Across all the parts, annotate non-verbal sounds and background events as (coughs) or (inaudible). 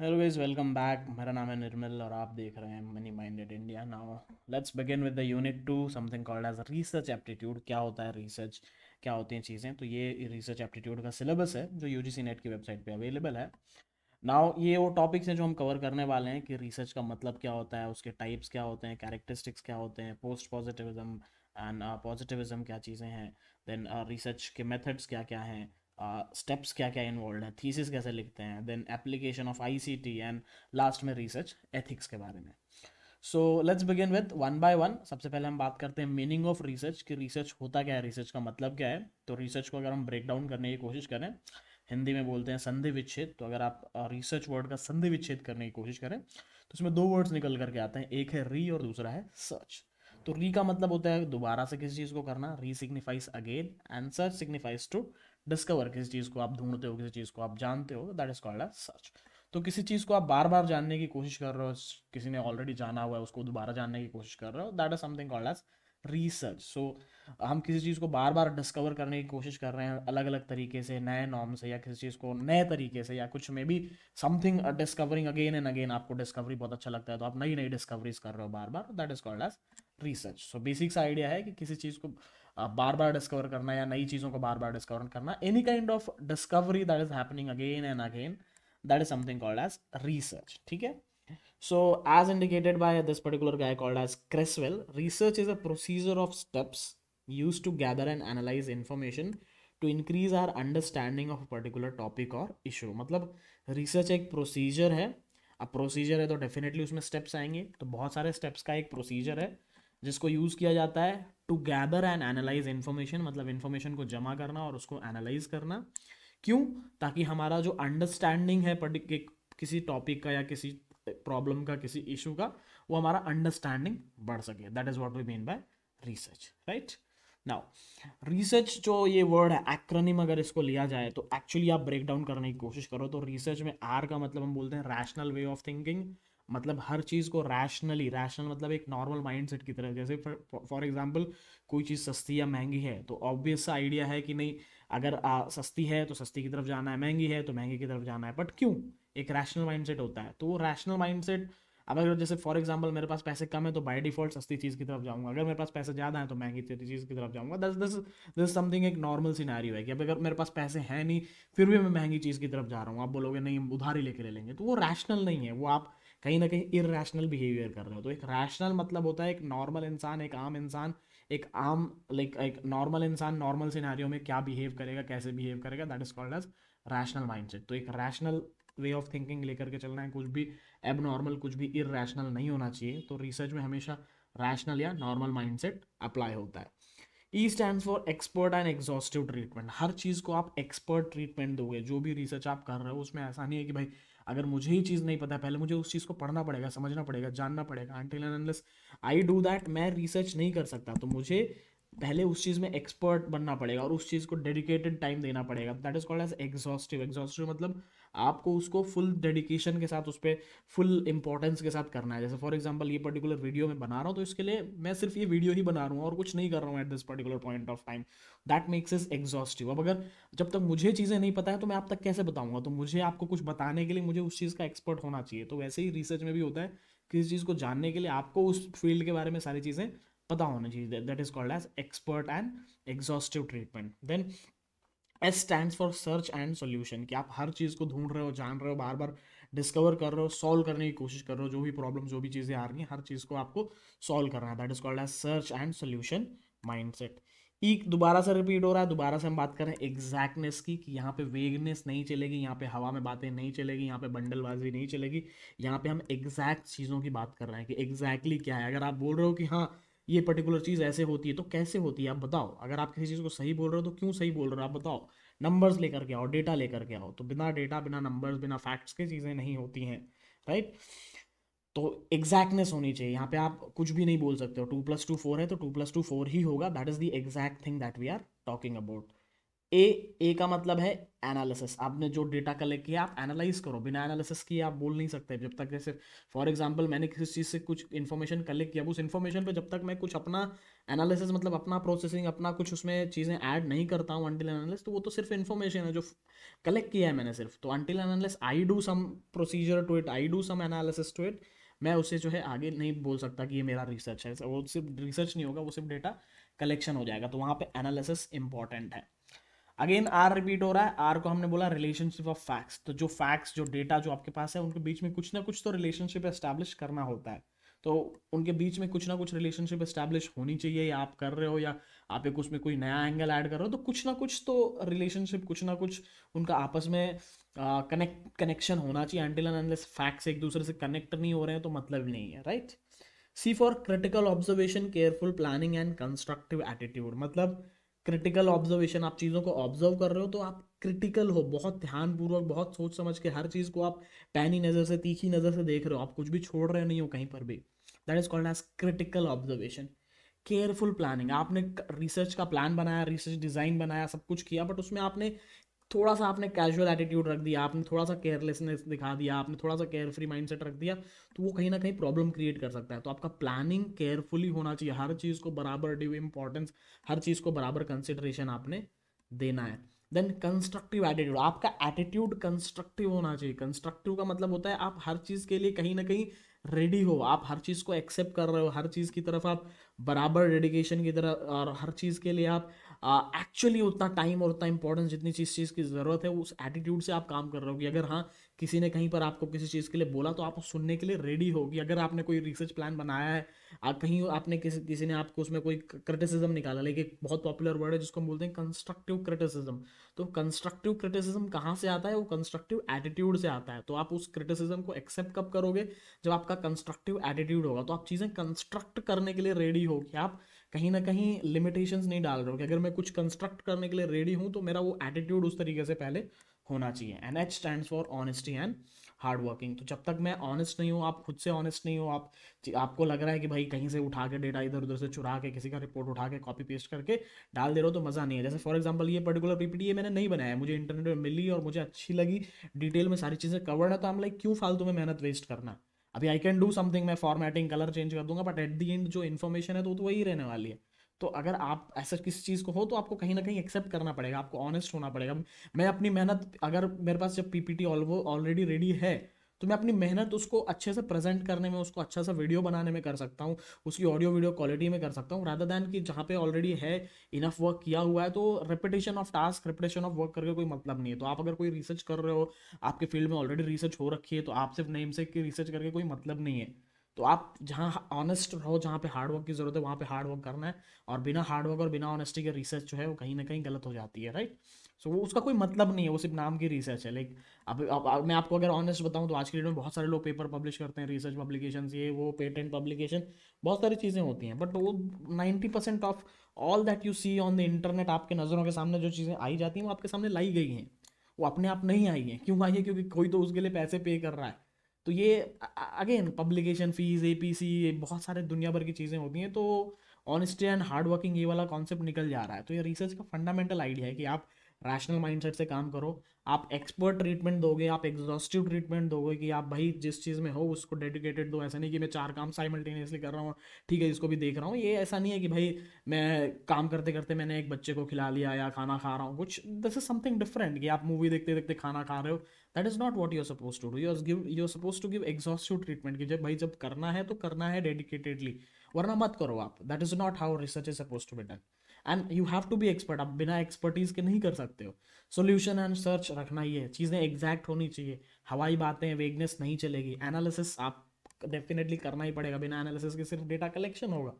Hello guys welcome back मेरा नाम है निर्मल और आप देख रहे हैं money minded India now let's begin with the unit two something called as research aptitude क्या होता है रिसर्च क्या होती हैं चीज़ें तो ये रिसर्च एप्टीट्यूड का सिलेबस है जो यू नेट की वेबसाइट पे अवेलेबल है नाउ ये वो टॉपिक्स हैं जो हम कवर करने वाले हैं कि रिसर्च का मतलब क्या होता है उसके टाइप्स क्या होते हैं कैरेक्टरिस्टिक्स क्या होते हैं पोस्ट पॉजिटिविज्म एंड पॉजिटिविज्म क्या चीज़ें हैं देन रिसर्च uh, के मेथड्स क्या क्या हैं स्टेप्स क्या क्या इन्वॉल्व है थीसिस कैसे लिखते हैं then application of ICT and last में रिसर्च एथिक्स के बारे में so let's begin with one by one सबसे पहले हम बात करते हैं मीनिंग ऑफ रिसर्च कि रिसर्च होता क्या है रिसर्च का मतलब क्या है तो रिसर्च को अगर हम ब्रेक डाउन करने की कोशिश करें हिंदी में बोलते हैं संधि विच्छेद तो अगर आप रिसर्च वर्ड का संधि विच्छेद करने की कोशिश करें तो इसमें दो वर्ड्स निकल करके आते हैं एक है री और दूसरा है सर्च तो री का मतलब होता है दोबारा से किसी चीज़ को करना re signifies again and search signifies to discover किसी चीज़ को आप ढूंढते हो किसी चीज़ को आप जानते हो that is called a search तो किसी चीज़ को आप बार बार जानने की कोशिश कर रहे हो किसी ने ऑलरेडी जाना हुआ है उसको दोबारा जानने की कोशिश कर रहे हो that is something called as research so हम किसी चीज़ को बार बार डिस्कवर करने की कोशिश कर रहे हैं अलग अलग तरीके से नए नॉर्म से या किसी चीज़ को नए तरीके से या कुछ में भी something discovering again and again आपको डिस्कवरी बहुत अच्छा लगता है तो आप नई नई डिस्कवरीज कर रहे हो बार बार that is called as research so basics idea है कि किसी चीज़ को बार बार डिस्कवर करना या नई चीज़ों को बार बार डिस्कवर करना any kind of discovery that is happening again and again that is something called as research ठीक है so as indicated by this particular guy called as Creswell research is a procedure of steps use to gather and analyse information to increase our understanding of a particular topic और issue मतलब research एक procedure है अब procedure है तो definitely उसमें steps आएंगे तो बहुत सारे स्टेप्स का एक प्रोसीजर है जिसको यूज़ किया जाता है to gather and analyse information मतलब इन्फॉर्मेशन को जमा करना और उसको एनालाइज करना क्यों ताकि हमारा जो अंडरस्टैंडिंग है किसी टॉपिक का या किसी प्रॉब्लम का किसी इशू का वो हमारा अंडरस्टैंडिंग बढ़ सके that is what we mean by research right now research जो ये वर्ड है एक्रोनिम अगर इसको लिया जाए तो एक्चुअली आप ब्रेक डाउन करने की कोशिश करो तो रिसर्च में आर का मतलब हम बोलते हैं रैशनल वे ऑफ थिंकिंग मतलब हर चीज़ को रैशनली रैशनल मतलब एक नॉर्मल माइंडसेट की तरह जैसे फॉर एग्जांपल कोई चीज़ सस्ती या महंगी है तो ऑब्वियस सा आइडिया है कि नहीं अगर आ, सस्ती है तो सस्ती की तरफ जाना है महंगी है तो महंगी की तरफ जाना है बट क्यों एक रैशनल माइंडसेट होता है तो वो रैशनल माइंडसेट अब अगर जैसे फॉर एग्जाम्पल मेरे पास पैसे कम है तो बाई डिफॉल्ट सस्ती चीज़ की तरफ जाऊँगा अगर मेरे पास पैसे ज़्यादा है तो महंगी चीज़ की तरफ जाऊँगा दस दस दस समथिंग एक नॉर्मल सिनारी है कि अब अगर मेरे पास पैसे हैं नहीं फिर भी मैं महंगी चीज़ की तरफ जा रहा हूँ आप बोलोगे नहीं उधारी ही लेके ले लेंगे तो वो रैशनल नहीं है वो आप कहीं ना कहीं इरेशनल बिहेवियर कर रहे हो तो एक रैशनल मतलब होता है एक नॉर्मल इंसान एक आम इंसान एक आम लाइक एक नॉर्मल इंसान नॉर्मल सिनारियों में क्या बिहेव करेगा कैसे बिहेव करेगा that is called as rational mindset तो एक रैशनल वे ऑफ थिंकिंग लेकर के चलना है कुछ भी एब नॉर्मल कुछ भी इरेशनल नहीं होना चाहिए तो रिसर्च में हमेशा रैशनल या नॉर्मल माइंडसेट अप्लाई होता है E stand for expert and exhaustive treatment हर चीज़ को आप एक्सपर्ट ट्रीटमेंट दोगे जो भी रिसर्च आप कर रहे हो उसमें ऐसा नहीं है कि भाई अगर मुझे ही चीज़ नहीं पता पहले मुझे उस चीज़ को पढ़ना पड़ेगा समझना पड़ेगा जानना पड़ेगा until unless I do that मैं रिसर्च नहीं कर सकता तो मुझे पहले उस चीज़ में एक्सपर्ट बनना पड़ेगा और उस चीज़ को डेडिकेटेड टाइम देना पड़ेगा that is called as exhaustive exhaustive मतलब आपको उसको फुल डेडिकेशन के साथ उस पर फुल इंपॉर्टेंस के साथ करना है जैसे फॉर एग्जाम्पल ये पर्टिकुलर वीडियो मैं बना रहा हूँ तो इसके लिए मैं सिर्फ ये वीडियो ही बना रहा हूँ और कुछ नहीं कर रहा हूँ at this particular point of time that makes is exhaustive अब अगर जब तक मुझे चीज़ें नहीं पता है तो मैं आप तक कैसे बताऊँगा तो मुझे आपको कुछ बताने के लिए मुझे उस चीज़ का एक्सपर्ट होना चाहिए तो वैसे ही रिसर्च में भी होता है किसी चीज़ को जानने के लिए आपको उस फील्ड के बारे में सारी चीज़ें पता होना चाहिए that is called as expert and exhaustive treatment then S stand for search and solution कि आप हर चीज़ को ढूंढ रहे हो जान रहे हो बार बार डिस्कवर कर रहे हो सॉल्व करने की कोशिश कर रहे हो जो भी प्रॉब्लम जो भी चीज़ें आ रही हैं हर चीज़ को आपको सॉल्व करना है that is called as search and solution mindset एक दोबारा से रिपीट हो रहा है दोबारा से हम बात कर रहे हैं एग्जैक्टनेस की कि यहाँ पे वेगनेस नहीं चलेगी यहाँ पे हवा में बातें नहीं चलेगी यहाँ पे बंडलबाजी नहीं चलेगी यहाँ पे हम एग्जैक्ट चीज़ों की बात कर रहे हैं कि एग्जैक्टली exactly क्या है अगर आप बोल रहे हो कि हाँ ये पर्टिकुलर चीज़ ऐसे होती है तो कैसे होती है आप बताओ अगर आप किसी चीज़ को सही बोल रहे हो तो क्यों सही बोल रहे हो आप बताओ नंबर्स लेकर के आओ डेटा लेकर के आओ तो बिना डेटा बिना नंबर्स बिना फैक्ट्स के चीज़ें नहीं होती हैं राइट तो एग्जैक्टनेस होनी चाहिए यहाँ पे आप कुछ भी नहीं बोल सकते हो टू प्लस टू फोर है तो टू प्लस टू फोर ही होगा that is the exact thing that we are talking about A A का मतलब है एनालिसिस आपने जो डेटा कलेक्ट किया आप एनालाइज करो बिना एनालिसिस किए आप बोल नहीं सकते जब तक जैसे फॉर एग्जांपल मैंने किसी चीज़ से कुछ इन्फॉर्मेशन कलेक्ट किया उस इन्फॉर्मेशन पे जब तक मैं कुछ अपना एनालिसिस मतलब अपना प्रोसेसिंग अपना कुछ उसमें चीज़ें ऐड नहीं करता हूँ अनटिल एनालिस तो वो तो सिर्फ इन्फॉर्मेशन है जो कलेक्ट किया है मैंने सिर्फ तो until unless I do some procedure to it I do some analysis to it मैं उसे जो है आगे नहीं बोल सकता कि ये मेरा रिसर्च है वो सिर्फ रिसर्च नहीं होगा वो सिर्फ डेटा कलेक्शन हो जाएगा तो वहाँ पर एनालिसिस इंपॉर्टेंट है अगेन आर रिपीट हो रहा है आर को हमने बोला रिलेशनशिप ऑफ फैक्ट्स तो जो फैक्ट्स जो डेटा जो आपके पास है उनके बीच में कुछ ना कुछ तो रिलेशनशिप एस्टैब्लिश करना होता है तो उनके बीच में कुछ ना कुछ रिलेशनशिप एस्टैब्लिश होनी चाहिए या आप कर रहे हो या आप एक उसमें कोई नया एंगल ऐड कर रहे हो तो कुछ ना कुछ तो रिलेशनशिप कुछ ना कुछ उनका आपस में कनेक्ट कनेक्शन होना चाहिए एंटिल एंड अनलेस फैक्ट्स एक दूसरे से कनेक्ट नहीं हो रहे हैं तो मतलब नहीं है right C for critical observation careful planning and constructive attitude मतलब क्रिटिकल ऑब्जर्वेशन आप चीज़ों को ऑब्जर्व कर रहे हो तो आप क्रिटिकल हो बहुत ध्यानपूर्वक बहुत सोच समझ के हर चीज़ को आप पैनी नज़र से तीखी नज़र से देख रहे हो आप कुछ भी छोड़ रहे नहीं हो कहीं पर भी that is called as critical observation careful planning आपने रिसर्च का प्लान बनाया रिसर्च डिज़ाइन बनाया सब कुछ किया बट उसमें आपने थोड़ा सा आपने कैजुअल एटीट्यूड रख दिया आपने थोड़ा सा केयरलेसनेस दिखा दिया आपने थोड़ा सा केयर फ्री माइंड रख दिया तो वो कहीं ना कहीं प्रॉब्लम क्रिएट कर सकता है तो आपका प्लानिंग केयरफुली होना चाहिए हर चीज़ को बराबर ड्यू इंपॉर्टेंस हर चीज़ को बराबर कंसिडरेशन आपने देना है देन कंस्ट्रक्टिव एटीट्यूड आपका एटीट्यूड कंस्ट्रक्टिव होना चाहिए कंस्ट्रक्टिव का मतलब होता है आप हर चीज़ के लिए कहीं ना कहीं रेडी हो आप हर चीज़ को एक्सेप्ट कर रहे हो हर चीज़ की तरफ आप बराबर डेडिकेशन की तरफ और हर चीज़ के लिए आप एक्चुअली उतना टाइम और उतना इंपॉर्टेंस जितनी चीज़ चीज़ की ज़रूरत है उस एटीट्यूड से आप काम कर रहे हो कि अगर हाँ किसी ने कहीं पर आपको किसी चीज़ के लिए बोला तो आप सुनने के लिए रेडी होगी अगर आपने कोई रिसर्च प्लान बनाया है आप कहीं आपने किसी किसी ने आपको उसमें कोई क्रिटिसिज्म निकाला लेकिन एक बहुत पॉपुलर वर्ड है जिसको हम बोलते हैं कंस्ट्रक्टिव क्रिटिसिज्म तो कंस्ट्रक्टिव क्रिटिसिज्म कहाँ से आता है वो कंस्ट्रक्टिव एटीट्यूड से आता है तो आप उस क्रिटिसिज्म को एक्सेप्ट कब करोगे जब आपका कंस्ट्रक्टिव एटीट्यूड होगा तो आप चीज़ें कंस्ट्रक्ट करने के लिए रेडी होगी आप कहीं ना कहीं लिमिटेशंस नहीं डाल रहा हूँ कि अगर मैं कुछ कंस्ट्रक्ट करने के लिए रेडी हूँ तो मेरा वो एटीट्यूड उस तरीके से पहले होना चाहिए and H stand for honesty and hard working तो जब तक मैं ऑनेस्ट नहीं हूँ आप खुद से ऑनेस्ट नहीं हो आप आपको लग रहा है कि भाई कहीं से उठा के डेटा इधर उधर से चुरा के किसी का रिपोर्ट उठा के कॉपी पेस्ट करके डाल दे रहे हो तो मज़ा नहीं है जैसे फॉर एग्जाम्पल ये पर्टिकुलर पीपीटी ये मैंने नहीं बनाया मुझे इंटरनेट पर मिली और मुझे अच्छी लगी डिटेल में सारी चीज़ें कवर है तो हम लाइक क्यों फालतू में मेहनत वेस्ट करना अभी आई कैन डू समथिंग मैं फॉर्मेटिंग कलर चेंज कर दूंगा बट एट दी एंड जो इन्फॉर्मेशन है तो तो वही रहने वाली है तो अगर आप ऐसा किसी चीज़ को हो तो आपको कहीं ना कहीं एक्सेप्ट करना पड़ेगा आपको ऑनेस्ट होना पड़ेगा मैं अपनी मेहनत अगर मेरे पास जब पीपीटी ऑलरेडी रेडी है तो मैं अपनी मेहनत उसको अच्छे से प्रेजेंट करने में उसको अच्छा सा वीडियो बनाने में कर सकता हूँ उसकी ऑडियो वीडियो क्वालिटी में कर सकता हूँ राधा दैन की जहाँ पे ऑलरेडी है इनफ वर्क किया हुआ है तो repetition of task repetition of work करके कोई मतलब नहीं है तो आप अगर कोई रिसर्च कर रहे हो आपके फील्ड में ऑलरेडी रिसर्च हो रखी है तो आप सिर्फ नेम से रिसर्च करके कोई मतलब नहीं है तो आप जहाँ ऑनेस्ट रहो जहाँ पे हार्डवर्क की ज़रूरत है वहाँ पे हार्डवर्क करना है और बिना हार्डवर्क और बिना ऑनेस्टी के रिसर्च जो है वो कहीं ना कहीं गलत हो जाती है राइट सो so, वो उसका कोई मतलब नहीं है वो सिर्फ नाम की रिसर्च है लाइक अब, मैं आपको अगर ऑनेस्ट बताऊँ तो आज के डेट में बहुत सारे लोग पेपर पब्लिश करते हैं रिसर्च पब्लिकेशन ये वो पेटेंट पब्लिकेशन बहुत सारी चीज़ें होती हैं बट वो ninety percent of all that you see on the internet आपके नज़रों के सामने जो चीज़ें आई जाती हैं वो आपके सामने लाई गई हैं वो अपने आप नहीं आई हैं क्यों आई है क्योंकि कोई तो उसके लिए पैसे पे कर रहा है तो ये again publication fees A P C बहुत सारे दुनिया भर की चीज़ें होती हैं तो ऑनेस्टी एंड हार्ड वर्किंग ये वाला कॉन्सेप्ट निकल जा रहा है तो ये रिसर्च का फंडामेंटल आइडिया है कि आप रैशनल माइंडसेट से काम करो आप एक्सपर्ट ट्रीटमेंट दोगे आप एग्जॉस्टिव ट्रीटमेंट दोगे कि आप भाई जिस चीज़ में हो उसको डेडिकेटेड दो ऐसा नहीं कि मैं चार काम साइमल्टेनियसली कर रहा हूँ ठीक है इसको भी देख रहा हूँ ये ऐसा नहीं है कि भाई मैं काम करते करते मैंने एक बच्चे को खिला लिया या खाना खा रहा हूँ कुछ दिस इज समथिंग डिफरेंट कि आप मूवी देखते देखते खाना खा रहे हो that is not what you're suppose to do you're give you're suppose to give exhaustive treatment कि जब भाई जब करना है तो करना है डेडिकेटेडली वरना मत करो आप that is not how research is suppose to be done and you have to be expert आप बिना एक्सपर्टीज़ के नहीं कर सकते हो सोल्यूशन एंड सर्च रखना ही है चीज़ें एग्जैक्ट होनी चाहिए हवाई बातें वेगनेस नहीं चलेगी एनालिसिस आप डेफिनेटली करना ही पड़ेगा बिना एनालिसिस के सिर्फ डेटा कलेक्शन होगा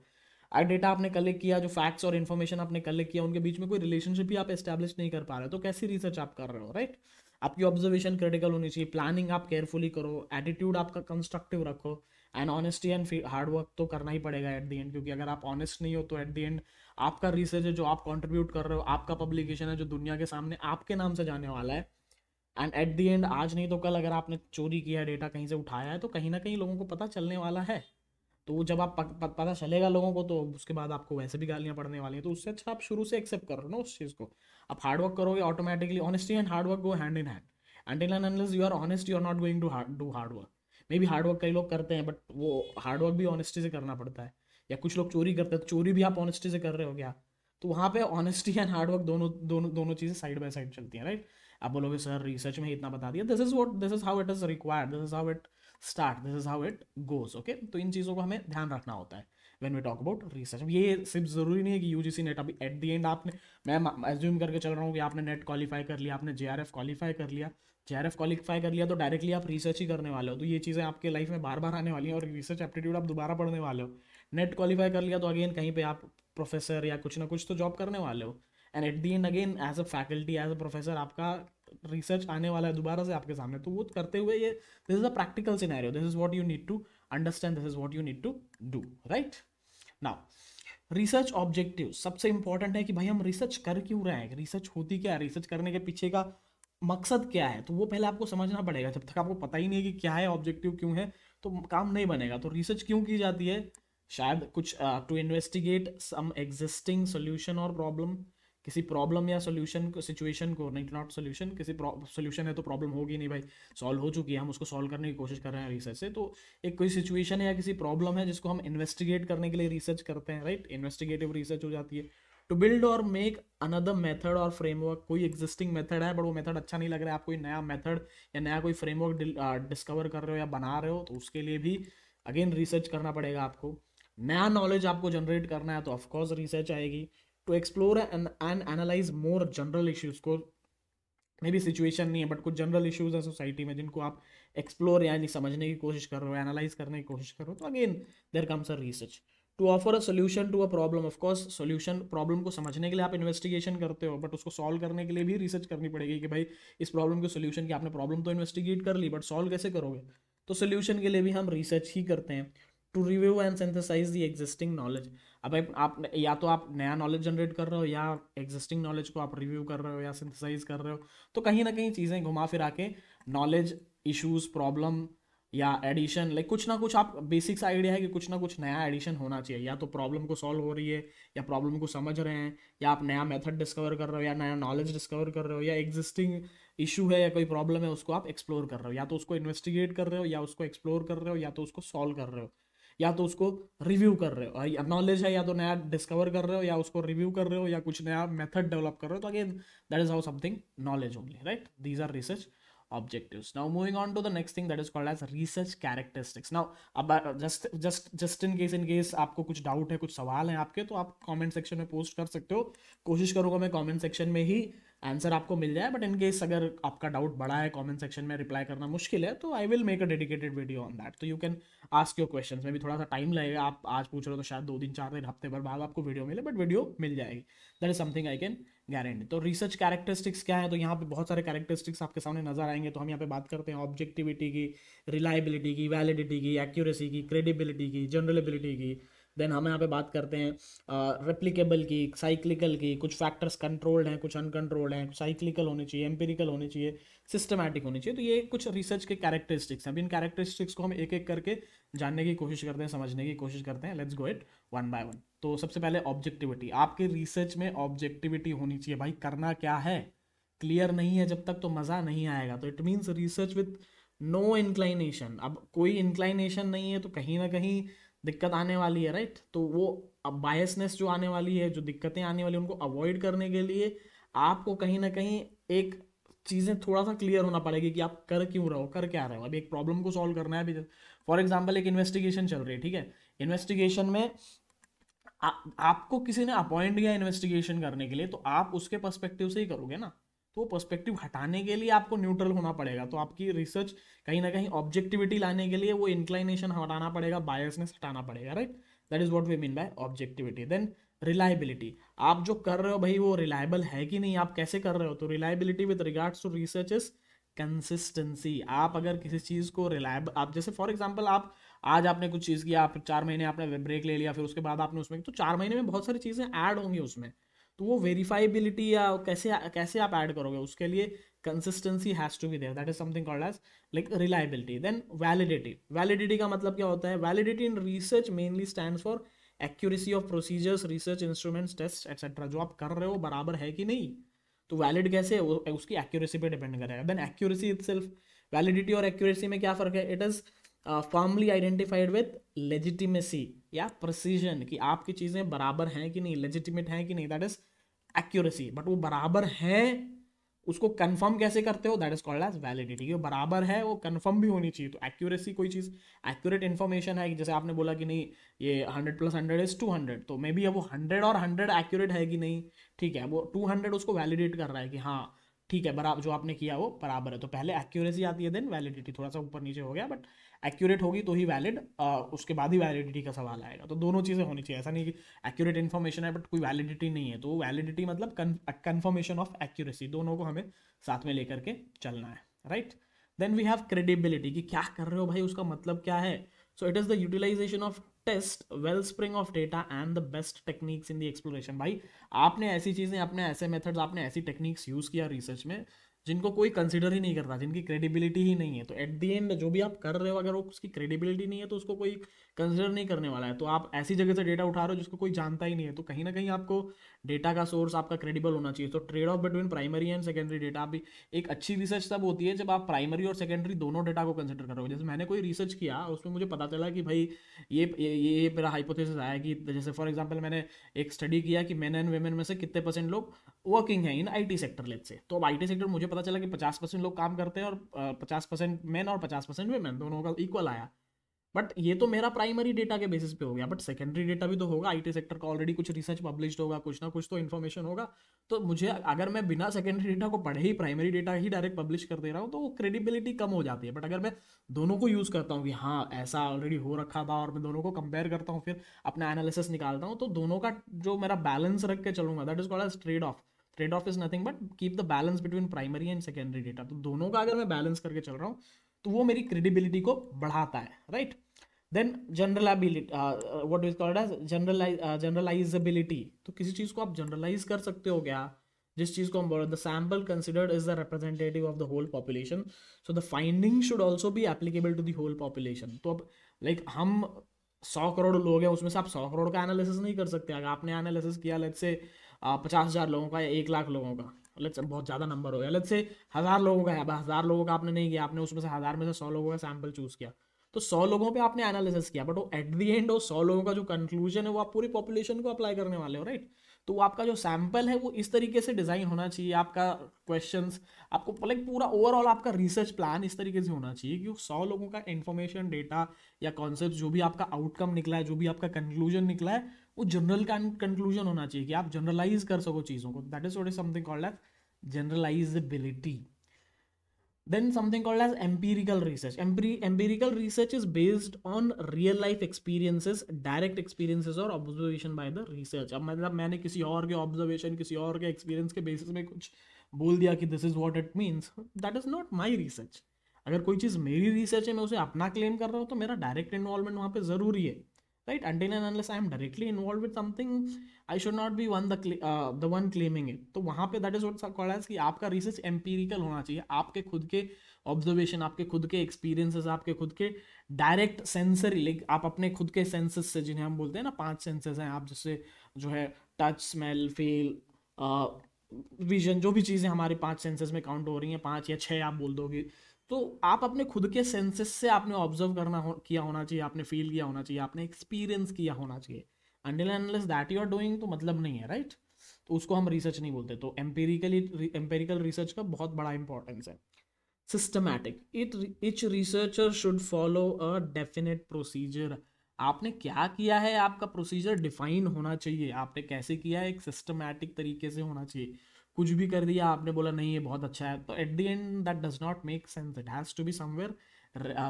अगर डेटा आपने कलेक्ट किया जो फैक्ट्स और इन्फॉर्मेशन आपने कलेक्ट किया उनके बीच में कोई रिलेशनशिप ही आप एस्टेब्लिश नहीं कर पा रहे हो तो कैसी रिसर्च आप कर रहे हो राइट right? आपकी ऑब्जर्वेशन क्रिटिकल होनी चाहिए प्लानिंग आप केयरफुली करो एटीट्यूड आपका कंस्ट्रक्टिव रखो एंड ऑनेस्टी एंड हार्डवर्क तो करना ही पड़ेगा एट द एंड क्योंकि अगर आप ऑनेस्ट नहीं हो तो एट द एंड आपका रिसर्च है जो आप कंट्रीब्यूट कर रहे हो आपका पब्लिकेशन है जो दुनिया के सामने आपके नाम से जाने वाला है एंड एट दी एंड आज नहीं तो कल अगर आपने चोरी किया है डेटा कहीं से उठाया है तो कहीं ना कहीं लोगों को पता चलने वाला है तो जब आप पता चलेगा लोगों को तो उसके बाद आपको वैसे भी गालियाँ पड़ने वाली हैं तो उससे अच्छा आप शुरू से एक्सेप्ट करो ना उस चीज़ को आप हार्डवर्क करोगे automatically honesty and hard work go hand in hand and in unless you are honest you are not going to do hard work maybe hard work कई लोग करते हैं बट वो हार्डवर्क भी ऑनेस्टी से करना पड़ता है या कुछ लोग चोरी करते हैं तो चोरी भी आप ऑनेस्टी से कर रहे हो क्या तो वहाँ पे ऑनेस्टी एंड हार्डवर्क दोनों दोनों दोनों चीज़ें साइड बाय साइड चलती हैं राइट आप बोलोगे सर रिसर्च में इतना बता दिया this is what this is how it is required this is how it start this is how it goes okay तो इन चीज़ों को हमें ध्यान रखना होता है when we talk about research ये सिर्फ ज़रूरी नहीं है कि यू जी सी नेट अभी एट दी एंड आपने मैं एज्यूम करके चल रहा हूँ कि आपने नेट क्वालिफाई कर लिया आपने जे आर एफ क्वालिफाई कर लिया जे आर एफ क्वालिफाई कर लिया तो डायरेक्टली आप रिसर्च ही करने वाले हो तो ये चीज़ें आपके लाइफ में बार बार आने वाली हैं और रिसर्च एप्टीट्यूड आप दोबारा पढ़ने वाले हो नेट क्वालिफाई कर लिया तो अगेन कहीं पे आप प्रोफेसर या कुछ ना कुछ तो जॉब करने वाले हो and at the end again as a faculty as a professor आपका रिसर्च आने वाला है दोबारा से आपके सामने तो वो करते हुए ये this is a practical scenario this is what you need to understand this is what you need to do right now research objective सबसे इंपॉर्टेंट है कि भाई हम रिसर्च कर क्यों रहे हैं रिसर्च होती क्या है रिसर्च करने के पीछे का मकसद क्या है तो वो पहले आपको समझना पड़ेगा जब तक आपको पता ही नहीं है कि क्या है ऑब्जेक्टिव क्यों है तो काम नहीं बनेगा तो रिसर्च क्यों की जाती है शायद कुछ to investigate some existing solution और प्रॉब्लम किसी प्रॉब्लम या सोल्यूशन को सिचुएशन को नहीं नॉट सोल्यूशन किसी सोल्यूशन है तो प्रॉब्लम होगी नहीं भाई सॉल्व हो चुकी है हम उसको सॉल्व करने की कोशिश कर रहे हैं रिसर्च से तो एक कोई सिचुएशन है या किसी प्रॉब्लम है जिसको हम इन्वेस्टिगेट करने के लिए रिसर्च करते हैं राइट इन्वेस्टिगेटिव रिसर्च हो जाती है टू बिल्ड और मेक अनदर मेथड और फ्रेमवर्क कोई एग्जिस्टिंग मेथड है बट वो मेथड अच्छा नहीं लग रहा है आप कोई नया मेथड या नया कोई फ्रेमवर्क डिस्कवर uh, कर रहे हो या बना रहे हो तो उसके लिए भी अगेन रिसर्च करना पड़ेगा आपको नया नॉलेज आपको जनरेट करना है तो ऑफकोर्स रिसर्च आएगी to explore and analyse more general issues को मे बी सिचुएशन नहीं है बट कुछ जनरल इश्यूज हैं सोसाइटी में जिनको आप एक्सप्लोर यानी समझने की कोशिश कर रहे हो एनालाइज करने की कोशिश कर रहे हो तो again there comes a research to offer a solution to a problem of course solution problem को समझने के लिए आप इन्वेस्टिगेशन करते हो बट उसको सॉल्व करने के लिए भी रिसर्च करनी पड़ेगी कि भाई इस प्रॉब्लम के सोल्यूशन की आपने प्रॉब्लम तो इन्वेस्टिगेट कर ली बट सॉल्व कैसे करोगे तो सोल्यूशन के लिए भी हम रिसर्च ही करते हैं to review and synthesise the existing knowledge अब आप या तो आप नया नॉलेज जनरेट कर रहे हो या एग्जिस्टिंग नॉलेज को आप रिव्यू कर रहे हो या सिंथेसाइज कर रहे हो तो कहीं ना कहीं चीज़ें घुमा फिरा के नॉलेज इशूज़ प्रॉब्लम या एडिशन लाइक कुछ ना कुछ आप बेसिक्स आइडिया है कि कुछ ना कुछ नया एडिशन होना चाहिए या तो प्रॉब्लम को सॉल्व हो रही है या प्रॉब्लम को समझ रहे हैं या आप नया मेथड डिस्कवर कर रहे हो या नया नॉलेज डिस्कवर कर रहे हो या एग्जिस्टिंग इशू है या कोई प्रॉब्लम है उसको आप एक्सप्लोर कर रहे हो या तो उसको इन्वेस्टिगेट कर रहे हो या उसको एक्सप्लोर कर रहे हो या तो उसको सॉल्व कर रहे हो या तो उसको रिव्यू कर रहे हो नॉलेज है या तो नया डिस्कवर कर रहे हो या उसको रिव्यू कर रहे हो या कुछ नया मेथड डेवलप कर रहे हो तो again that is how something knowledge only right these are research objective now moving on to the next thing that is called as research characteristics now अब just just just in case in case आपको कुछ doubt है कुछ सवाल है आपके तो आप कॉमेंट सेक्शन में पोस्ट कर सकते हो कोशिश करूंगा मैं कॉमेंट सेक्शन में ही आंसर आपको मिल जाए बट इनकेस अगर आपका डाउट बड़ा है कमेंट सेक्शन में रिप्लाई करना मुश्किल है तो I will make a dedicated video on that तो you can ask your question में भी थोड़ा सा टाइम लगेगा आप आज पूछ रहे हो तो शायद दो दिन चार दिन हफ्ते भर बाद आपको वीडियो मिले बट वीडियो मिल जाएगी that is something I can guarantee तो रिसर्च कैरेक्टरिस्टिक्स क्या है तो यहाँ पे बहुत सारे कैरेक्टरिस्टिक्स आपके सामने नजर आएंगे तो हम यहाँ पे बात करते हैं ऑब्जेक्टिविटी की रिलायबिलिटी की वैलिडिटी की एक्यूरेसी की क्रेडिबिलिटी की जनरेबिलिटी की देन हम यहाँ पे बात करते हैं रिप्लीकेबल की साइक्लिकल की कुछ फैक्टर्स कंट्रोल्ड हैं कुछ अनकंट्रोल्ड हैं साइक्लिकल होने चाहिए एम्पेरिकल होने चाहिए सिस्टमैटिक होने चाहिए तो ये कुछ रिसर्च के कैरेक्टरिस्टिक्स हैं अब इन कैरेक्टरिस्टिक्स को हम एक एक करके जानने की कोशिश करते हैं समझने की कोशिश करते हैं let's go it one by one तो सबसे पहले ऑब्जेक्टिविटी आपके रिसर्च में ऑब्जेक्टिविटी होनी चाहिए भाई करना क्या है क्लियर नहीं है जब तक तो मज़ा नहीं आएगा तो it means research with no inclination अब कोई इंक्लाइनेशन नहीं है तो कहीं ना कहीं दिक्कत आने वाली है राइट तो वो अब बायसनेस जो आने वाली है जो दिक्कतें आने वाली उनको अवॉइड करने के लिए आपको कहीं ना कहीं एक चीज़ें थोड़ा सा क्लियर होना पड़ेगी कि आप कर क्यों रहे हो कर क्या रहे हो अभी एक प्रॉब्लम को सॉल्व करना है अभी फॉर एग्जाम्पल एक इन्वेस्टिगेशन चल रही है ठीक है इन्वेस्टिगेशन में आ, आपको किसी ने अपॉइंट किया इन्वेस्टिगेशन करने के लिए तो आप उसके पर्सपेक्टिव से ही करोगे ना तो पर्सपेक्टिव हटाने के लिए आपको न्यूट्रल होना पड़ेगा तो आपकी रिसर्च कहीं ना कहीं ऑब्जेक्टिविटी लाने के लिए वो इंक्लाइनेशन हटाना पड़ेगा बायसनेस हटाना पड़ेगा right that is what we mean by objectivity then reliability आप जो कर रहे हो भाई वो रिलायबल है कि नहीं आप कैसे कर रहे हो तो reliability with regards to research is consistency आप अगर किसी चीज़ को रिलायबल आप जैसे फॉर एग्जाम्पल आप आज आपने कुछ चीज़ किया आप चार महीने आपने ब्रेक ले लिया फिर उसके बाद आपने उसमें तो चार महीने में बहुत सारी चीज़ें ऐड होंगी उसमें तो वो वेरीफाइबिलिटी या कैसे कैसे आप ऐड करोगे उसके लिए consistency has to be there that is something called as like reliability then validity validity का मतलब क्या होता है validity in research mainly stand for accuracy of procedures research instruments test etcetera जो आप कर रहे हो बराबर है कि नहीं तो वैलिड कैसे है उसकी एक्यूरेसी पे डिपेंड करेगा देन एक्यूरेसी इट वैलिडिटी और एक्यूरेसी में क्या फ़र्क है it is formally identified with legitimacy या प्रोसीजन कि आपकी चीज़ें बराबर हैं कि नहीं लेजिटिमेट हैं कि नहीं दैट इज़ एक्यूरेसी बट वो बराबर है उसको कंफर्म कैसे करते हो that is called as validity बराबर है वो कंफर्म भी होनी चाहिए तो एक्यूरेसी कोई चीज़ एक्यूरेट इन्फॉर्मेशन है जैसे आपने बोला कि नहीं ये hundred plus hundred is two hundred तो मे बी अब वो हंड्रेड और हंड्रेड एक्यूरेट है कि नहीं ठीक है वो टू हंड्रेड उसको वैलिडेट कर रहा है कि हाँ ठीक है बराबर जो आपने किया वो बराबर है तो पहले एक्यूरेसी आती है देन वैलिडिटी थोड़ा सा ऊपर नीचे हो गया बट एक्यूरेट होगी तो ही वैलिड उसके बाद ही वैलिडिटी का सवाल आएगा तो दोनों चीज़ें होनी चाहिए ऐसा नहीं कि एक्यूरेट इन्फॉर्मेशन है बट कोई वैलिडिटी नहीं है तो वैलिडिटी मतलब कन्फर्मेशन ऑफ एक्यूरेसी दोनों को हमें साथ में लेकर के चलना है right then we have credibility कि क्या कर रहे हो भाई उसका मतलब क्या है so it is the utilisation of test well spring of data and the best techniques in the exploration भाई आपने ऐसी चीज़ें अपने ऐसे मेथड्स आपने ऐसी टेक्निक्स यूज़ किया रिसर्च में जिनको कोई कंसिडर ही नहीं करता जिनकी क्रेडिबिलिटी ही नहीं है तो एट दी एंड जो भी आप कर रहे हो अगर उसकी क्रेडिबिलिटी नहीं है तो उसको कोई कंसिडर नहीं करने वाला है तो आप ऐसी जगह से डेटा उठा रहे हो जिसको कोई जानता ही नहीं है तो कहीं ना कहीं आपको डेटा का सोर्स आपका क्रेडिबल होना चाहिए तो trade off between primary and secondary data भी एक अच्छी रिसर्च तब होती है जब आप प्राइमरी और सेकेंडरी दोनों डेटा को कंसिडर करोगे जैसे मैंने कोई रिसर्च किया उसमें मुझे पता चला कि भाई ये ये, मेरा हाइपोथेसिस आया कि जैसे फॉर एग्जाम्पल मैंने एक स्टडी किया कि मैन एंड वेमेन में से कितने परसेंट लोग वर्किंग है इन आई सेक्टर लेट से तो अब आई सेक्टर मुझे पता चला कि पचास परसेंट लोग काम करते हैं और पचास परसेंट मैन और पचास परसेंट वेमेन दोनों का इक्वल आया बट ये तो मेरा प्राइमरी डेटा के बेसिस पे हो गया बट सेकेंडरी डेटा भी तो होगा आईटी सेक्टर का ऑलरेडी कुछ रिसर्च पब्लिश होगा कुछ ना कुछ तो इन्फॉर्मेशन होगा तो मुझे अगर मैं बिना सेकेंडरी डेटा को पढ़े ही प्राइमरी डेटा ही डायरेक्ट पब्लिश कर दे रहा हूँ तो वो क्रेडिबिलिटी कम हो जाती है बट अगर मैं दोनों को यूज़ करता हूँ कि हाँ ऐसा ऑलरेडी हो रखा था और मैं दोनों को कंपेयर करता हूँ फिर अपना एनालिसिस निकालता हूँ तो दोनों का जो मेरा बैलेंस रख के चलूंगा that is called as trade off trade off is nothing but keep the balance between primary and secondary data तो दोनों का अगर मैं बैलेंस करके चल रहा हूँ तो वो मेरी क्रेडिबिलिटी को बढ़ाता है right then generalisability what is called generalise generalisability तो किसी चीज़ को आप जनरलाइज कर सकते हो क्या जिस चीज़ को हम बोल रहे हैं the sample considered is the representative of the whole population so the finding should also भी applicable to the whole population तो अब लाइक like, हम सौ करोड़ लोग हैं उसमें से आप सौ करोड़ का एनालिसिस नहीं कर सकते अगर आपने एनालिसिस किया लेट से पचास हज़ार लोगों का या एक लाख लोगों का लेट्स बहुत ज़्यादा नंबर हो गया अलग से हज़ार लोगों का है अब हज़ार लोगों का आपने नहीं किया आपने उसमें से हज़ार में से सौ लोगों का सैम्पल चूज़ किया तो सौ लोगों पर आपने एनालिसिस किया बट वो एट दी एंड वो सौ लोगों का जो कंक्लूजन है वो आप पूरी पॉपुलेशन को अप्लाई करने वाले हो राइट तो आपका जो सैम्पल है वो इस तरीके से डिज़ाइन होना चाहिए आपका क्वेश्चन आपको लाइक पूरा ओवरऑल आपका रिसर्च प्लान इस तरीके से होना चाहिए कि सौ लोगों का इन्फॉर्मेशन डेटा या कॉन्सेप्ट जो भी आपका आउटकम निकला है जो भी आपका कंक्लूजन निकला है वो जनरल का कंक्लूजन होना चाहिए कि आप जनरलाइज कर सको चीज़ों को that is what is something called as generalisability then something called as empirical research Empir empirical research is based on real life experiences direct experiences or observation by the research ab matlab maine kisi aur ke observation kisi aur ke experience ke basis में kuch bol diya ki this is what it means that is not my research अगर कोई चीज़ मेरी research है मैं उसे अपना claim कर रहा हूँ तो मेरा डायरेक्ट इन्वॉल्वमेंट वहाँ पे ज़रूरी है right until and unless i am directly involved with something i should not be one the uh, the one claiming it तो वहाँ पे that is what's called as कि आपका रिसर्च एम्पीरिकल होना चाहिए आपके खुद के ऑब्जर्वेशन आपके खुद के एक्सपीरियंसेस आपके खुद के डायरेक्ट सेंसरी लाइक आप अपने खुद के सेंसेस से जिन्हें हम बोलते हैं ना पांच सेंसेस हैं आप जिससे जो है टच स्मेल फील विजन जो भी चीज़ें हमारे पांच सेंसेस में काउंट हो रही हैं पांच या छह आप बोल दोगे तो आप अपने खुद के सेंसेस से आपने ऑब्जर्व करना हो, किया होना चाहिए आपने फील किया होना चाहिए आपने एक्सपीरियंस किया होना चाहिए until unless that you are doing तो मतलब नहीं है राइट right? तो उसको हम रिसर्च नहीं बोलते तो एम्पेरिकली एम्पेरिकल रिसर्च का बहुत बड़ा इंपॉर्टेंस है systematic it each researcher should follow a definite procedure आपने क्या किया है आपका प्रोसीजर डिफाइन होना चाहिए आपने कैसे किया है एक सिस्टमैटिक तरीके से होना चाहिए कुछ भी कर दिया आपने बोला नहीं ये बहुत अच्छा है तो at the end that does not make sense it has to be somewhere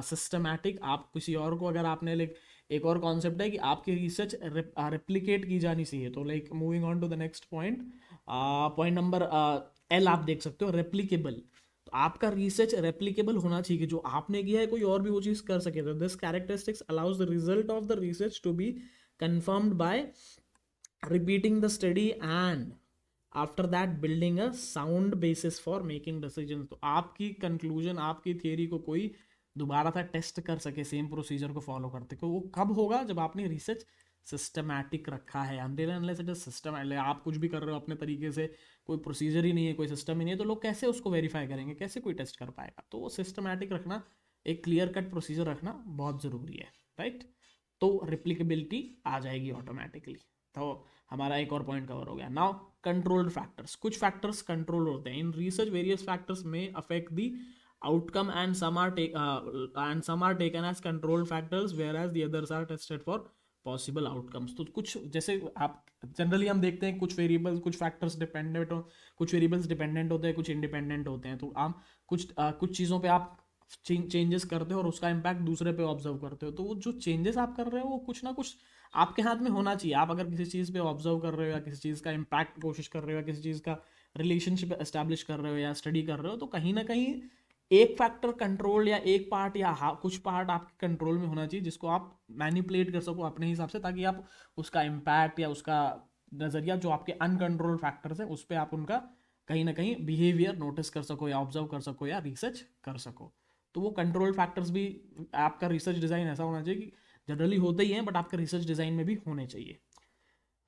systematic आप किसी और को अगर आपने लाइक एक और कॉन्सेप्ट है कि आपकी रिसर्च रेप्लीकेट uh, की जानी चाहिए तो like moving on to the next point point number L आप देख सकते हो रेप्लीकेबल तो आपका रिसर्च रेप्लीकेबल होना चाहिए जो आपने किया है कोई और भी वो चीज़ कर सके तो this characteristics allows the result of the research to be confirmed by repeating the study and after that building a sound basis for making decision तो आपकी कंक्लूजन आपकी थियोरी को कोई दोबारा था टेस्ट कर सके सेम प्रोसीजर को फॉलो करते को तो वो कब होगा जब आपने रिसर्च सिस्टमैटिक रखा है अनरियल इट इज सिस्टम आप कुछ भी कर रहे हो अपने तरीके से कोई प्रोसीजर ही नहीं है कोई सिस्टम ही नहीं है तो लोग कैसे उसको वेरीफाई करेंगे कैसे कोई टेस्ट कर पाएगा तो वो सिस्टमैटिक रखना एक क्लियर कट प्रोसीजर रखना बहुत ज़रूरी है राइट तो रिप्लीकेबिलिटी आ जाएगी ऑटोमेटिकली तो हमारा एक और पॉइंट कवर हो गया नाउ कंट्रोल्ड फैक्टर्स कुछ फैक्टर्स कंट्रोल होते हैं in research various factors may affect the outcome and some are take and some are taken as control factors whereas the others are tested for possible outcomes तो कुछ जैसे आप generally हम देखते हैं कुछ वेरिएबल्स कुछ फैक्टर्स डिपेंडेंट हो कुछ वेरिएबल्स डिपेंडेंट होते हैं कुछ इंडिपेंडेंट होते हैं तो आप कुछ आ, uh, कुछ चीज़ों पे आप चेंजेस करते हो और उसका इम्पैक्ट दूसरे पे ऑब्जर्व करते हो तो वो जो चेंजेस आप कर रहे हो वो कुछ ना कुछ आपके हाथ में होना चाहिए आप अगर किसी चीज़ पे ऑब्जर्व कर रहे हो या किसी चीज़ का इम्पैक्ट कोशिश कर रहे हो या किसी चीज़ का रिलेशनशिप एस्टेब्लिश कर रहे हो या स्टडी कर रहे हो तो कहीं ना कहीं एक फैक्टर कंट्रोल या एक पार्ट या हा, कुछ पार्ट आपके कंट्रोल में होना चाहिए जिसको आप मैनिपुलेट कर सको अपने हिसाब से ताकि आप उसका इम्पैक्ट या उसका नज़रिया जो आपके अनकंट्रोल फैक्टर्स हैं उस पर आप उनका कहीं ना कहीं बिहेवियर नोटिस कर सको या ऑब्जर्व कर सको या रिसर्च कर सको तो वो कंट्रोल फैक्टर्स भी आपका रिसर्च डिज़ाइन ऐसा होना चाहिए कि जनरली होते ही हैं बट आपका रिसर्च डिज़ाइन में भी होने चाहिए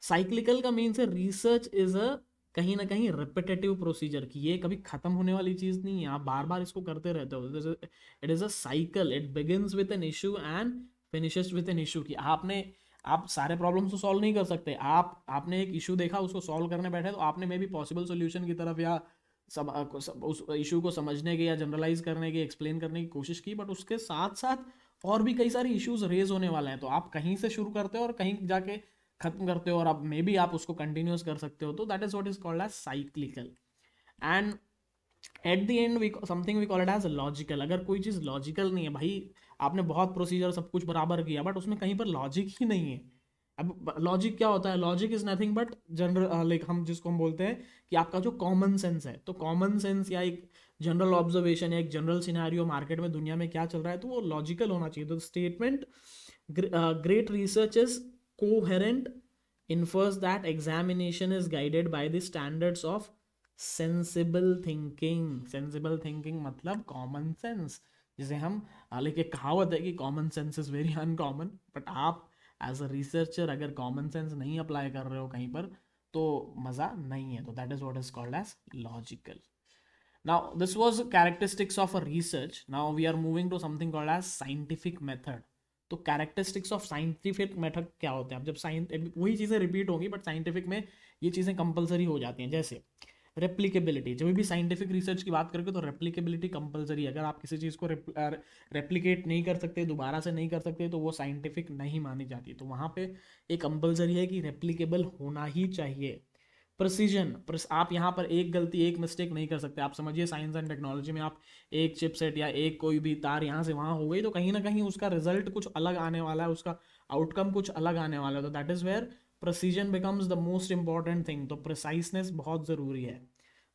साइक्लिकल का मीन्स है रिसर्च इज़ अ कहीं ना कहीं रिपिटेटिव प्रोसीजर की ये कभी ख़त्म होने वाली चीज़ नहीं है आप बार बार इसको करते रहते हो it is a cycle it begins with an issue and finish with an issue की आपने आप सारे प्रॉब्लम्स को सॉल्व नहीं कर सकते आप आपने एक इशू देखा उसको सॉल्व करने बैठे तो आपने मे बी पॉसिबल सोल्यूशन की तरफ या सब, सब उस इशू को समझने की या जनरलाइज करने की एक्सप्लेन करने की कोशिश की बट उसके साथ साथ और भी कई सारे इश्यूज रेज होने वाले हैं तो आप कहीं से शुरू करते हो और कहीं जाके खत्म करते हो और अब मे बी आप उसको कंटिन्यूस कर सकते हो तो that is what is called as cyclical and at the end we something we call it as logical अगर कोई चीज़ लॉजिकल नहीं है भाई आपने बहुत प्रोसीजर सब कुछ बराबर किया बट उसमें कहीं पर लॉजिक ही नहीं है अब लॉजिक क्या होता है logic is nothing but general like हम जिसको हम बोलते हैं कि आपका जो कॉमन सेंस है तो कॉमन सेंस या एक जनरल ऑब्जर्वेशन या एक जनरल सिनेरियो मार्केट में दुनिया में क्या चल रहा है तो वो लॉजिकल होना चाहिए तो statement great research is coherent infers that examination is guided by the standards of sensible thinking sensible thinking मतलब कॉमन सेंस जिसे हम लेकिन uh, कहावत है कि common sense is very uncommon but आप एज अ रिसर्चर अगर कॉमन सेंस नहीं अप्लाई कर रहे हो कहीं पर तो मज़ा नहीं है तो that is what is called as logical now this was characteristics of a research now we are moving to something called as scientific method तो कैरेक्टरिस्टिक्स ऑफ साइंटिफिक मेथड क्या होते हैं अब जब साइंस वही चीज़ें रिपीट होंगी बट साइंटिफिक में ये चीज़ें कंपलसरी हो जाती हैं जैसे रेप्लीकेबिलिटी जब भी साइंटिफिक रिसर्च की बात करके तो रेप्लीकेबिलिटी कंपलसरी है अगर आप किसी चीज़ को रेप्लीकेट नहीं कर सकते दोबारा से नहीं कर सकते तो वो साइंटिफिक नहीं मानी जाती तो वहाँ पे एक कंपलसरी है कि रेप्लीकेबल होना ही चाहिए प्रसीजन आप यहाँ पर एक गलती एक मिस्टेक नहीं कर सकते आप समझिए साइंस एंड टेक्नोलॉजी में आप एक चिपसेट या एक कोई भी तार यहाँ से वहाँ हो गई तो कहीं ना कहीं उसका रिजल्ट कुछ अलग आने वाला है उसका आउटकम कुछ अलग आने वाला है तो that is where precision becomes the most important thing तो प्रिसाइसनेस बहुत ज़रूरी है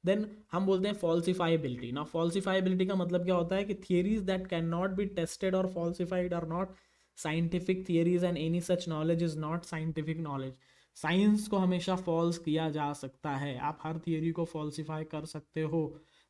देन हम बोलते हैं फॉल्सिफाइबिलिटी ना फॉल्सिफाइबिलिटी का मतलब क्या होता है कि theories that can not be tested और falsified are not scientific theories and any such knowledge is not scientific knowledge science को हमेशा फॉल्स किया जा सकता है आप हर थियोरी को फॉल्सिफाई कर सकते हो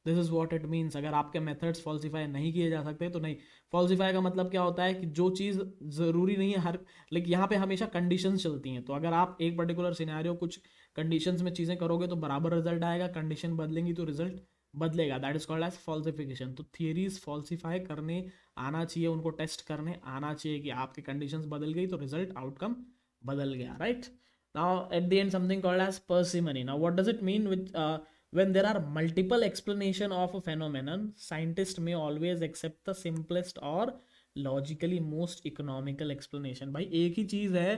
this is what it means अगर आपके मेथड्स फॉल्सीफाई नहीं किए जा सकते तो नहीं फॉल्सीफाई का मतलब क्या होता है कि जो चीज़ ज़रूरी नहीं है हर लाइक यहाँ पे हमेशा कंडीशंस चलती हैं तो अगर आप एक पर्टिकुलर सिनेरियो कुछ कंडीशन में चीज़ें करोगे तो बराबर रिजल्ट आएगा कंडीशन बदलेंगी तो रिजल्ट बदलेगा that is called as falsification तो थियरीज फॉल्सिफाई करने आना चाहिए उनको टेस्ट करने आना चाहिए कि आपके कंडीशंस बदल गई तो रिजल्ट आउटकम बदल गया right now at the end something called as parsimony now what does it mean with when there are multiple explanation of a phenomenon scientists may always accept the simplest or logically most economical explanation भाई एक ही चीज़ है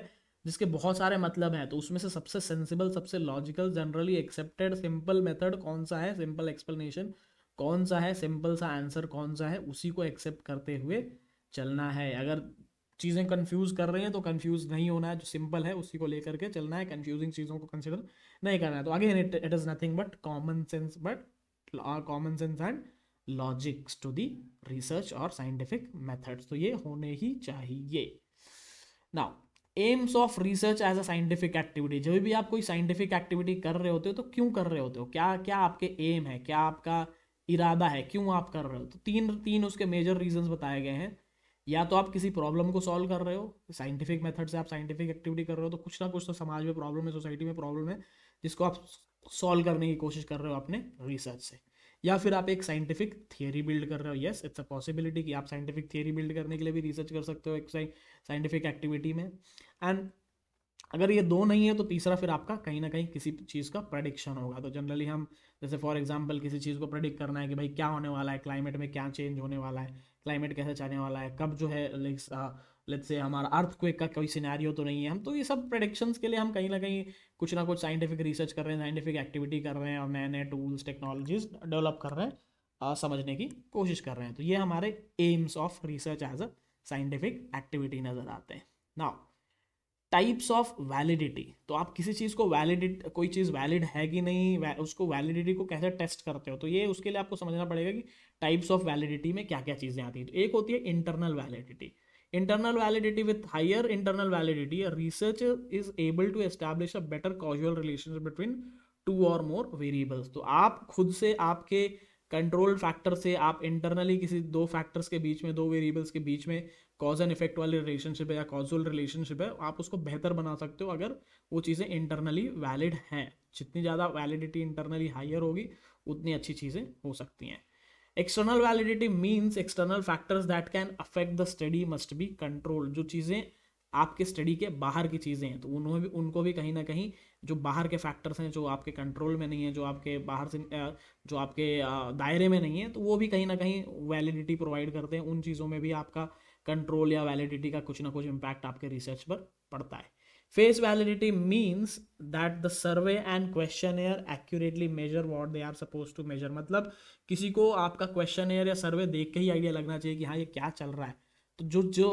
जिसके बहुत सारे मतलब हैं तो उसमें से सबसे सेंसिबल सबसे logical generally accepted simple method कौन सा है सिंपल एक्सप्लेनेशन कौन सा है सिंपल सा आंसर कौन सा है उसी को एक्सेप्ट करते हुए चलना है अगर चीज़ें कंफ्यूज कर रही हैं तो कंफ्यूज नहीं होना है जो सिंपल है उसी को लेकर के चलना है कंफ्यूजिंग चीज़ों को कंसिडर नहीं करना है तो again it it is nothing but common sense but common sense and logics to the research और साइंटिफिक मेथड्स तो ये होने ही चाहिए now aims of research as a scientific activity जब भी आप कोई साइंटिफिक एक्टिविटी कर रहे होते हो तो क्यों कर रहे होते हो क्या क्या आपके एम है क्या आपका इरादा है क्यों आप कर रहे हो तो तीन तीन उसके मेजर रीजन बताए गए हैं या तो आप किसी प्रॉब्लम को सॉल्व कर रहे हो साइंटिफिक मेथड से आप साइंटिफिक एक्टिविटी कर रहे हो तो कुछ ना कुछ तो समाज में प्रॉब्लम है सोसाइटी में प्रॉब्लम है जिसको आप सॉल्व करने की कोशिश कर रहे हो अपने रिसर्च से या फिर आप एक साइंटिफिक थियोरी बिल्ड कर रहे हो येस इट्स अ पॉसिबिलिटी कि आप साइंटिफिक थियोरी बिल्ड करने के लिए भी रिसर्च कर सकते हो एक साइंटिफिक एक्टिविटी में एंड अगर ये दो नहीं है तो तीसरा फिर आपका कहीं ना कहीं किसी चीज़ का प्रडिक्शन होगा तो जनरली हम जैसे फॉर एग्जांपल किसी चीज़ को प्रडिक्ट करना है कि भाई क्या होने वाला है क्लाइमेट में क्या चेंज होने वाला है क्लाइमेट कैसा जाने वाला है कब जो है लेट्स से uh, हमारा अर्थ क्वेक का कोई सिनेरियो तो नहीं है हम तो ये सब प्रडिक्शंस के लिए हम कहीं ना कहीं कुछ ना कुछ साइंटिफिक रिसर्च कर रहे हैं साइंटिफिक एक्टिविटी कर रहे हैं और नए नए टूल्स टेक्नोलॉजीज डेवलप कर रहे हैं आ, uh, समझने की कोशिश कर रहे हैं तो ये हमारे aims of research as a scientific activity नज़र आते हैं नाउ टाइप्स ऑफ वैलिडिटी तो आप किसी चीज़ को वैलिड कोई चीज़ वैलिड है कि नहीं उसको वैलिडिटी को कैसे टेस्ट करते हो तो ये उसके लिए आपको समझना पड़ेगा कि टाइप्स ऑफ वैलिडिटी में क्या क्या चीज़ें आती हैं तो एक होती है internal validity internal validity with higher internal validity research is able to establish a better causal relationship between two और मोर वेरिएबल्स तो आप खुद से आपके कंट्रोल फैक्टर से आप इंटरनली किसी दो फैक्टर्स के बीच में दो वेरिएबल्स के बीच में कॉज एंड इफेक्ट वाली रिलेशनशिप है या कॉजुअल रिलेशनशिप है आप उसको बेहतर बना सकते हो अगर वो चीज़ें इंटरनली वैलिड हैं जितनी ज़्यादा वैलिडिटी इंटरनली हाइयर होगी उतनी अच्छी चीज़ें हो सकती हैं external validity means external factors that can affect the study must be control जो चीज़ें आपके स्टडी के बाहर की चीज़ें हैं तो उन्होंने भी उनको भी कहीं ना कहीं जो बाहर के फैक्टर्स हैं जो आपके कंट्रोल में नहीं है जो आपके बाहर से जो आपके दायरे में नहीं है तो वो भी कहीं ना कहीं वैलिडिटी प्रोवाइड करते हैं उन चीज़ों में भी आपका कंट्रोल या वैलिडिटी का कुछ ना कुछ इम्पैक्ट आपके रिसर्च पर पड़ता है face validity means that the survey and question are accurately measure what they are suppose to measure मतलब किसी को आपका क्वेश्चन एयर या सर्वे देख के ही आइडिया लगना चाहिए कि हाँ ये क्या चल रहा है तो जो जो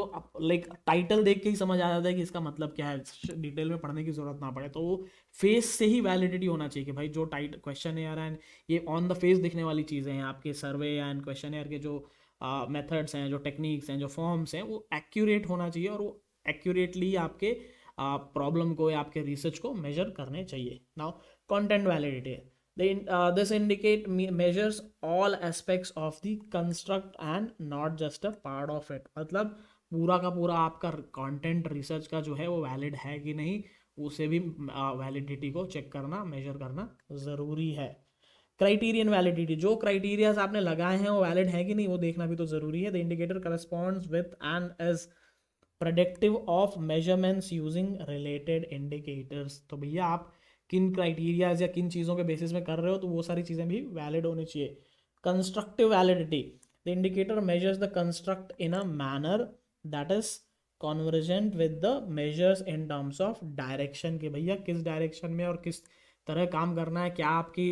लाइक टाइटल देख के ही समझ आ जाता है कि इसका मतलब क्या है डिटेल में पढ़ने की जरूरत ना पड़े तो वो फेस से ही वैलिडिटी होना चाहिए कि भाई जो टाइट क्वेश्चन एयर एंड ये ऑन द फेस दिखने वाली चीज़ें हैं आपके सर्वे एंड क्वेश्चन एयर के जो मेथड्स हैं जो टेक्निक्स हैं जो फॉर्म्स हैं वो एक्यूरेट होना चाहिए और वो एक्यूरेटली आपके प्रॉब्लम को या आपके रिसर्च को मेजर करने चाहिए now content validity this indicate measures all aspects of the construct and not just a part of it मतलब पूरा का पूरा आपका कंटेंट रिसर्च का जो है वो वैलिड है कि नहीं उसे भी वैलिडिटी को चेक करना मेजर करना ज़रूरी है क्राइटेरियन वैलिडिटी जो क्राइटेरियाज आपने लगाए हैं वो वैलिड है कि नहीं वो देखना भी तो जरूरी है the indicator corresponds with and as productive of measurements using related indicators तो भैया आप किन क्राइटेरियाज या किन चीज़ों के बेसिस में कर रहे हो तो वो सारी चीज़ें भी वैलिड होनी चाहिए constructive validity the indicator measures the construct in a manner that is convergent with the measures in terms of direction के भैया किस डायरेक्शन में और किस तरह काम करना है क्या आपकी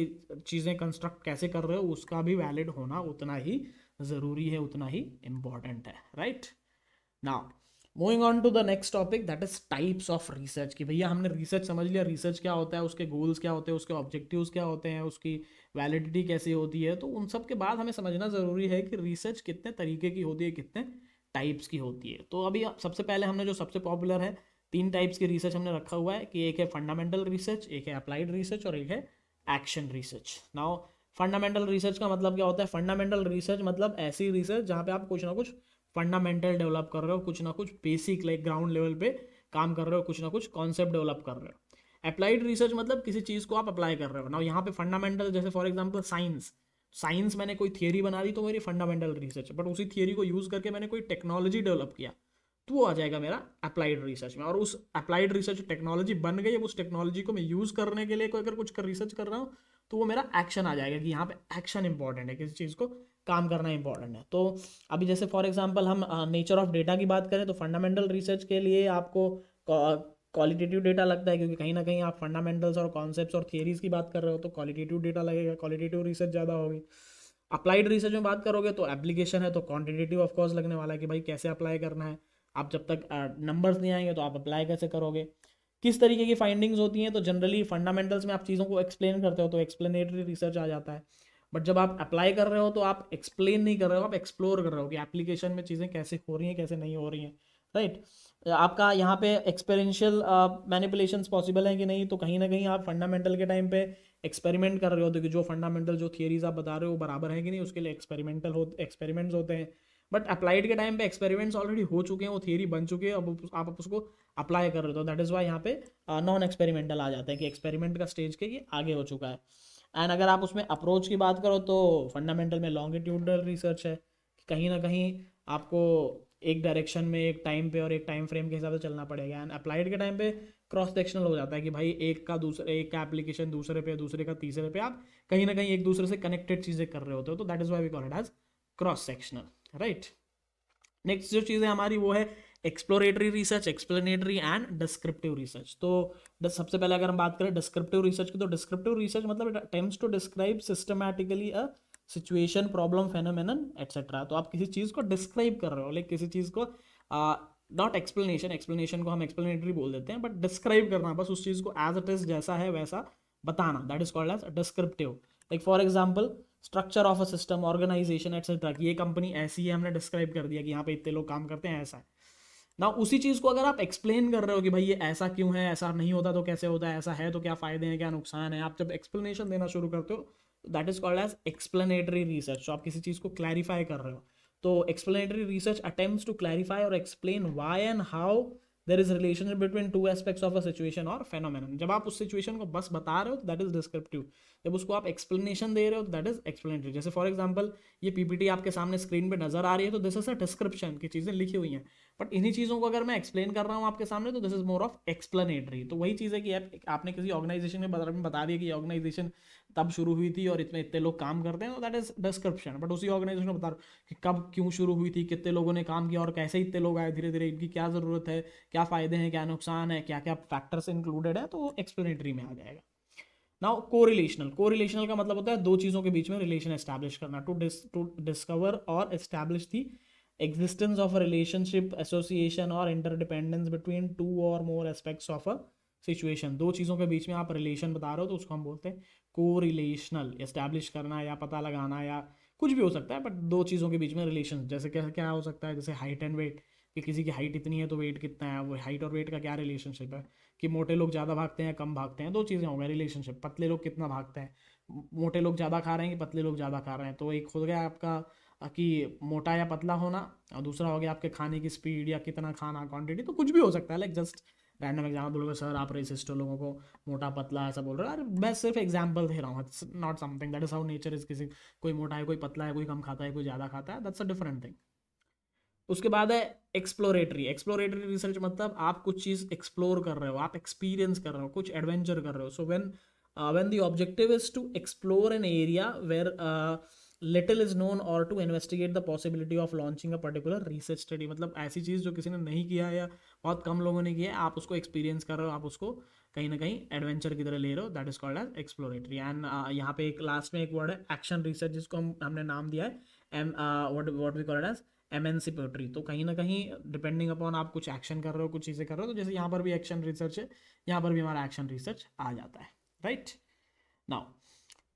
चीज़ें कंस्ट्रक्ट कैसे कर रहे हो उसका भी वैलिड होना उतना ही ज़रूरी है उतना ही इम्पॉर्टेंट है right now moving on to the next topic that is types of research कि भैया हमने रिसर्च समझ लिया रिसर्च क्या होता है उसके गोल्स क्या होते हैं उसके ऑब्जेक्टिव्स क्या होते हैं उसकी वैलिडिटी कैसी होती है तो उन सब के बाद हमें समझना ज़रूरी है कि रिसर्च कितने तरीके की होती है कितने टाइप्स की होती है तो अभी सबसे पहले हमने जो सबसे पॉपुलर है तीन टाइप्स की रिसर्च हमने रखा हुआ है कि एक है फंडामेंटल रिसर्च एक है अप्लाइड रिसर्च और एक है action research now fundamental research का मतलब क्या होता है फंडामेंटल रिसर्च मतलब ऐसी रिसर्च जहाँ पे आप कुछ ना कुछ फंडामेंटल डेवलप कर रहे हो कुछ ना कुछ बेसिक लाइक ग्राउंड लेवल पे काम कर रहे हो कुछ ना कुछ कॉन्सेप्ट डेवलप कर रहे हो अप्लाइड रिसर्च मतलब किसी चीज़ को आप अप्लाई कर रहे हो ना यहाँ पे फंडामेंटल जैसे फॉर एग्जाम्पल साइंस साइंस मैंने कोई थियोरी बना दी तो मेरी फंडामेंटल रिसर्च बट उसी थियोरी को यूज़ करके मैंने कोई टेक्नोलॉजी डेवलप किया तो आ जाएगा मेरा अप्लाइड रिसर्च में और उस अप्लाइड रिसर्च टेक्नोलॉजी बन गई अब उस टेक्नोलॉजी को मैं यूज़ करने के लिए कोई अगर कुछ कर रिसर्च कर रहा हूँ तो वो मेरा एक्शन आ जाएगा कि यहाँ पे एक्शन इंपॉर्टेंट है किसी चीज़ को काम करना इंपॉर्टेंट है तो अभी जैसे फॉर एग्जाम्पल हम नेचर ऑफ डेटा की बात करें तो फंडामेंटल रिसर्च के लिए आपको क्वालिटेटिव डेटा लगता है क्योंकि कहीं ना कहीं आप फंडामेंटल्स और कॉन्सेप्ट और थियरीज की बात कर रहे हो तो क्वालिटेटिव डेटा लगेगा क्वालिटेटिव रिसर्च ज़्यादा होगी अप्लाइड रिसर्च में बात करोगे तो एप्लीकेशन है तो क्वान्टिटेटिव ऑफकोर्स लगने वाला है कि भाई कैसे अप्लाई करना है आप जब तक नंबर्स नहीं आएंगे तो आप अप्लाई कैसे करोगे किस तरीके की फाइंडिंग्स होती हैं तो जनरली फंडामेंटल्स में आप चीज़ों को एक्सप्लेन करते हो तो एक्सप्लेनेटरी रिसर्च आ जाता है बट जब आप अप्लाई कर रहे हो तो आप एक्सप्लेन नहीं कर रहे हो आप एक्सप्लोर कर रहे हो कि एप्लीकेशन में चीज़ें कैसे हो रही हैं कैसे नहीं हो रही हैं राइट right? आपका यहाँ पे एक्सपेरेंशियल मैनिपुलेशन पॉसिबल हैं कि नहीं तो कहीं ना कहीं आप फंडामेंटल के टाइम पे एक्सपेरिमेंट कर रहे हो कि जो फंडामेंटल जो थियरीज आप बता रहे हो बराबर है कि नहीं उसके लिए एक्सपेरिमेंटल हो एक्सपेरिमेंट्स होते हैं बट अप्लाइड के टाइम पे एक्सपेरिमेंट्स ऑलरेडी हो चुके हैं वो थियरी बन चुकी है अब आप उसको अप्लाई कर रहे हो दैट इज़ वाई यहाँ पे नॉन uh, एक्सपेरिमेंटल आ जाता है कि एक्सपेरिमेंट का स्टेज के ये आगे हो चुका है एंड अगर आप उसमें अप्रोच की बात करो तो फंडामेंटल में लॉन्गिट्यूडल रिसर्च है कहीं ना कहीं आपको एक डायरेक्शन में एक टाइम पे और एक टाइम फ्रेम के हिसाब से चलना पड़ेगा एंड अप्लाइड के टाइम पे क्रॉस सेक्शनल हो जाता है कि भाई एक का दूसरे एक का एप्लीकेशन दूसरे पे दूसरे का तीसरे पे आप कहीं ना कहीं एक दूसरे से कनेक्टेड चीज़ें कर रहे होते हो तो that is why we call it as cross sectional right next जो चीज़ है हमारी वो है exploratory research explanatory and descriptive research तो सबसे पहले अगर हम बात करें डिस्क्रिप्टिव रिसर्च की तो डिस्क्रिप्टिव रिसर्च मतलब attempt to describe systematically a situation problem phenomenon etcetera तो आप किसी चीज़ को डिस्क्राइब कर रहे हो लाइक किसी चीज़ को नॉट एक्सप्लेनेशन एक्सप्लेनेशन को हम एक्सप्लेनेटरी बोल देते हैं बट डिस्क्राइब करना बस उस चीज़ को एज इट इज़ जैसा है वैसा बताना that is called as descriptive like for example structure of a system organization etcetera कि ये कंपनी ऐसी है हमने डिस्क्राइब कर दिया कि यहाँ पे इतने लोग काम करते हैं ऐसा है ना उसी चीज़ को अगर आप एक्सप्लेन कर रहे हो कि भाई ये ऐसा क्यों है ऐसा नहीं होता तो कैसे होता है ऐसा है तो क्या फ़ायदे हैं क्या नुकसान है आप जब एक्सप्लेनेशन देना शुरू करते हो that is called as explanatory research तो आप किसी चीज़ को क्लैरिफाई कर रहे हो तो explanatory research attempt to clarify और explain why and how there is relationship between two aspects of a situation और फेनोमेन जब आप उस सिचुएशन को बस बता रहे हो दैट इज डिस्क्रिप्टिव जब उसको आप एक्सप्लेनेशन दे रहे हो तो दैट इज एक्सप्लेनेटरी जैसे फॉर एग्जाम्पल ये पीपीटी आपके सामने स्क्रीन पर नजर आ रही है तो दिस इज अ डिस्क्रिप्शन की चीज़ें लिखी हुई हैं बट इन्हीं चीज़ों को अगर मैं एक्सप्लेन कर रहा हूँ आपके सामने तो this is more of explanatory तो वही चीज़ है कि आप, आपने किसी ऑर्गेनाइजेशन के बारे में बता दिया कि ऑर्गेनाइजेशन तब शुरू हुई थी और इतने इतने लोग काम करते हैं तो दैट इज डिस्क्रिप्शन बट उसी ऑर्गेनाइजेशन को बता रहा हूँ कि कब क्यों शुरू हुई थी कितने लोगों ने काम किया और कैसे इतने लोग आए धीरे धीरे इनकी क्या ज़रूरत है क्या फ़ायदे हैं क्या नुकसान है क्या क्या फैक्टर्स इंक्लूडेड है तो वो एक्सप्लेनेटरी में आ जाएगा नाउ कोरिलेशनल कोरिलेशनल का मतलब होता है दो चीज़ों के बीच में रिलेशन एस्टैब्लिश करना टू टू डिस्कवर और establish the existence of a relationship association और इंटरडिपेंडेंस बिटवीन टू और more aspects of a situation दो चीज़ों के बीच में आप रिलेशन बता रहे हो तो उसको हम बोलते हैं कोरिलेशनल एस्टैब्लिश करना या पता लगाना या कुछ भी हो सकता है बट दो चीज़ों के बीच में रिलेशन जैसे क्या क्या हो सकता है जैसे हाइट एंड वेट कि किसी की हाइट इतनी है तो वेट कितना है वो हाइट और वेट का क्या रिलेशनशिप है कि मोटे लोग ज़्यादा भागते हैं कम भागते हैं दो चीज़ें हो रिलेशनशिप पतले लोग कितना भागते हैं मोटे लोग ज़्यादा खा रहे हैं कि पतले लोग ज़्यादा खा रहे हैं तो एक हो गया आपका कि मोटा या पतला होना और दूसरा हो गया आपके खाने की स्पीड या कितना खाना क्वांटिटी तो कुछ भी हो सकता है लाइक जस्ट रैंडम एग्जाम्पल बोलोगे सर आप रेसिस्ट हो लोगों को मोटा पतला ऐसा बोल रहे हो अरे मैं सिर्फ एग्जाम्पल दे रहा हूँ it's not something that is how nature is किसी कोई मोटा है कोई पतला है कोई कम खाता है कोई ज़्यादा खाता है दैट्स अ डिफरेंट थिंग उसके बाद है एक्सप्लोरेटरी एक्सप्लोरेटरी रिसर्च मतलब आप कुछ चीज़ एक्सप्लोर कर रहे हो आप एक्सपीरियंस कर रहे हो कुछ एडवेंचर कर रहे हो so when when the objective is to explore an area where little is known और to investigate the possibility of launching a particular research study मतलब ऐसी चीज़ जो किसी ने नहीं किया या बहुत कम लोगों ने किया आप उसको एक्सपीरियंस कर रहे हो आप उसको कहीं ना कहीं एडवेंचर की तरह ले रहे हो that is called as exploratory and यहाँ पे एक लास्ट में एक वर्ड है एक्शन रिसर्च जिसको हम हमने नाम दिया है um what what we called as M N C poetry तो कहीं ना कहीं डिपेंडिंग अपॉन आप कुछ एक्शन कर रहे हो कुछ चीज़ें कर रहे हो तो जैसे यहाँ पर भी एक्शन रिसर्च है यहाँ पर भी हमारा एक्शन रिसर्च आ जाता है राइट नाउ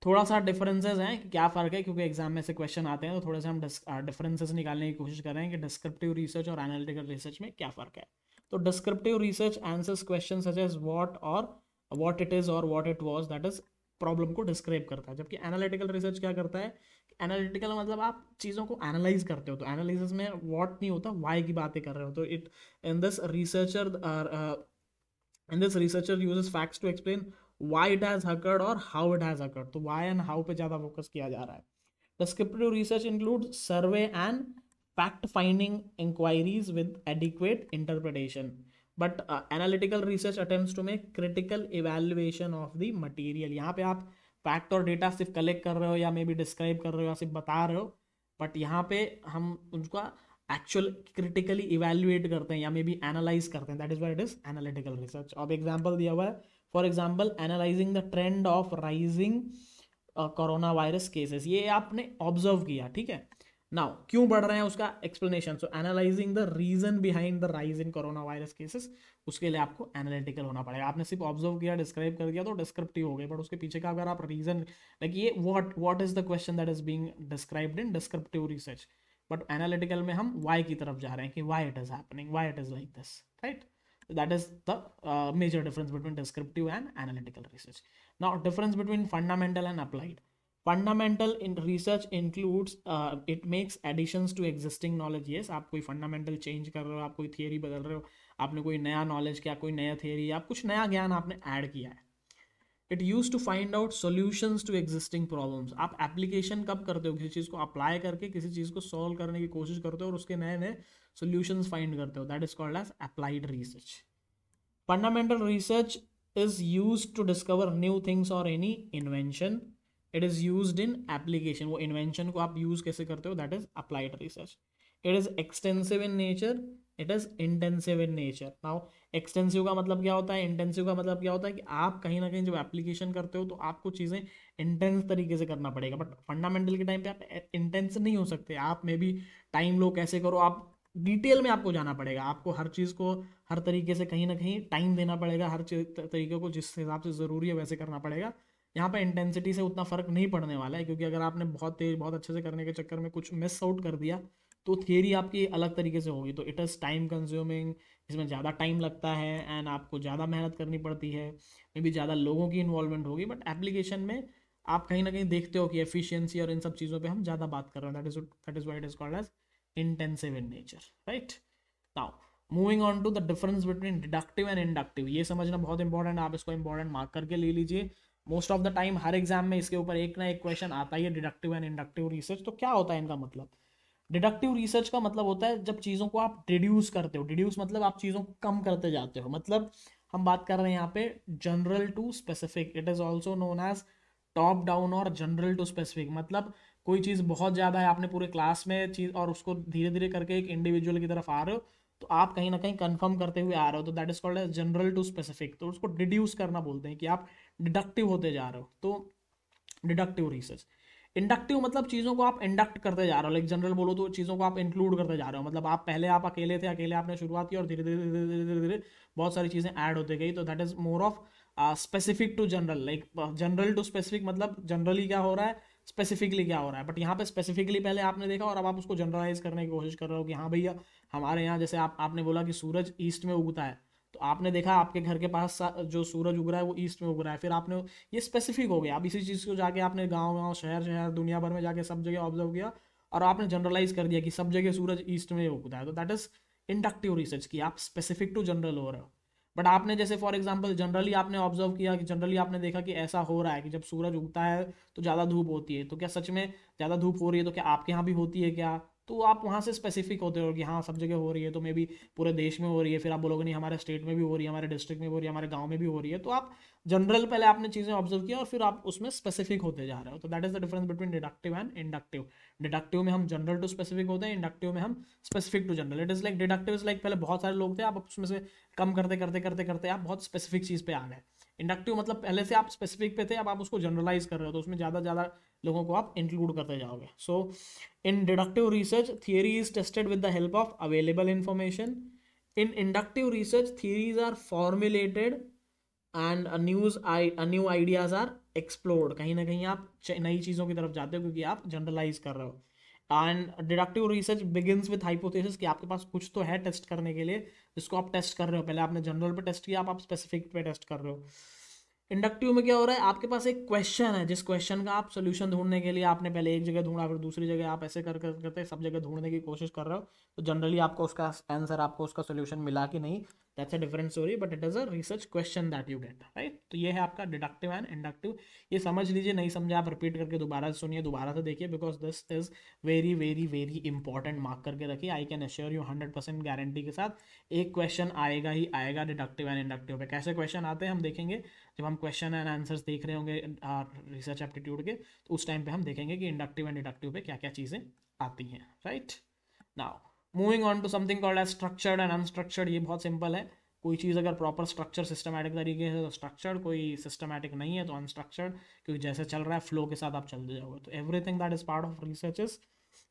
थोड़ा सा डिफरेंसेस हैं कि क्या फ़र्क है क्योंकि एग्जाम में से क्वेश्चन आते हैं तो थोड़े से हम डिफरेंसेस निकालने की कोशिश कर रहे हैं कि डिस्क्रिप्टिव रिसर्च और एनालिटिकल रिसर्च में क्या फ़र्क है तो descriptive research answers question such as what और वॉट इट इज़ और what it was that is problem को डिस्क्राइब करता है जबकि एनालिटिकल रिसर्च क्या करता है एनालिटिकल मतलब आप चीज़ों को एनालाइज करते हो तो एनालिसिस में वॉट नहीं होता वाई की बातें कर रहे हो तो it in this researcher in this researcher uses facts to explain why it has occurred और हाउ इट हैज़ हकर्ड तो वाई एंड हाउ पे ज़्यादा फोकस किया जा रहा है descriptive research includes survey and fact finding inquiries with adequate interpretation but uh, analytical research attempts to make critical evaluation of the material यहाँ पे आप फैक्ट और डेटा सिर्फ कलेक्ट कर रहे हो या मे बी डिस्क्राइब कर रहे हो या सिर्फ बता रहे हो बट यहाँ पे हम उनका एक्चुअल क्रिटिकली इवेल्युएट करते हैं या मे बी एनालाइज करते हैं that is why it is analytical research अब एग्जाम्पल दिया हुआ है for example analysing the trend of rising corona virus cases ये आपने ऑब्जर्व किया ठीक है नाउ क्यों बढ़ रहे हैं उसका explanation so analysing the reason behind the rise in corona virus cases उसके लिए आपको एनालिटिकल होना पड़ेगा आपने सिर्फ ऑब्जर्व किया डिस्क्राइब कर दिया तो डिस्क्रिप्टिव हो गए बट उसके पीछे का अगर आप रीजन लाइक ये what what is the question that is being described in descriptive research but analytical में हम वाई की तरफ जा रहे हैं कि why it is happening why it is like this right that is the uh, major difference between descriptive and analytical research now difference between fundamental and applied fundamental in research includes it makes additions to existing knowledge yes आप कोई fundamental change कर रहे हो आप कोई theory बदल रहे हो आपने कोई नया नॉलेज किया कोई नया थियोरी आप कुछ नया ज्ञान आपने ऐड किया है it use to find out solutions to existing problems आप एप्लीकेशन कब करते हो किसी चीज़ को अप्लाई करके किसी चीज़ को सॉल्व करने की कोशिश करते हो और उसके नए नए सोल्यूशंस फाइंड करते हो that is called as applied research fundamental research is use to discover new things और any invention it is use in application वो इन्वेंशन को आप यूज़ कैसे करते हो that is applied research it is extensive in nature it is intensive in nature now extensive का मतलब क्या होता है इंटेंसिव का मतलब क्या होता है कि आप कहीं ना कहीं जब एप्लीकेशन करते हो तो आपको चीज़ें इंटेंस तरीके से करना पड़ेगा बट फंडामेंटल के टाइम पे आप इंटेंस नहीं हो सकते आप मे बी टाइम लो कैसे करो आप डिटेल में आपको जाना पड़ेगा आपको हर चीज़ को हर तरीके से कहीं ना कहीं टाइम देना पड़ेगा हर तरीके को जिस हिसाब से ज़रूरी है वैसे करना पड़ेगा यहाँ पर इंटेंसिटी से उतना फ़र्क नहीं पड़ने वाला है क्योंकि अगर आपने बहुत तेज बहुत अच्छे से करने के चक्कर में कुछ मिस आउट कर दिया तो थियरी आपकी अलग तरीके से होगी तो इट इज़ टाइम कंज्यूमिंग इसमें ज़्यादा टाइम लगता है एंड आपको ज़्यादा मेहनत करनी पड़ती है मे बी ज़्यादा लोगों की इन्वॉल्वमेंट होगी बट एप्लीकेशन में आप कहीं ना कहीं देखते हो कि एफिशिएंसी और इन सब चीज़ों पे हम ज़्यादा बात कर रहे हैं that is that is why it is called as intensive in nature right now moving on to the difference between deductive and inductive ये समझना बहुत इंपॉर्टेंट आप इसको इंपॉर्टेंट मार्क करके ले लीजिए मोस्ट ऑफ द टाइम हर एग्जाम में इसके ऊपर एक ना एक क्वेश्चन आता ही है डिडक्टिव एंड इंडक्टिव रिसर्च तो क्या होता है इनका मतलब डिडक्टिव रिसर्च का मतलब होता है जब चीज़ों को आप डिड्यूस करते हो डिड्यूस मतलब आप चीज़ों को कम करते जाते हो मतलब हम बात कर रहे हैं यहाँ पे general to specific it is also known as top down और जनरल टू स्पेसिफिक मतलब कोई चीज़ बहुत ज़्यादा है आपने पूरे क्लास में चीज़ और उसको धीरे धीरे करके एक इंडिविजुअल की तरफ आ रहे हो तो आप कहीं ना कहीं कंफर्म करते हुए आ रहे हो तो that is called as general to specific तो उसको डिड्यूस करना बोलते हैं कि आप डिडक्टिव होते जा रहे हो तो डिडक्टिव रिसर्च इंडक्टिव मतलब चीज़ों को आप इंडक्ट करते जा रहे हो लाइक जनरल बोलो तो चीज़ों को आप इंक्लूड करते जा रहे हो मतलब आप पहले आप अकेले थे अकेले आपने शुरुआत की और धीरे धीरे धीरे धीरे धीरे धीरे बहुत सारी चीज़ें ऐड होते गई तो that is more of specific to general like general to specific मतलब जनरली क्या हो रहा है स्पेसिफिकली क्या हो रहा है बट यहाँ पे स्पेसिफिकली पहले आपने देखा और अब आप उसको जनरलाइज करने की कोशिश कर रहे हो कि हाँ भैया हमारे यहाँ जैसे आप आपने बोला कि सूरज ईस्ट में उगता है तो आपने देखा आपके घर के पास जो सूरज उग रहा है वो ईस्ट में उग रहा है फिर आपने ये स्पेसिफिक हो गया आप इसी चीज़ को जाके आपने गाँव गाँव शहर शहर दुनिया भर में जाके सब जगह ऑब्जर्व किया और आपने जनरलाइज कर दिया कि सब जगह सूरज ईस्ट में उगता है तो दैट इज़ इंडक्टिव रिसर्च की आप स्पेसिफिक टू जनरल हो रहे हो बट आपने जैसे फॉर एग्जाम्पल जनरली आपने ऑब्जर्व किया कि जनरली आपने देखा कि ऐसा हो रहा है कि जब सूरज उगता है तो ज़्यादा धूप होती है तो क्या सच में ज़्यादा धूप हो रही है तो क्या आपके यहाँ भी होती है क्या तो आप वहाँ से स्पेसिफिक होते हो कि हाँ सब जगह हो रही है तो मे बी पूरे देश में हो रही है फिर आप बोलोगे नहीं हमारे स्टेट में भी हो रही है हमारे डिस्ट्रिक्ट में हो रही है हमारे गाँव में भी हो रही है तो आप जनरल पहले आपने चीज़ें ऑब्जर्व किया और फिर आप उसमें स्पेसिफिक होते जा रहे हो तो that is the difference between deductive and inductive deductive में हम जनरल टू स्पेसिफिक होते हैं इंडक्टिव में हम specific to general it is like deductive is like पहले बहुत सारे लोग थे आप उसमें से कम करते करते करते करते आप बहुत स्पेसिफिक चीज़ पे आ गए इंडक्टिव मतलब पहले से आप स्पेसिफिक पे थे अब आप उसको जनरलाइज कर रहे हो तो उसमें ज़्यादा ज़्यादा लोगों को आप इंक्लूड करते जाओगे so in deductive research theory is tested with the help of available information in inductive research theories are formulated and news I new ideas are explored कहीं ना कहीं आप नई चीज़ों की तरफ जाते हो क्योंकि आप जनरलाइज कर रहे हो and deductive research begins with hypothesis कि आपके पास कुछ तो है टेस्ट करने के लिए जिसको आप टेस्ट कर रहे हो पहले आपने जनरल पे टेस्ट किया आप स्पेसिफिक पे टेस्ट कर रहे हो इंडक्टिव में क्या हो रहा है आपके पास एक क्वेश्चन है जिस क्वेश्चन का आप सोल्यूशन ढूंढने के लिए आपने पहले एक जगह ढूंढा फिर दूसरी जगह आप ऐसे कर कर करते सब जगह ढूंढने की कोशिश कर रहे हो तो जनरली आपको उसका आंसर आपको उसका सोल्यूशन मिला कि नहीं that's a different story but it is a research question that you get right तो ये है आपका डिडक्टिव एंड इंडक्टिव ये समझ लीजिए नहीं समझा आप रिपीट करके दोबारा से सुनिए दोबारा से देखिए because this is very very very important mark करके रखिए I can assure you hundred percent guarantee के साथ एक क्वेश्चन आएगा ही आएगा डिडक्टिव एंड इंडक्टिव पे कैसे क्वेश्चन आते हैं हम देखेंगे जब हम क्वेश्चन एंड आंसर्स देख रहे होंगे रिसर्च एप्टीट्यूड के तो उस टाइम पे हम देखेंगे कि इंडक्टिव एंड डिडक्टिव पे क्या क्या चीज़ें आती हैं right now moving on to something called as structured and unstructured ये बहुत सिंपल है कोई चीज़ अगर प्रॉपर स्ट्रक्चर सिस्टमैटिक तरीके से तो स्ट्रक्चर्ड कोई सिस्टमैटिक नहीं है तो अनस्ट्रक्चर्ड क्योंकि जैसे चल रहा है फ्लो के साथ आप चलते जाओगे तो everything that is part of research is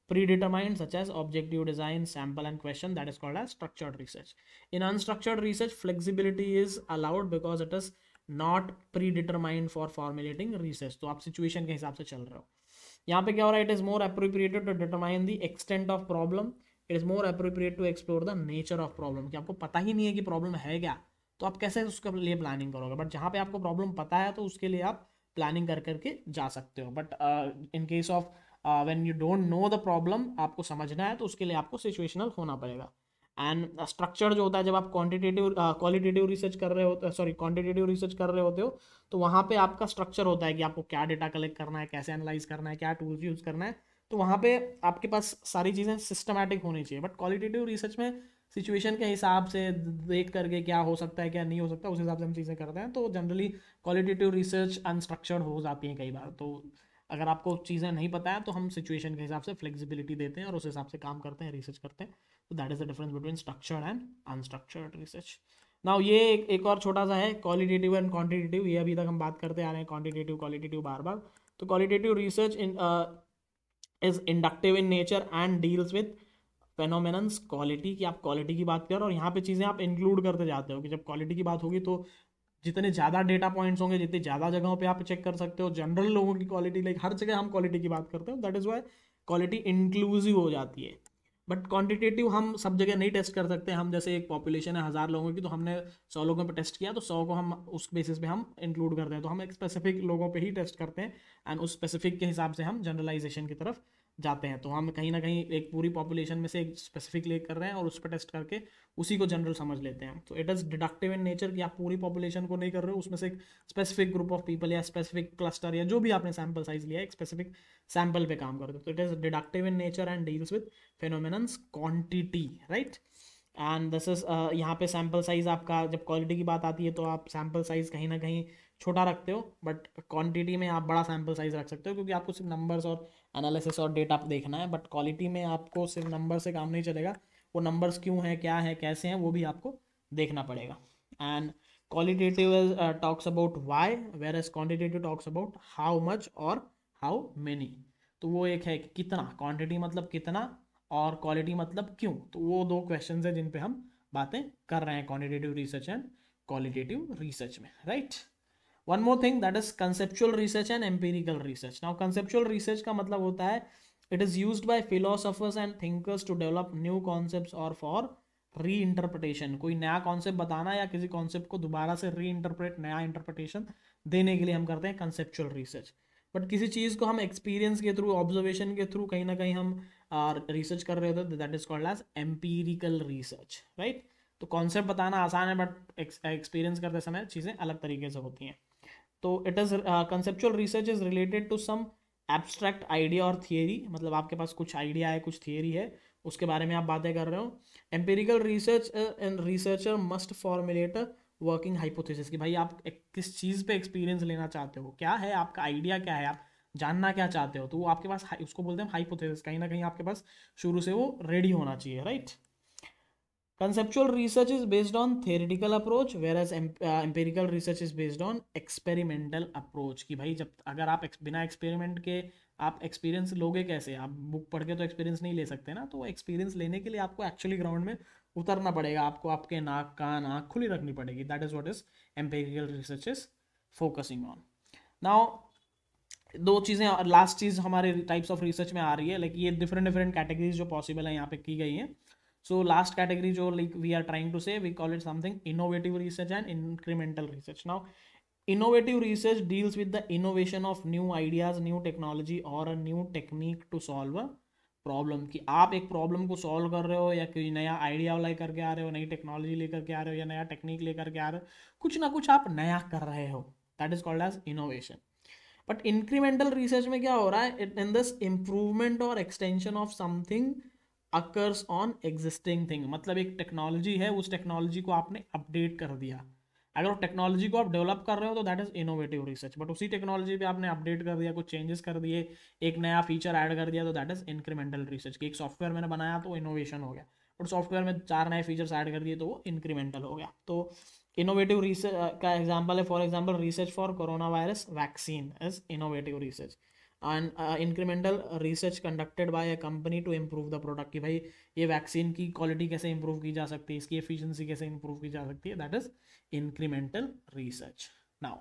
predetermined such as objective design sample and question that is called as structured research in unstructured research flexibility is allowed because it is not predetermined for formulating research तो आप situation के हिसाब से चल रहे हो यहाँ पे क्या हो रहा है it is more appropriated to determine the extent of problem it is more appropriate to explore the nature of problem कि आपको पता ही नहीं है कि प्रॉब्लम है क्या तो आप कैसे उसके लिए प्लानिंग करोगे बट जहाँ पे आपको प्रॉब्लम पता है तो उसके लिए आप प्लानिंग कर करके जा सकते हो but in case of when you don't know the problem आपको समझना है तो उसके लिए आपको सिचुएशनल होना पड़ेगा एंड स्ट्रक्चर uh, जो होता है जब आप क्वान्टिटेटिव क्वालिटेटिव रिसर्च कर रहे होते सॉरी क्वान्टिटेटिव रिसर्च कर रहे होते हो तो वहाँ पे आपका स्ट्रक्चर होता है कि आपको क्या डेटा कलेक्ट करना है कैसे एनालाइज करना है क्या टूल्स यूज़ करना है तो वहाँ पे आपके पास सारी चीज़ें सिस्टमेटिक होनी चाहिए बट क्वालिटेटिव रिसर्च में सिचुएशन के हिसाब से देख करके क्या हो सकता है क्या नहीं हो सकता उस हिसाब से हम चीज़ें करते हैं तो जनरली क्वालिटेटिव रिसर्च अनस्ट्रक्चर्ड हो जाती है कई बार तो अगर आपको चीज़ें नहीं पता है तो हम सिचुएशन के हिसाब से फ्लेक्सिबिलिटी देते हैं और उस हिसाब से काम करते हैं रिसर्च करते हैं तो that is the difference between structured and unstructured research now ये एक, एक और छोटा सा है क्वालिटेटिव एंड क्वान्टिटेटिव ये अभी तक हम बात करते आ रहे हैं क्वान्टिटेटिव क्वालिटेटिव बार बार तो qualitative research in is inductive in nature and deals with phenomena quality की आप क्वालिटी की बात कर और यहाँ पे चीज़ें आप इंक्लूड करते जाते हो कि जब क्वालिटी की बात होगी तो जितने ज़्यादा डेटा पॉइंट्स होंगे जितनी ज़्यादा जगहों पे आप चेक कर सकते हो जनरल लोगों की क्वालिटी लाइक हर जगह हम क्वालिटी की बात करते हो that is why quality inclusive हो जाती है बट क्वांटिटेटिव हम सब जगह नहीं टेस्ट कर सकते हम जैसे एक पॉपुलेशन है हज़ार लोगों की तो हमने सौ लोगों पर टेस्ट किया तो सौ को हम उस बेसिस पे हम इंक्लूड करते हैं तो हम एक स्पेसिफिक लोगों पे ही टेस्ट करते हैं एंड उस स्पेसिफिक के हिसाब से हम जनरलाइजेशन की तरफ जाते हैं तो हम कहीं ना कहीं एक पूरी पॉपुलेशन में से एक स्पेसिफिक ले कर रहे हैं और उस पर टेस्ट करके उसी को जनरल समझ लेते हैं तो it is deductive in nature कि आप पूरी पॉपुलेशन को नहीं कर रहे हो उसमें से एक स्पेसिफिक ग्रुप ऑफ पीपल या स्पेसिफिक क्लस्टर या जो भी आपने सैम्पल साइज लिया एक स्पेसिफिक सैम्पल पे काम करते हो तो it is deductive in nature and deals with phenomena quantity right and this is यहाँ पे सैम्पल साइज आपका जब क्वालिटी की बात आती है तो आप सैम्पल साइज कहीं ना कहीं छोटा रखते हो बट क्वांटिटी में आप बड़ा सैम्पल साइज रख सकते हो क्योंकि आपको सिर्फ नंबर्स और एनालिसिस और डेटा देखना है बट क्वालिटी में आपको सिर्फ नंबर से काम नहीं चलेगा वो नंबर्स क्यों हैं क्या है कैसे हैं वो भी आपको देखना पड़ेगा and qualitative talks about why whereas quantitative talks about how much और हाउ मैनी तो वो एक है कि कितना क्वान्टिटी मतलब कितना और क्वालिटी मतलब क्यों तो वो दो क्वेश्चन हैं जिन पे हम बातें कर रहे हैं quantitative research and qualitative research में right right? One more thing that is conceptual research and empirical research now conceptual research का मतलब होता है it is use by philosophers and thinkers to develop new concept और for reinterpretation कोई नया concept बताना या किसी कॉन्सेप्ट को दोबारा से री इंटरप्रेट नया इंटरप्रिटेशन देने के लिए हम करते हैं कंसेप्चुअल रिसर्च बट किसी चीज़ को हम एक्सपीरियंस के थ्रू ऑब्जर्वेशन के थ्रू कहीं ना कहीं हम रिसर्च कर रहे होते that is called as empirical research right तो कॉन्सेप्ट बताना आसान है बट एक्सपीरियंस करते समय चीज़ें अलग तरीके से होती हैं तो it is conceptual research is related to some abstract idea और थियरी मतलब आपके पास कुछ आइडिया है कुछ थियरी है उसके बारे में आप बातें कर रहे हो empirical research and researcher must formulate working hypothesis कि भाई आप किस चीज़ पे एक्सपीरियंस लेना चाहते हो क्या है आपका आइडिया क्या है आप जानना क्या चाहते हो तो वो आपके पास उसको बोलते हैं हाइपोथेसिस कहीं ना कहीं आपके पास शुरू से वो रेडी होना चाहिए right conceptual research is based on theoretical approach whereas uh, empirical research is based on experimental approach कि भाई जब अगर आप बिना एक्सपेरिमेंट के आप एक्सपीरियंस लोगे कैसे आप बुक पढ़ के तो एक्सपीरियंस नहीं ले सकते ना तो एक्सपीरियंस लेने के लिए आपको एक्चुअली ग्राउंड में उतरना पड़ेगा आपको आपके नाक कान आँख खुली रखनी पड़ेगी that is what is empirical research is focusing on now दो चीज़ें लास्ट चीज़ हमारे टाइप्स ऑफ रिसर्च में आ रही है लाइक ये डिफरेंट डिफरेंट कैटेगरीज जो पॉसिबल है यहाँ पे की गई हैं सो लास्ट कैटेगरी जो like we are trying to say we call it something innovative research and incremental research now innovative research deals with the innovation of new ideas new technology और a new technique to solve a problem कि आप एक problem को solve कर रहे हो या कोई नया आइडिया लाई करके आ रहे हो नई टेक्नोलॉजी लेकर के आ रहे हो या नया टेक्निक लेकर के आ रहे हो कुछ ना कुछ आप नया कर रहे हो that is called as innovation but incremental research में क्या हो रहा है इट इन दिस इम्प्रूवमेंट और extension of something occurs on existing thing मतलब एक टेक्नोलॉजी है उस टेक्नोलॉजी को आपने अपडेट कर दिया अगर टेक्नोलॉजी को आप डेवलप कर रहे हो तो that is innovative research but उसी टेक्नोलॉजी पे आपने अपडेट कर दिया कुछ चेंजेस कर दिए एक नया फीचर ऐड कर दिया तो दैट इज़ इंक्रीमेंटल रिसर्च कि एक सॉफ्टवेयर मैंने बनाया तो इनोवेशन हो गया और सॉफ्टवेयर में चार नए फीचर्स ऐड कर दिए तो वो इंक्रीमेंटल हो गया तो इनोवेटिव रिसर्च का एग्जाम्पल है for example research for corona virus vaccine is innovative research and incremental research conducted by a company to improve the product कि भाई ये वैक्सीन की क्वालिटी कैसे इंप्रूव की जा सकती है इसकी एफिशिएंसी कैसे इंप्रूव की जा सकती है that is incremental research now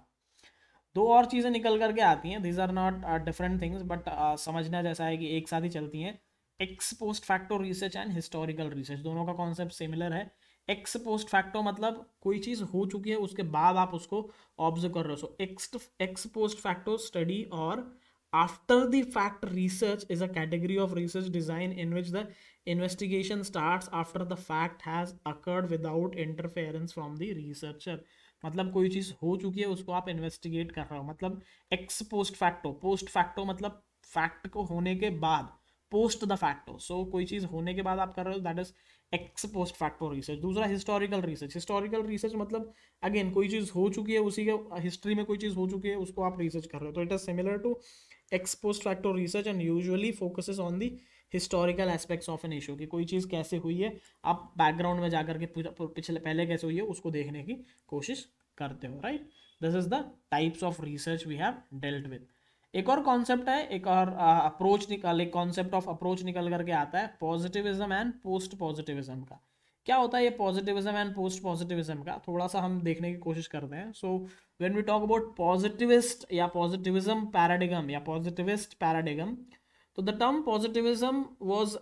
दो और चीज़ें निकल करके आती हैं these are not different things but समझना जैसा है कि एक साथ ही चलती हैं ex post facto research and historical research दोनों का कॉन्सेप्ट सिमिलर है एक्स पोस्ट फैक्टो मतलब कोई चीज़ हो चुकी है उसके बाद आप उसको ऑब्जर्व कर रहे हो so ex ex post facto study और after the fact research is a category of research design in which the investigation starts after the fact has occurred without interference from the researcher मतलब कोई चीज़ हो चुकी है उसको आप investigate कर रहे हो मतलब ex post facto post facto मतलब फैक्ट को होने के बाद पोस्ट द फैक्टो सो कोई चीज़ होने के बाद आप कर रहे हो that is ex post facto research दूसरा हिस्टोरिकल रिसर्च हिस्टोरिकल रिसर्च मतलब अगेन कोई चीज़ हो चुकी है उसी के हिस्ट्री में कोई चीज़ हो चुकी है उसको आप रिसर्च कर रहे हो तो it is similar to ex post facto research and usually focuses on the historical aspects of an issue कि कोई चीज़ कैसे हुई है आप बैकग्राउंड में जाकर के पिछले पहले कैसे हुई है उसको देखने की कोशिश करते हो right this is the types of research we have dealt with एक और कॉन्सेप्ट है एक और अप्रोच निकाल एक कॉन्सेप्ट ऑफ अप्रोच निकल करके आता है पॉजिटिविज्म एंड पोस्ट पॉजिटिविज्म का क्या होता है ये पॉजिटिविज्म एंड पोस्ट पॉजिटिविज्म का थोड़ा सा हम देखने की कोशिश करते हैं so when we talk about positivist या पॉजिटिविज्म पैराडिगम या पॉजिटिविस्ट पैराडिगम तो the term positivism was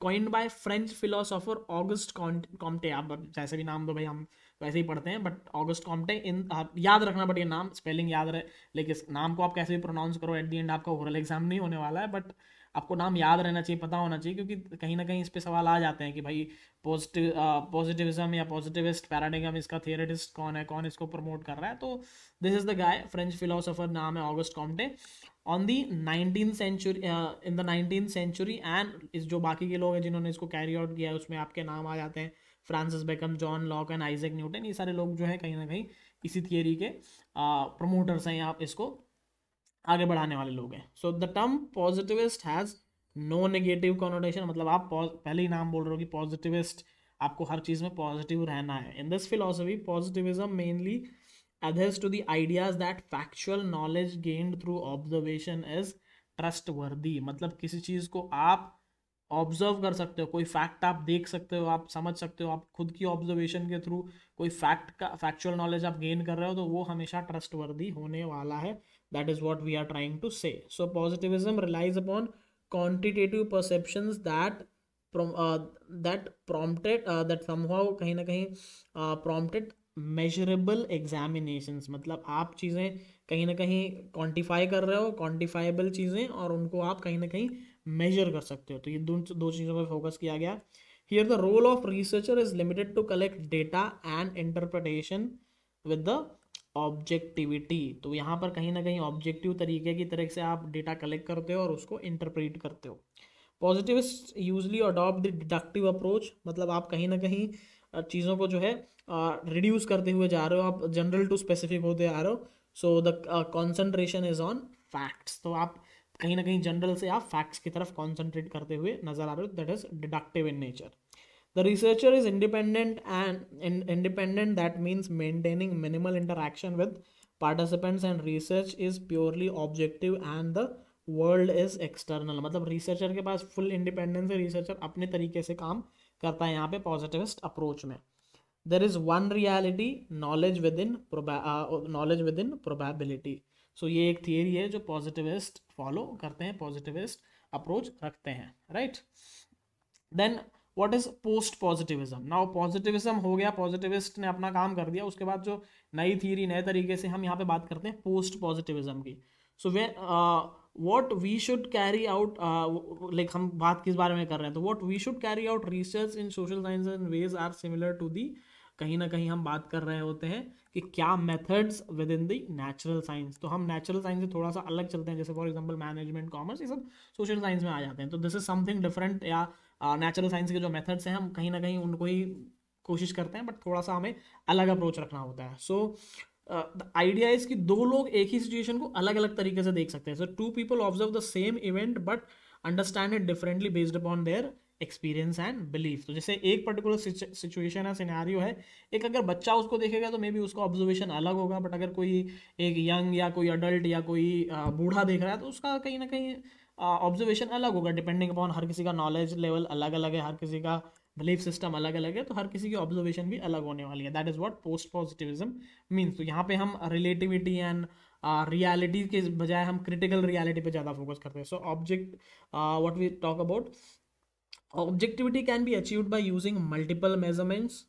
coined by French philosopher August Comte आप जैसे भी नाम तो भाई हम वैसे ही पढ़ते हैं बट ऑगस्ट कॉम्टे इन याद रखना बट ये नाम स्पेलिंग याद रहे लेकिन नाम को आप कैसे भी प्रोनाउंस करो एट दी एंड आपका ओवरऑल एग्जाम नहीं होने वाला है बट आपको नाम याद रहना चाहिए पता होना चाहिए क्योंकि कहीं ना कहीं इस पर सवाल आ जाते हैं कि भाई पॉजिटिव पॉजिटिविज्म या पॉजिटिविस्ट पैराडिगम इसका थियरेटिस्ट कौन है कौन इसको प्रमोट कर रहा है तो this is the guy French philosopher नाम है August Comte on the nineteen century in the nineteen century and इस जो बाकी के लोग हैं जिन्होंने इसको कैरी आउट किया है उसमें आपके नाम आ जाते हैं Francis Bacon John Locke and Isaac Newton ये सारे लोग जो है कहीं ना कहीं इसी थियरी के प्रमोटर्स हैं आप इसको आगे बढ़ाने वाले लोग हैं so the term positivist has no negative connotation मतलब आप पहले ही नाम बोल रहे हो कि पॉजिटिविस्ट आपको हर चीज़ में पॉजिटिव रहना है in this philosophy positivism mainly to the ideas that factual knowledge gained through observation is trustworthy मतलब किसी चीज़ को आप ऑब्जर्व कर सकते हो कोई फैक्ट आप देख सकते हो आप समझ सकते हो आप खुद की ऑब्जर्वेशन के थ्रू कोई फैक्ट का फैक्चुअल नॉलेज आप गेन कर रहे हो तो वो हमेशा ट्रस्ट वर्दी होने वाला है that is what we are trying to say so positivism relies upon quantitative perceptions that from uh, that prompted uh, that somehow kahin na kahin uh, prompted measurable examinations मतलब आप चीज़ें कहीं ना कहीं quantify कर रहे हो quantifiable चीज़ें और उनको आप कहीं ना कहीं measure कर सकते हो तो ये दो दो चीज़ों पर focus किया गया here the role of researcher is limited to collect data and interpretation with the objectivity तो यहाँ पर कहीं ना कहीं ऑब्जेक्टिव तरीके की तरह से आप डेटा कलेक्ट करते हो और उसको इंटरप्रेट करते हो positivist usually adopt deductive approach मतलब आप कहीं ना कहीं चीज़ों को जो है रिड्यूस करते हुए जा रहे हो आप जनरल टू स्पेसिफिक होते आ रहे हो so the concentration is on facts तो आप कहीं ना कहीं जनरल से आप फैक्ट्स की तरफ कॉन्सेंट्रेट करते हुए नजर आ रहे हो that is deductive in nature the researcher is independent and in, independent that means maintaining minimal interaction with participants and research is purely objective and the world is external मतलब researcher के पास full independence है researcher अपने तरीके से काम करता है यहाँ पे पॉजिटिविस्ट अप्रोच में there is one reality knowledge within knowledge within probability so ये एक थियरी है जो पॉजिटिविस्ट फॉलो करते हैं पॉजिटिविस्ट अप्रोच रखते हैं right right? Then what is post positivism now positivism हो गया पॉजिटिविस्ट ने अपना काम कर दिया उसके बाद जो नई थीरी नए तरीके से हम यहाँ पे बात करते हैं पोस्ट पॉजिटिविज्म की so way what we should carry out like हम बात किस बारे में कर रहे हैं तो what we should carry out research in social science and ways are similar to the कहीं ना कहीं हम बात कर रहे होते हैं कि क्या methods within the natural science तो हम नेचुरल साइंस से थोड़ा सा अलग चलते हैं जैसे फॉर एग्जांपल मैनेजमेंट कॉमर्स ये सब सोशल साइंस में आ जाते हैं तो दिस इज समथिंग डिफरेंट या नेचुरल साइंस के जो मेथड्स हैं हम कहीं ना कहीं उनको ही कोशिश करते हैं बट थोड़ा सा हमें अलग अप्रोच रखना होता है सो द आइडिया इज कि दो लोग एक ही सिचुएशन को अलग अलग तरीके से देख सकते हैं so two people observe the same event but understand it differently based upon their experience and belief तो जैसे एक पर्टिकुलर सिचुएशन है सिनेरियो है एक अगर बच्चा उसको देखेगा तो मे बी उसका ऑब्जर्वेशन अलग होगा बट अगर कोई एक यंग या कोई अडल्ट या कोई बूढ़ा देख रहा है तो उसका कहीं ना कहीं ऑब्जर्वेशन अलग होगा डिपेंडिंग अपॉन हर किसी का नॉलेज लेवल अलग अलग है हर किसी का बिलीफ सिस्टम अलग अलग है तो हर किसी की ऑब्जर्वेशन भी अलग होने वाली है that is what post positivism means तो यहाँ पे हम रिलेटिविटी एंड रियलिटी के बजाय हम क्रिटिकल रियलिटी पे ज़्यादा फोकस करते हैं so object what we talk about objectivity can be achieve by using multiple measurements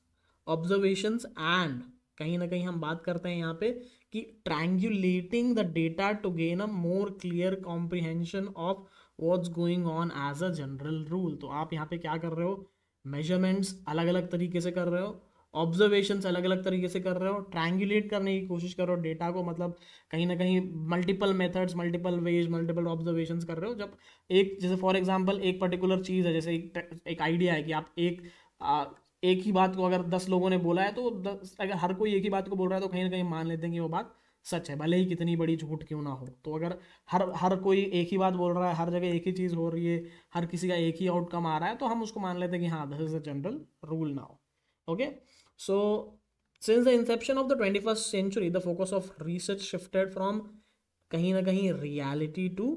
observations and कहीं ना कहीं हम बात करते हैं यहाँ पे कि triangulating the data to gain a more clear comprehension of what's going on as a general rule तो आप यहाँ पे क्या कर रहे हो मेजरमेंट्स अलग अलग तरीके से कर रहे हो ऑब्जर्वेशन अलग अलग तरीके से कर रहे हो ट्रैंगुलेट करने की कोशिश कर रहे हो डेटा को मतलब कहीं ना कहीं multiple methods multiple ways multiple observation कर रहे हो जब एक जैसे फॉर एग्जाम्पल एक पर्टिकुलर चीज़ है जैसे एक एक आइडिया है कि आप एक एक ही बात को अगर दस लोगों ने बोला है तो दस अगर हर कोई एक ही बात को बोल रहा है तो कहीं ना कहीं मान लेते हैं कि वो बात सच है भले ही कितनी बड़ी झूठ क्यों ना हो तो अगर हर हर कोई एक ही बात बोल रहा है हर जगह एक ही चीज़ हो रही है हर किसी का एक ही आउटकम आ रहा है तो हम उसको मान लेते हैं कि हाँ this is a general rule now okay so since the inception of the twenty first century the focus of research shifted from कहीं ना कहीं रियालिटी टू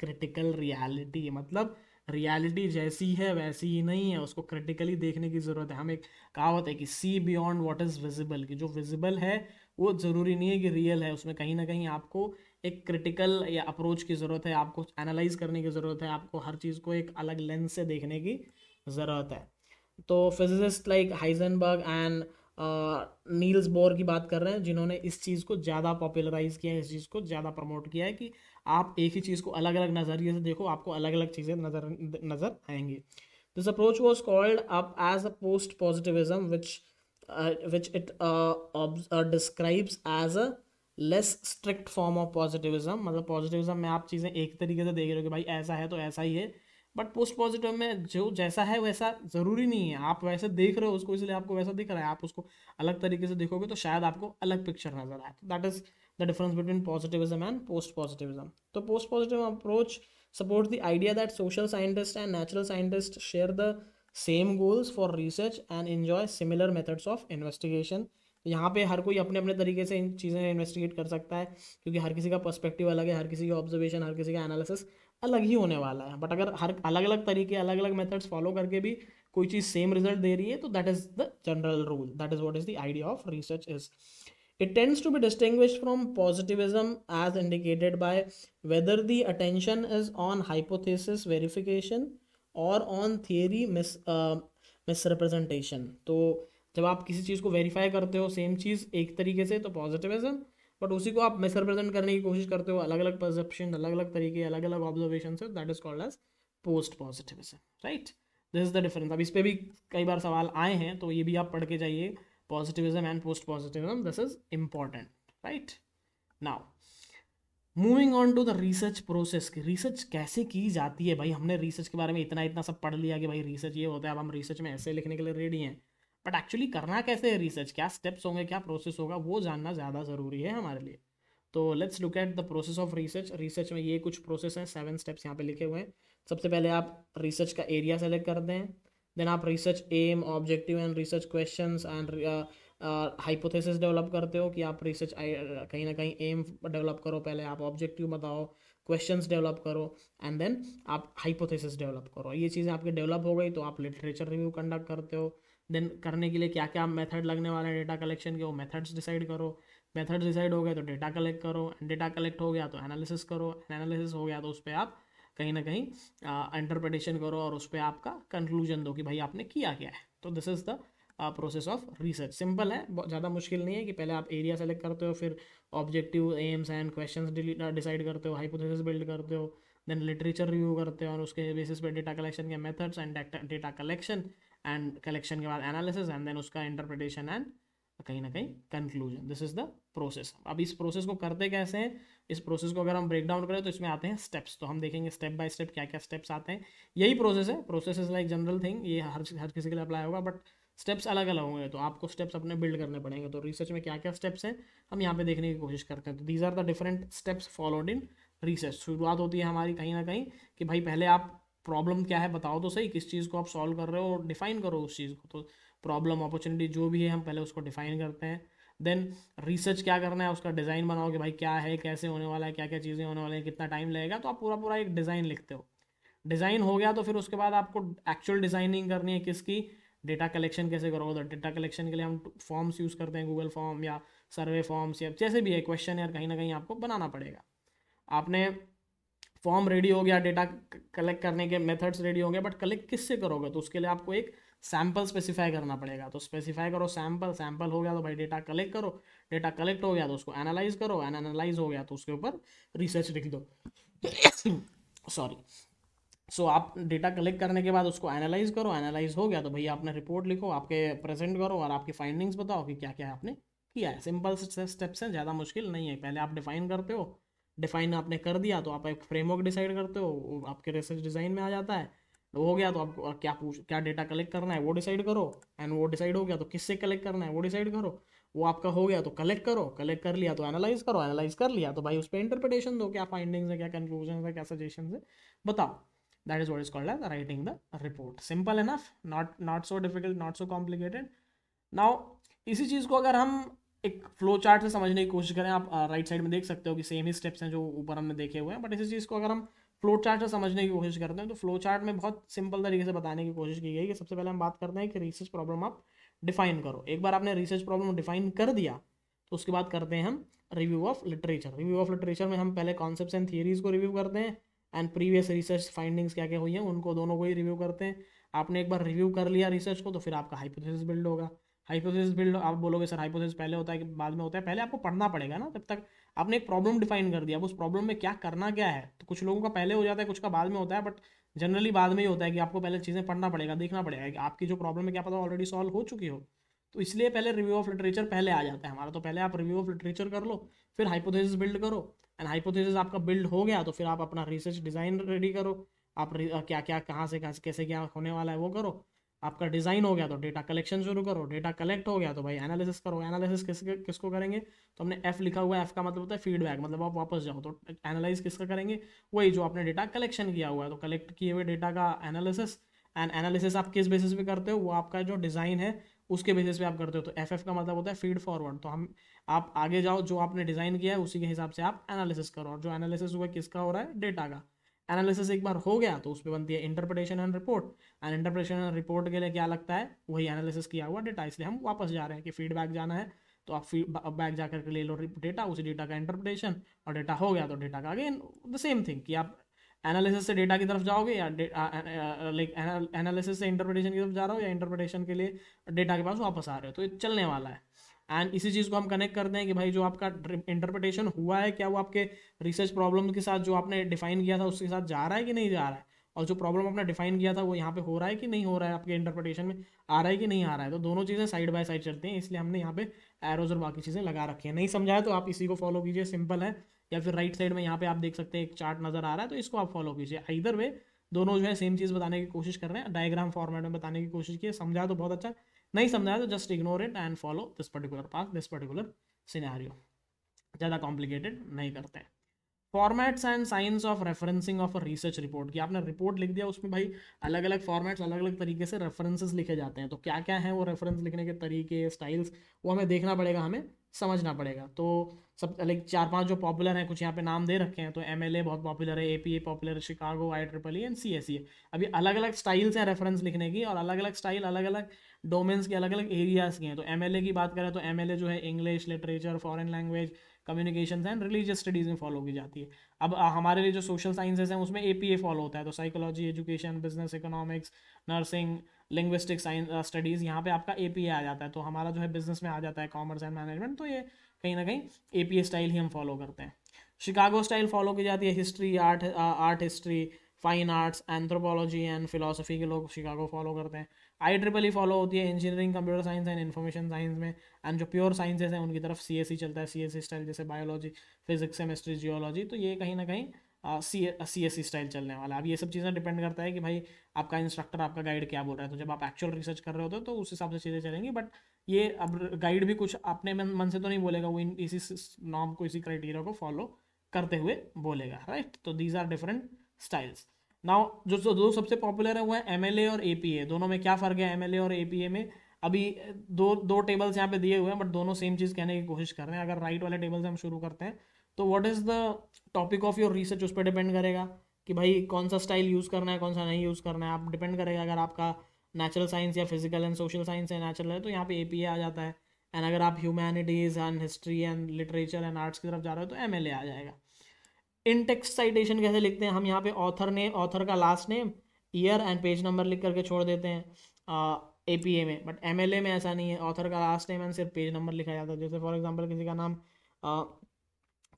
क्रिटिकल रियालिटी मतलब रियलिटी जैसी है वैसी ही नहीं है उसको क्रिटिकली देखने की ज़रूरत है हम एक कहावत है कि see beyond what is visible कि जो विजिबल है वो ज़रूरी नहीं है कि रियल है उसमें कहीं ना कहीं आपको एक क्रिटिकल या अप्रोच की ज़रूरत है आपको एनालाइज करने की ज़रूरत है आपको हर चीज़ को एक अलग लेंस से देखने की ज़रूरत है तो physicist like Heisenberg and Niels Bohr की बात कर रहे हैं जिन्होंने इस चीज़ को ज़्यादा पॉपुलराइज़ किया है इस चीज़ को ज़्यादा प्रमोट किया है कि आप एक ही चीज़ को अलग अलग नज़रिए से देखो आपको अलग अलग चीज़ें नज़र नज़र आएंगी this approach was called up as a post positivism which which it describes as a less strict form of positivism मतलब पॉजिटिविज्म में आप चीज़ें एक तरीके से देख रहे हो कि भाई ऐसा है तो ऐसा ही है बट पोस्ट पॉजिटिव में जो जैसा है वैसा ज़रूरी नहीं है आप वैसे देख रहे हो उसको इसलिए आपको वैसा दिख रहा है आप उसको अलग तरीके से देखोगे तो शायद आपको अलग पिक्चर नजर आए that is the difference between positivism and post positivism तो post positive approach support the idea that social scientist and natural scientist share the same goals for research and enjoy similar methods of investigation यहाँ पे हर कोई अपने अपने तरीके से इन चीज़ें investigate कर सकता है क्योंकि हर किसी का पर्सपेक्टिव अलग है हर किसी की ऑब्जर्वेशन हर किसी का एनालिसिस अलग ही होने वाला है बट अगर हर अलग अलग तरीके अलग अलग मेथड्स फॉलो करके भी कोई चीज़ सेम रिजल्ट दे रही है तो that is the general rule that is what is the idea of research is it tends to be distinguish from positivism as indicated by whether the attention is on hypothesis verification और on theory mis misrepresentation तो जब आप किसी चीज़ को verify करते हो same चीज़ एक तरीके से तो पॉजिटिविज्म बट उसी को आप मिसरिप्रेजेंट करने की कोशिश करते हो अलग अलग परसेप्शन अलग अलग तरीके अलग अलग ऑब्जर्वेशन से that is called as post positivism right this is the difference अब इस पर भी कई बार सवाल आए हैं तो ये भी आप पढ़ के जाइए positivism and post positivism this is important right now moving on to the research process की रिसर्च कैसे की जाती है भाई हमने रिसर्च के बारे में इतना इतना सब पढ़ लिया कि भाई रिसर्च ये होता है अब हम रिसर्च में ऐसे लिखने के लिए रेडी हैं बट एक्चुअली करना कैसे है रिसर्च क्या स्टेप्स होंगे क्या प्रोसेस होगा वो जानना ज़्यादा ज़रूरी है हमारे लिए तो let's look at the process of research research में ये कुछ प्रोसेस हैं सेवन स्टेप्स यहाँ पे लिखे हुए हैं सबसे पहले आप रिसर्च का एरिया सेलेक्ट करते हैं देन आप research aim objective and research question and hypothesis develop करते हो कि आप रिसर्च uh, कहीं ना कहीं एम डेवलप करो पहले आप ऑब्जेक्टिव बताओ क्वेश्चंस डेवलप करो एंड देन आप हाइपोथेसिस डेवलप करो ये चीज़ें आपकी डेवलप हो गई तो आप लिटरेचर रिव्यू कंडक्ट करते हो देन करने के लिए क्या क्या मेथड लगने वाला है डेटा कलेक्शन के वो मेथड्स डिसाइड करो मेथड्स डिसाइड हो गए तो डेटा कलेक्ट करो डेटा कलेक्ट हो गया तो एनालिसिस करो एनालिसिस हो गया तो उस पर आप कहीं ना कहीं इंटरप्रटेशन करो और उस पर आपका कंक्लूजन दो कि भाई आपने किया क्या है तो this is the process of research simple है ज़्यादा मुश्किल नहीं है कि पहले आप एरिया सेलेक्ट करते हो फिर objective aims and question decide करते हो हाइपोथेसिस बिल्ड करते हो देन लिटरेचर रिव्यू करते हो और उसके बेसिस पे डेटा कलेक्शन के methods and data collection and collection के बाद एनालिसिस एंड देन उसका इंटरप्रिटेशन एंड कहीं ना कहीं conclusion this is the process अब इस प्रोसेस को करते कैसे हैं इस प्रोसेस को अगर हम ब्रेक डाउन करें तो इसमें आते हैं स्टेप्स तो हम देखेंगे स्टेप बाय स्टेप क्या क्या स्टेप्स आते हैं यही प्रोसेस है process is like general thing ये हर हर किसी के लिए अप्लाई होगा बट स्टेप्स अलग अलग होंगे तो आपको स्टेप्स अपने बिल्ड करने पड़ेंगे तो रिसर्च में क्या क्या स्टेप्स हैं हम यहाँ पे देखने की कोशिश करते हैं तो these are the different steps followed in research शुरुआत होती है हमारी कहीं ना कहीं कि भाई पहले आप प्रॉब्लम क्या है बताओ तो सही किस चीज़ को आप सॉल्व कर रहे हो और डिफाइन करो उस चीज़ को तो प्रॉब्लम अपॉर्चुनिटी जो भी है हम पहले उसको डिफाइन करते हैं देन रिसर्च क्या करना है उसका डिज़ाइन बनाओ कि भाई क्या है कैसे होने वाला है क्या क्या चीज़ें होने वाली हैं कितना टाइम लगेगा तो आप पूरा पूरा एक डिज़ाइन लिखते हो डिज़ाइन हो गया तो फिर उसके बाद आपको एक्चुअल डिज़ाइनिंग करनी है किसकी डेटा कलेक्शन कैसे करोगे तो डेटा कलेक्शन के लिए हम फॉर्म्स यूज़ करते हैं गूगल फॉर्म या सर्वे फॉर्म्स या जैसे भी है क्वेश्चन यार कहीं ना कहीं आपको बनाना पड़ेगा आपने फॉर्म रेडी हो गया डेटा कलेक्ट करने के मेथड्स रेडी हो गए बट कलेक्ट किससे करोगे तो उसके लिए आपको एक सैम्पल स्पेसिफाई करना पड़ेगा तो स्पेसिफाई करो सैम्पल सैम्पल हो गया तो भाई डेटा कलेक्ट करो डेटा कलेक्ट हो गया तो उसको एनालाइज करो एन एनालाइज हो गया तो उसके ऊपर रिसर्च लिख दो सॉरी (coughs) सो so, आप डेटा कलेक्ट करने के बाद उसको एनालाइज करो एनालाइज हो गया तो भैया आपने रिपोर्ट लिखो आपके प्रेजेंट करो और आपकी फाइंडिंग्स बताओ कि क्या क्या आपने किया है सिंपल स्टेप्स हैं ज़्यादा मुश्किल नहीं है पहले आप डिफाइन करते हो डिफाइन आपने कर दिया तो आप एक फ्रेमवर्क डिसाइड करते हो आपके रिसर्च डिज़ाइन में आ जाता है तो हो गया तो आपको क्या पूछ क्या डेटा कलेक्ट करना है वो डिसाइड करो एंड वो डिसाइड हो गया तो किससे कलेक्ट करना है वो डिसाइड करो वो आपका हो गया तो कलेक्ट करो कलेक्ट कर लिया तो एनालाइज करो एनालाइज कर लिया तो भाई उस पर इंटरप्रिटेशन दो क्या फाइंडिंग्स है क्या कंक्लूजन है क्या सजेशन है बताओ that is what is called as writing the report simple enough not not so difficult not so complicated now इसी चीज़ को अगर हम एक फ्लो चार्ट से समझने की कोशिश करें आप राइट साइड में देख सकते हो कि सेम ही स्टेप्स हैं जो ऊपर हमने देखे हुए हैं बट इसी चीज़ को अगर हम फ्लो चार्ट से समझने की कोशिश करते हैं तो फ्लो चार्ट में बहुत सिंपल तरीके से बताने की कोशिश की गई कि सबसे पहले हम बात करते हैं कि रिसर्च प्रॉब्लम आप डिफाइन करो एक बार आपने रिसर्च प्रॉब्लम डिफाइन कर दिया तो उसके बाद करते हैं हम review of literature review of literature में हम पहले कॉन्सेप्ट एंड थियरीज को रिव्यू करते हैं एंड प्रीवियस रिसर्च फाइंडिंग्स क्या क्या हुई हैं उनको दोनों को ही रिव्यू करते हैं आपने एक बार रिव्यू कर लिया रिसर्च को तो फिर आपका हाइपोथेसिस बिल्ड होगा हाइपोथेसिस बिल्ड आप बोलोगे सर हाइपोथेसिस पहले होता है कि बाद में होता है पहले आपको पढ़ना पड़ेगा ना तब तक आपने एक प्रॉब्लम डिफाइन कर दिया अब उस प्रॉब्लम में क्या करना क्या है तो कुछ लोगों का पहले हो जाता है कुछ का बाद में होता है बट जनरली बाद में ही होता है कि आपको पहले चीज़ें पढ़ना पड़ेगा देखना पड़ेगा कि आपकी जो प्रॉब्लम है क्या पता ऑलरेडी सॉल्व हो चुकी हो तो इसलिए पहले रिव्यू ऑफ लिटरेचर पहले आ जाता है हमारा तो पहले आप रिव्यू ऑफ लिटरेचर कर लो फिर हाइपोथेसिस बिल्ड करो एंड हाइपोथेसिस आपका बिल्ड हो गया तो फिर आप अपना रिसर्च डिज़ाइन रेडी करो आप क्या क्या कहाँ से कैसे क्या होने वाला है वो करो आपका डिज़ाइन हो गया तो डेटा कलेक्शन शुरू करो डेटा कलेक्ट हो गया तो भाई एनालिसिस करो एनालिसिस किस किसको करेंगे तो हमने एफ लिखा हुआ है एफ का मतलब होता है फीडबैक मतलब आप वापस जाओ तो एनालाइज किसका करेंगे वही जो आपने डेटा कलेक्शन किया हुआ है तो कलेक्ट किए हुए डेटा का एनालिसिस एंड एनालिसिस आप किस बेसिस पे करते हो वो आपका जो डिज़ाइन है उसके बेसिस पे आप करते हो तो एफ एफ का मतलब होता है फीड फॉरवर्ड तो हम आप आगे जाओ जो आपने डिज़ाइन किया है उसी के हिसाब से आप एनालिसिस करो और जो एनालिसिस हुआ किसका हो रहा है डेटा का एनालिसिस एक बार हो गया तो उसमें बनती है interpretation and report and interpretation and report के लिए क्या लगता है वही एनालिसिस किया हुआ डेटा इसलिए हम वापस जा रहे हैं कि फीडबैक जाना है तो आप बैक जा करके ले लो डेटा उसी डेटा का इंटरप्रिटेशन और डेटा हो गया तो डेटा का अगेन द सेम थिंग कि आप एनालिसिस से डेटा की तरफ जाओगे या लाइक एनालिसिस से इंटरप्रिटेशन की तरफ जा रहे हो या इंटरप्रिटेशन के लिए डेटा के पास वापस आ रहे हो तो ये चलने वाला है एंड इसी चीज़ को हम कनेक्ट करते हैं कि भाई जो आपका इंटरप्रिटेशन हुआ है क्या वो आपके रिसर्च प्रॉब्लम के साथ जो आपने डिफाइन किया था उसके साथ जा रहा है कि नहीं जा रहा है और जो प्रॉब्लम आपने डिफाइन किया था वो यहाँ पे हो रहा है कि नहीं हो रहा है आपके इंटरप्रिटेशन में आ रहा है कि नहीं आ रहा है तो दोनों चीज़ें साइड बाय साइड चलती हैं इसलिए हमने यहाँ पे एरोज और बाकी चीज़ें लगा रखी हैं नहीं समझाया तो आप इसी को फॉलो कीजिए सिंपल है या फिर राइट साइड में यहाँ पे आप देख सकते हैं एक चार्ट नजर आ रहा है तो इसको आप फॉलो कीजिए इधर वे दोनों जो है सेम चीज़ बताने की कोशिश कर रहे हैं डायग्राम फॉर्मेट में बताने की कोशिश की समझा तो बहुत अच्छा नहीं समझ आया तो just ignore it and follow this particular path this particular scenario ज़्यादा कॉम्प्लिकेटेड नहीं करते हैं formats and science of referencing of a research report कि आपने रिपोर्ट लिख दिया उसमें भाई अलग अलग फॉर्मेट्स अलग अलग तरीके से रेफरेंसेस लिखे जाते हैं तो क्या क्या है वो रेफरेंस लिखने के तरीके स्टाइल्स वो हमें देखना पड़ेगा हमें समझना पड़ेगा तो सब लाइक चार पांच जो पॉपुलर हैं कुछ यहाँ पे नाम दे रखे हैं तो एम बहुत पॉपुलर है ए पी ए पॉपुलर है Chicago I triple E and C S E अभी अलग अलग स्टाइल्स हैं रेफरेंस लिखने की और अलग अलग स्टाइल अलग अलग डोमेन्स के अलग अलग एरियाज़ के हैं तो एम की बात करें तो एम जो है English literature foreign language communication and religious studies में फॉलो की जाती है अब हमारे लिए जो सोशल साइंसेज हैं उसमें ए फॉलो होता है तो psychology education business economics nursing linguistic science studies यहाँ पे आपका ए आ जाता है तो हमारा जो है बिजनेस में आ जाता है कॉमर्स एंड मैनेजमेंट तो ये कहीं ना कहीं ए स्टाइल ही हम फॉलो करते हैं शिकागो स्टाइल फॉलो की जाती है history art art history fine arts anthropology and philosophy के लोग शिकागो फॉलो करते हैं आई ट्रिपल ही फॉलो होती है engineering computer science and information science में एंड जो प्योर साइंसेज हैं उनकी तरफ सी एस सी चलता है सी एस सी स्टाइल जैसे बायोलॉजी फिजिक्स केमिस्ट्री जियोलॉजी तो ये कहीं ना कहीं सी सी एस सी स्टाइल चलने वाला अब ये सब चीज़ें डिपेंड करता है कि भाई आपका इंस्ट्रक्टर आपका गाइड क्या बोल रहा है तो जब आप एक्चुअल रिसर्च कर रहे होते हो तो उस हिसाब से चीज़ें चलेंगी बट ये अब गाइड भी कुछ अपने मन से तो नहीं बोलेगा वो इन इसी नॉम को इसी क्राइटेरिया को फॉलो करते हुए बोलेगा राइट तो these are different styles now जो जो दो सबसे पॉपुलर है वो है एम और ए दोनों में क्या फ़र्क है एम और ए में अभी दो दो टेबल्स यहाँ पे दिए हुए हैं बट दोनों सेम चीज़ कहने की कोशिश कर रहे हैं अगर राइट वाले टेबल से हम शुरू करते हैं तो what is the topic of your research उस पर डिपेंड करेगा कि भाई कौन सा स्टाइल यूज़ करना है कौन सा नहीं यूज़ करना है आप डिपेंड करेगा अगर आपका नेचुरल साइंस या फिजिकल एंड सोशल साइंस है नेचुरल है तो यहाँ पे ए आ जाता है एंड अगर आप humanities and history and literature and arts की तरफ जा रहे हो तो एम आ जाएगा इन टेक्स्ट साइटेशन कैसे लिखते हैं हम यहाँ पे ऑथर नेम ऑथर का last name year and page number लिख करके छोड़ देते हैं ए पी ए में बट एम एल ए में ऐसा नहीं है ऑथर का लास्ट नेम एंड सिर्फ पेज नंबर लिखा जाता है जैसे फॉर एग्जाम्पल किसी का नाम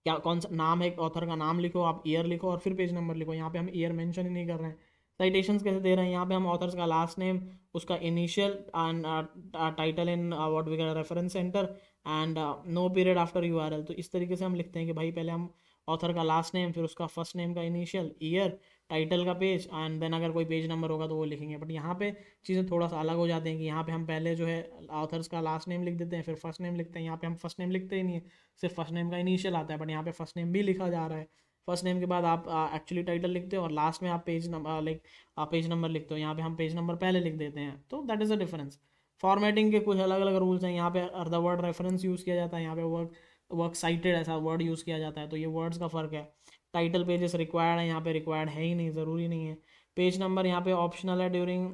क्या कौन सा नाम है ऑथर का नाम लिखो आप ईयर लिखो और फिर पेज नंबर लिखो यहाँ पे हम ईयर मेंशन ही नहीं कर रहे हैं साइटेशन कैसे दे रहे हैं यहाँ पे हम ऑथर्स का लास्ट नेम उसका initial title in what we reference center and no period after you तो इस तरीके से हम लिखते हैं कि भाई पहले हम ऑथर का लास्ट नेम फिर उसका फर्स्ट नेम का इनिशियल ईयर टाइटल का पेज एंड देन अगर कोई पेज नंबर होगा तो वो लिखेंगे बट यहाँ पे चीज़ें थोड़ा सा अलग हो जाते हैं कि यहाँ पे हम पहले जो है ऑथर्स का लास्ट नेम लिख देते हैं फिर फर्स्ट नेम लिखते हैं यहाँ पे हम फर्स्ट नेम लिखते ही नहीं है सिर्फ फर्स्ट नेम का इनिशियल आता है बट यहाँ पे फर्स्ट नेम भी लिखा जा रहा है फर्स्ट नेम के बाद आप एक्चुअली टाइटल लिखते हो और लास्ट में आप पेज नंबर लाइक आप पेज नंबर लिखते हो यहाँ पे हम पेज नंबर पहले लिख देते हैं तो that is a difference formatting के कुछ अलग अलग रूल्स हैं यहाँ पे द वर्ड रेफरेंस यूज़ किया जाता है यहाँ पे वर्क वर्क साइटेड ऐसा वर्ड यूज़ किया जाता है तो ये वर्ड्स का फ़र्क है टाइटल पेजेस रिक्वायर्ड है यहाँ पे रिक्वायर्ड है ही नहीं ज़रूरी नहीं है पेज नंबर यहाँ पे ऑप्शनल है during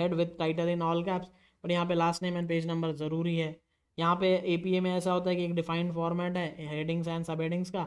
head with title in all caps और यहाँ पे last name and page number ज़रूरी है यहाँ पे ए में ऐसा होता है कि एक डिफाइंड फॉर्मेट है हेडिंग्स एंड सब हेडिंग्स का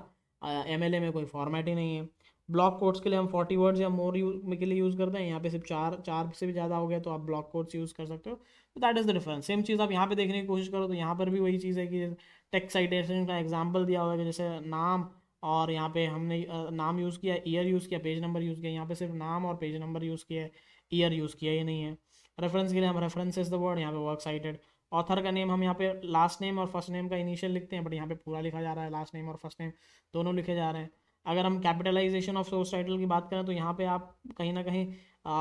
एम uh, में कोई फॉर्मेट ही नहीं है ब्लॉक कोड्स के लिए हम फोर्टी वर्ड्स या मोर के लिए यूज़ करते हैं यहाँ पे सिर्फ चार चार से भी ज़्यादा हो गया तो आप ब्लॉक कोड्स यूज़ कर सकते हो तो that is the difference same चीज़ आप यहाँ पे देखने की कोशिश करो तो यहाँ पर भी वही चीज़ है कि टेक्स्ट साइटेशन का एग्जाम्पल दिया हुआ है जैसे नाम और यहाँ पे हमने नाम यूज़ किया ईयर यूज़ किया पेज नंबर यूज़ किया यहाँ पे सिर्फ नाम और पेज नंबर यूज़ किया है ईयर यूज़ किया ही नहीं है रेफरेंस के लिए हम रेफरेंस इज द वर्ड यहाँ पे वर्क साइटेड ऑथर का नेम हम यहाँ पे लास्ट नेम और फर्स्ट नेम का इनिशियल लिखते हैं बट यहाँ पे पूरा लिखा जा रहा है लास्ट नेम और फर्स्ट नेम दोनों लिखे जा रहे हैं अगर हम कैपिटलाइजेशन ऑफ सोर्स टाइटल की बात करें तो यहाँ पे आप कहीं ना कहीं आ,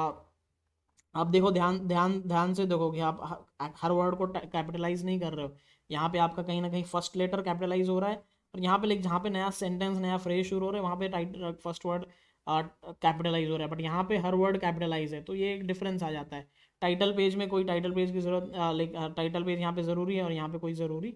आप देखो ध्यान ध्यान ध्यान से देखो कि आप हर वर्ड को कैपिटलाइज नहीं कर रहे हो यहाँ पे आपका कहीं ना कहीं फर्स्ट लेटर कैपिटलाइज हो रहा है और यहाँ पे लाइक जहाँ पे नया सेंटेंस नया फ्रेज शुरू हो रहा है वहाँ पे टाइट फर्स्ट वर्ड कैपिटलाइज हो रहा है बट यहाँ पे हर वर्ड कैपिटलाइज है तो ये एक डिफरेंस आ जाता है टाइटल पेज में कोई टाइटल पेज की ज़रूरत लाइक टाइटल पेज यहाँ पे ज़रूरी है और यहाँ पे कोई ज़रूरी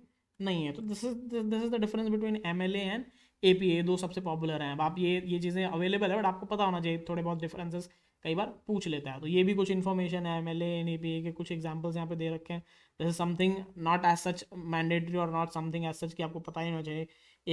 नहीं है तो this is this is the difference between M L and A P A दो सबसे पॉपुलर हैं अब आप ये ये चीज़ें अवेलेबल है बट आपको पता होना चाहिए थोड़े बहुत डिफरेंसेस कई बार पूछ लेता है तो ये भी कुछ इन्फॉर्मेशन है M L and A P A के कुछ एग्जाम्पल्स यहाँ पे दे रखे हैं this is something not as such mandatory और नॉट समथिंग एज सच कि आपको पता ही होना चाहिए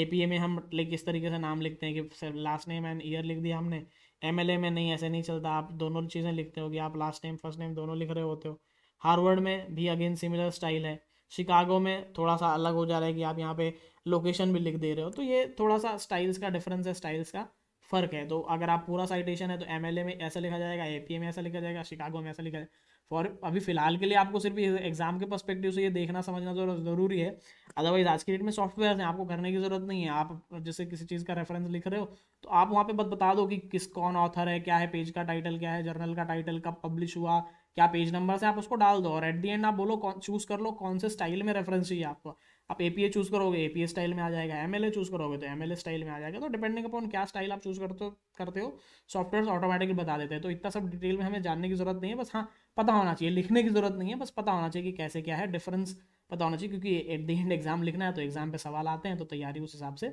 ए में हम लाइक इस तरीके से नाम लिखते हैं कि लास्ट नेम एंड ईयर लिख दिया हमने एम में नहीं ऐसे नहीं चलता आप दोनों चीज़ें लिखते हो कि आप लास्ट नेम फर्स्ट नेम दोनों लिख रहे होते हो हार्वर्ड में भी अगेन सिमिलर स्टाइल है शिकागो में थोड़ा सा अलग हो जा रहा है कि आप यहाँ पे लोकेशन भी लिख दे रहे हो तो ये थोड़ा सा स्टाइल्स का डिफरेंस है स्टाइल्स का फ़र्क है तो अगर आप पूरा साइटेशन है तो एम में ऐसा लिखा जाएगा ए में ऐसा लिखा जाएगा शिकागो में ऐसा लिखा जाएगा फॉर अभी फिलहाल के लिए आपको सिर्फ एग्जाम के परस्पेक्टिव से ये देखना समझना तो जरूरी है अदरवाइज आज की डेट में सॉफ्टवेयर हैं आपको करने की जरूरत नहीं है आप जैसे किसी चीज़ का रेफरेंस लिख रहे हो तो आप वहाँ पे बस बता दो कि किस कौन ऑथर है क्या है पेज का टाइटल क्या है जर्नल का टाइटल कब पब्लिश हुआ क्या पेज नंबर से आप उसको डाल दो और एट दी एंड आप बोलो चूज कर लो कौन से स्टाइल में रेफरेंस चाहिए आपको आप ए पी चूज़ करोगे ए पी स्टाइल में आ जाएगा एम एल ए चूज़ करोगे तो एम एल ए स्टाइल में आ जाएगा तो डिपेंडिंग अपॉन क्या स्टाइल आप चूज़ करते हो करते हो सॉफ्टवेयर ऑटोमेटिकली बता देते हैं तो इतना सब डिटेल में हमें जानने की ज़रूरत नहीं है बस हाँ पता होना चाहिए लिखने की ज़रूरत नहीं है बस पता होना चाहिए कि कैसे क्या है डिफरेंस पता होना चाहिए क्योंकि एट दी एंड एग्ज़ाम लिखना है तो एग्ज़ाम पर सवाल आते हैं तो तैयारी उस हिसाब से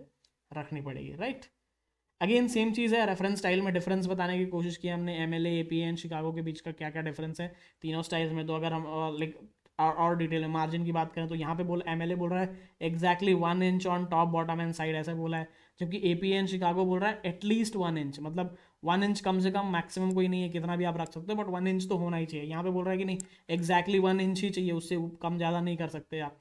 रखनी पड़ेगी राइट अगेन सेम चीज़ है रेफरेंस स्टाइल में डिफरेंस बताने की कोशिश की हमने M L A P and Chicago के बीच का क्या क्या डिफरेंस है तीनों स्टाइल्स में तो अगर हम लाइक और और डिटेल में मार्जिन की बात करें तो यहाँ पे बोल एम बोल रहा है exactly one inch on top bottom and side ऐसा बोला है जबकि ए पी एन शिकागो बोल रहा है एटलीस्ट वन इंच मतलब वन इंच कम से कम मैक्सिमम कोई नहीं है कितना भी आप रख सकते हो बट वन इंच तो होना ही चाहिए यहाँ पे बोल रहा है कि नहीं एग्जैक्टली वन इंच ही चाहिए उससे कम ज़्यादा नहीं कर सकते आप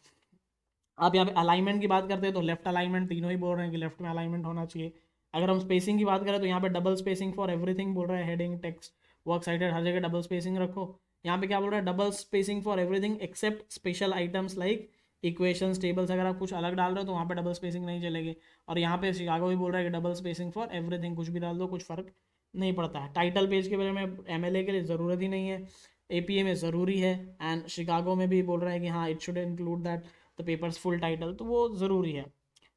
आप यहाँ पे अलाइनमेंट की बात करते हैं तो लेफ्ट अलाइनमेंट तीनों ही बोल रहे हैं कि लेफ्ट में अलाइनमेंट होना चाहिए अगर हम स्पेसिंग की बात करें तो यहाँ पे डबल स्पेसिंग फॉर एवरीथिंग बोल रहा है हेडिंग टेक्स्ट वर्क साइटेड हर जगह डबल स्पेसिंग रखो यहाँ पे क्या बोल रहा है double spacing for everything except special items like equations tables अगर आप कुछ अलग डाल रहे हो तो वहाँ पे डबल स्पेसिंग नहीं चलेगी और यहाँ पे शिकागो भी बोल रहा है कि डबल स्पेसिंग फॉर एवरीथिंग कुछ भी डाल दो कुछ फर्क नहीं पड़ता है टाइटल पेज के बारे में एम के लिए ज़रूरत ही नहीं है ए में ज़रूरी है एंड शिकागो में भी बोल रहा है कि हाँ it should include that the paper's full title तो वो ज़रूरी है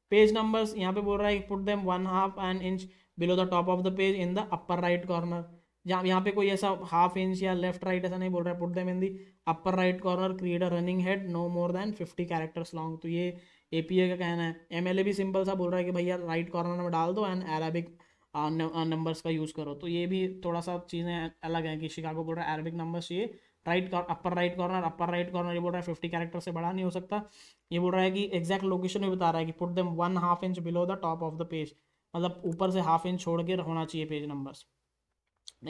पेज नंबर्स यहाँ पे बोल रहा है put them one half an inch below the top of the page in the upper right corner जहाँ यहाँ पे कोई ऐसा हाफ इंच या लेफ्ट राइट ऐसा नहीं बोल रहा है put them in the upper right corner create a running head no more than fifty characters long तो ये ए का कहना है एम भी सिंपल सा बोल रहा है कि भैया राइट कॉर्नर में डाल दो एंड अरेबिक नंबर्स का यूज़ करो तो ये भी थोड़ा सा चीज़ें अलग हैं कि शिकागो बोल रहा है अरेबिक नंबर्स ये right upper right corner upper right corner ये बोल रहा है फिफ्टी कैरेक्टर से बड़ा नहीं हो सकता ये बोल रहा है कि एग्जैक्ट लोकेशन भी बता रहा है कि put them one half inch below the top of the page मतलब ऊपर से हाफ इंच छोड़ के होना चाहिए page numbers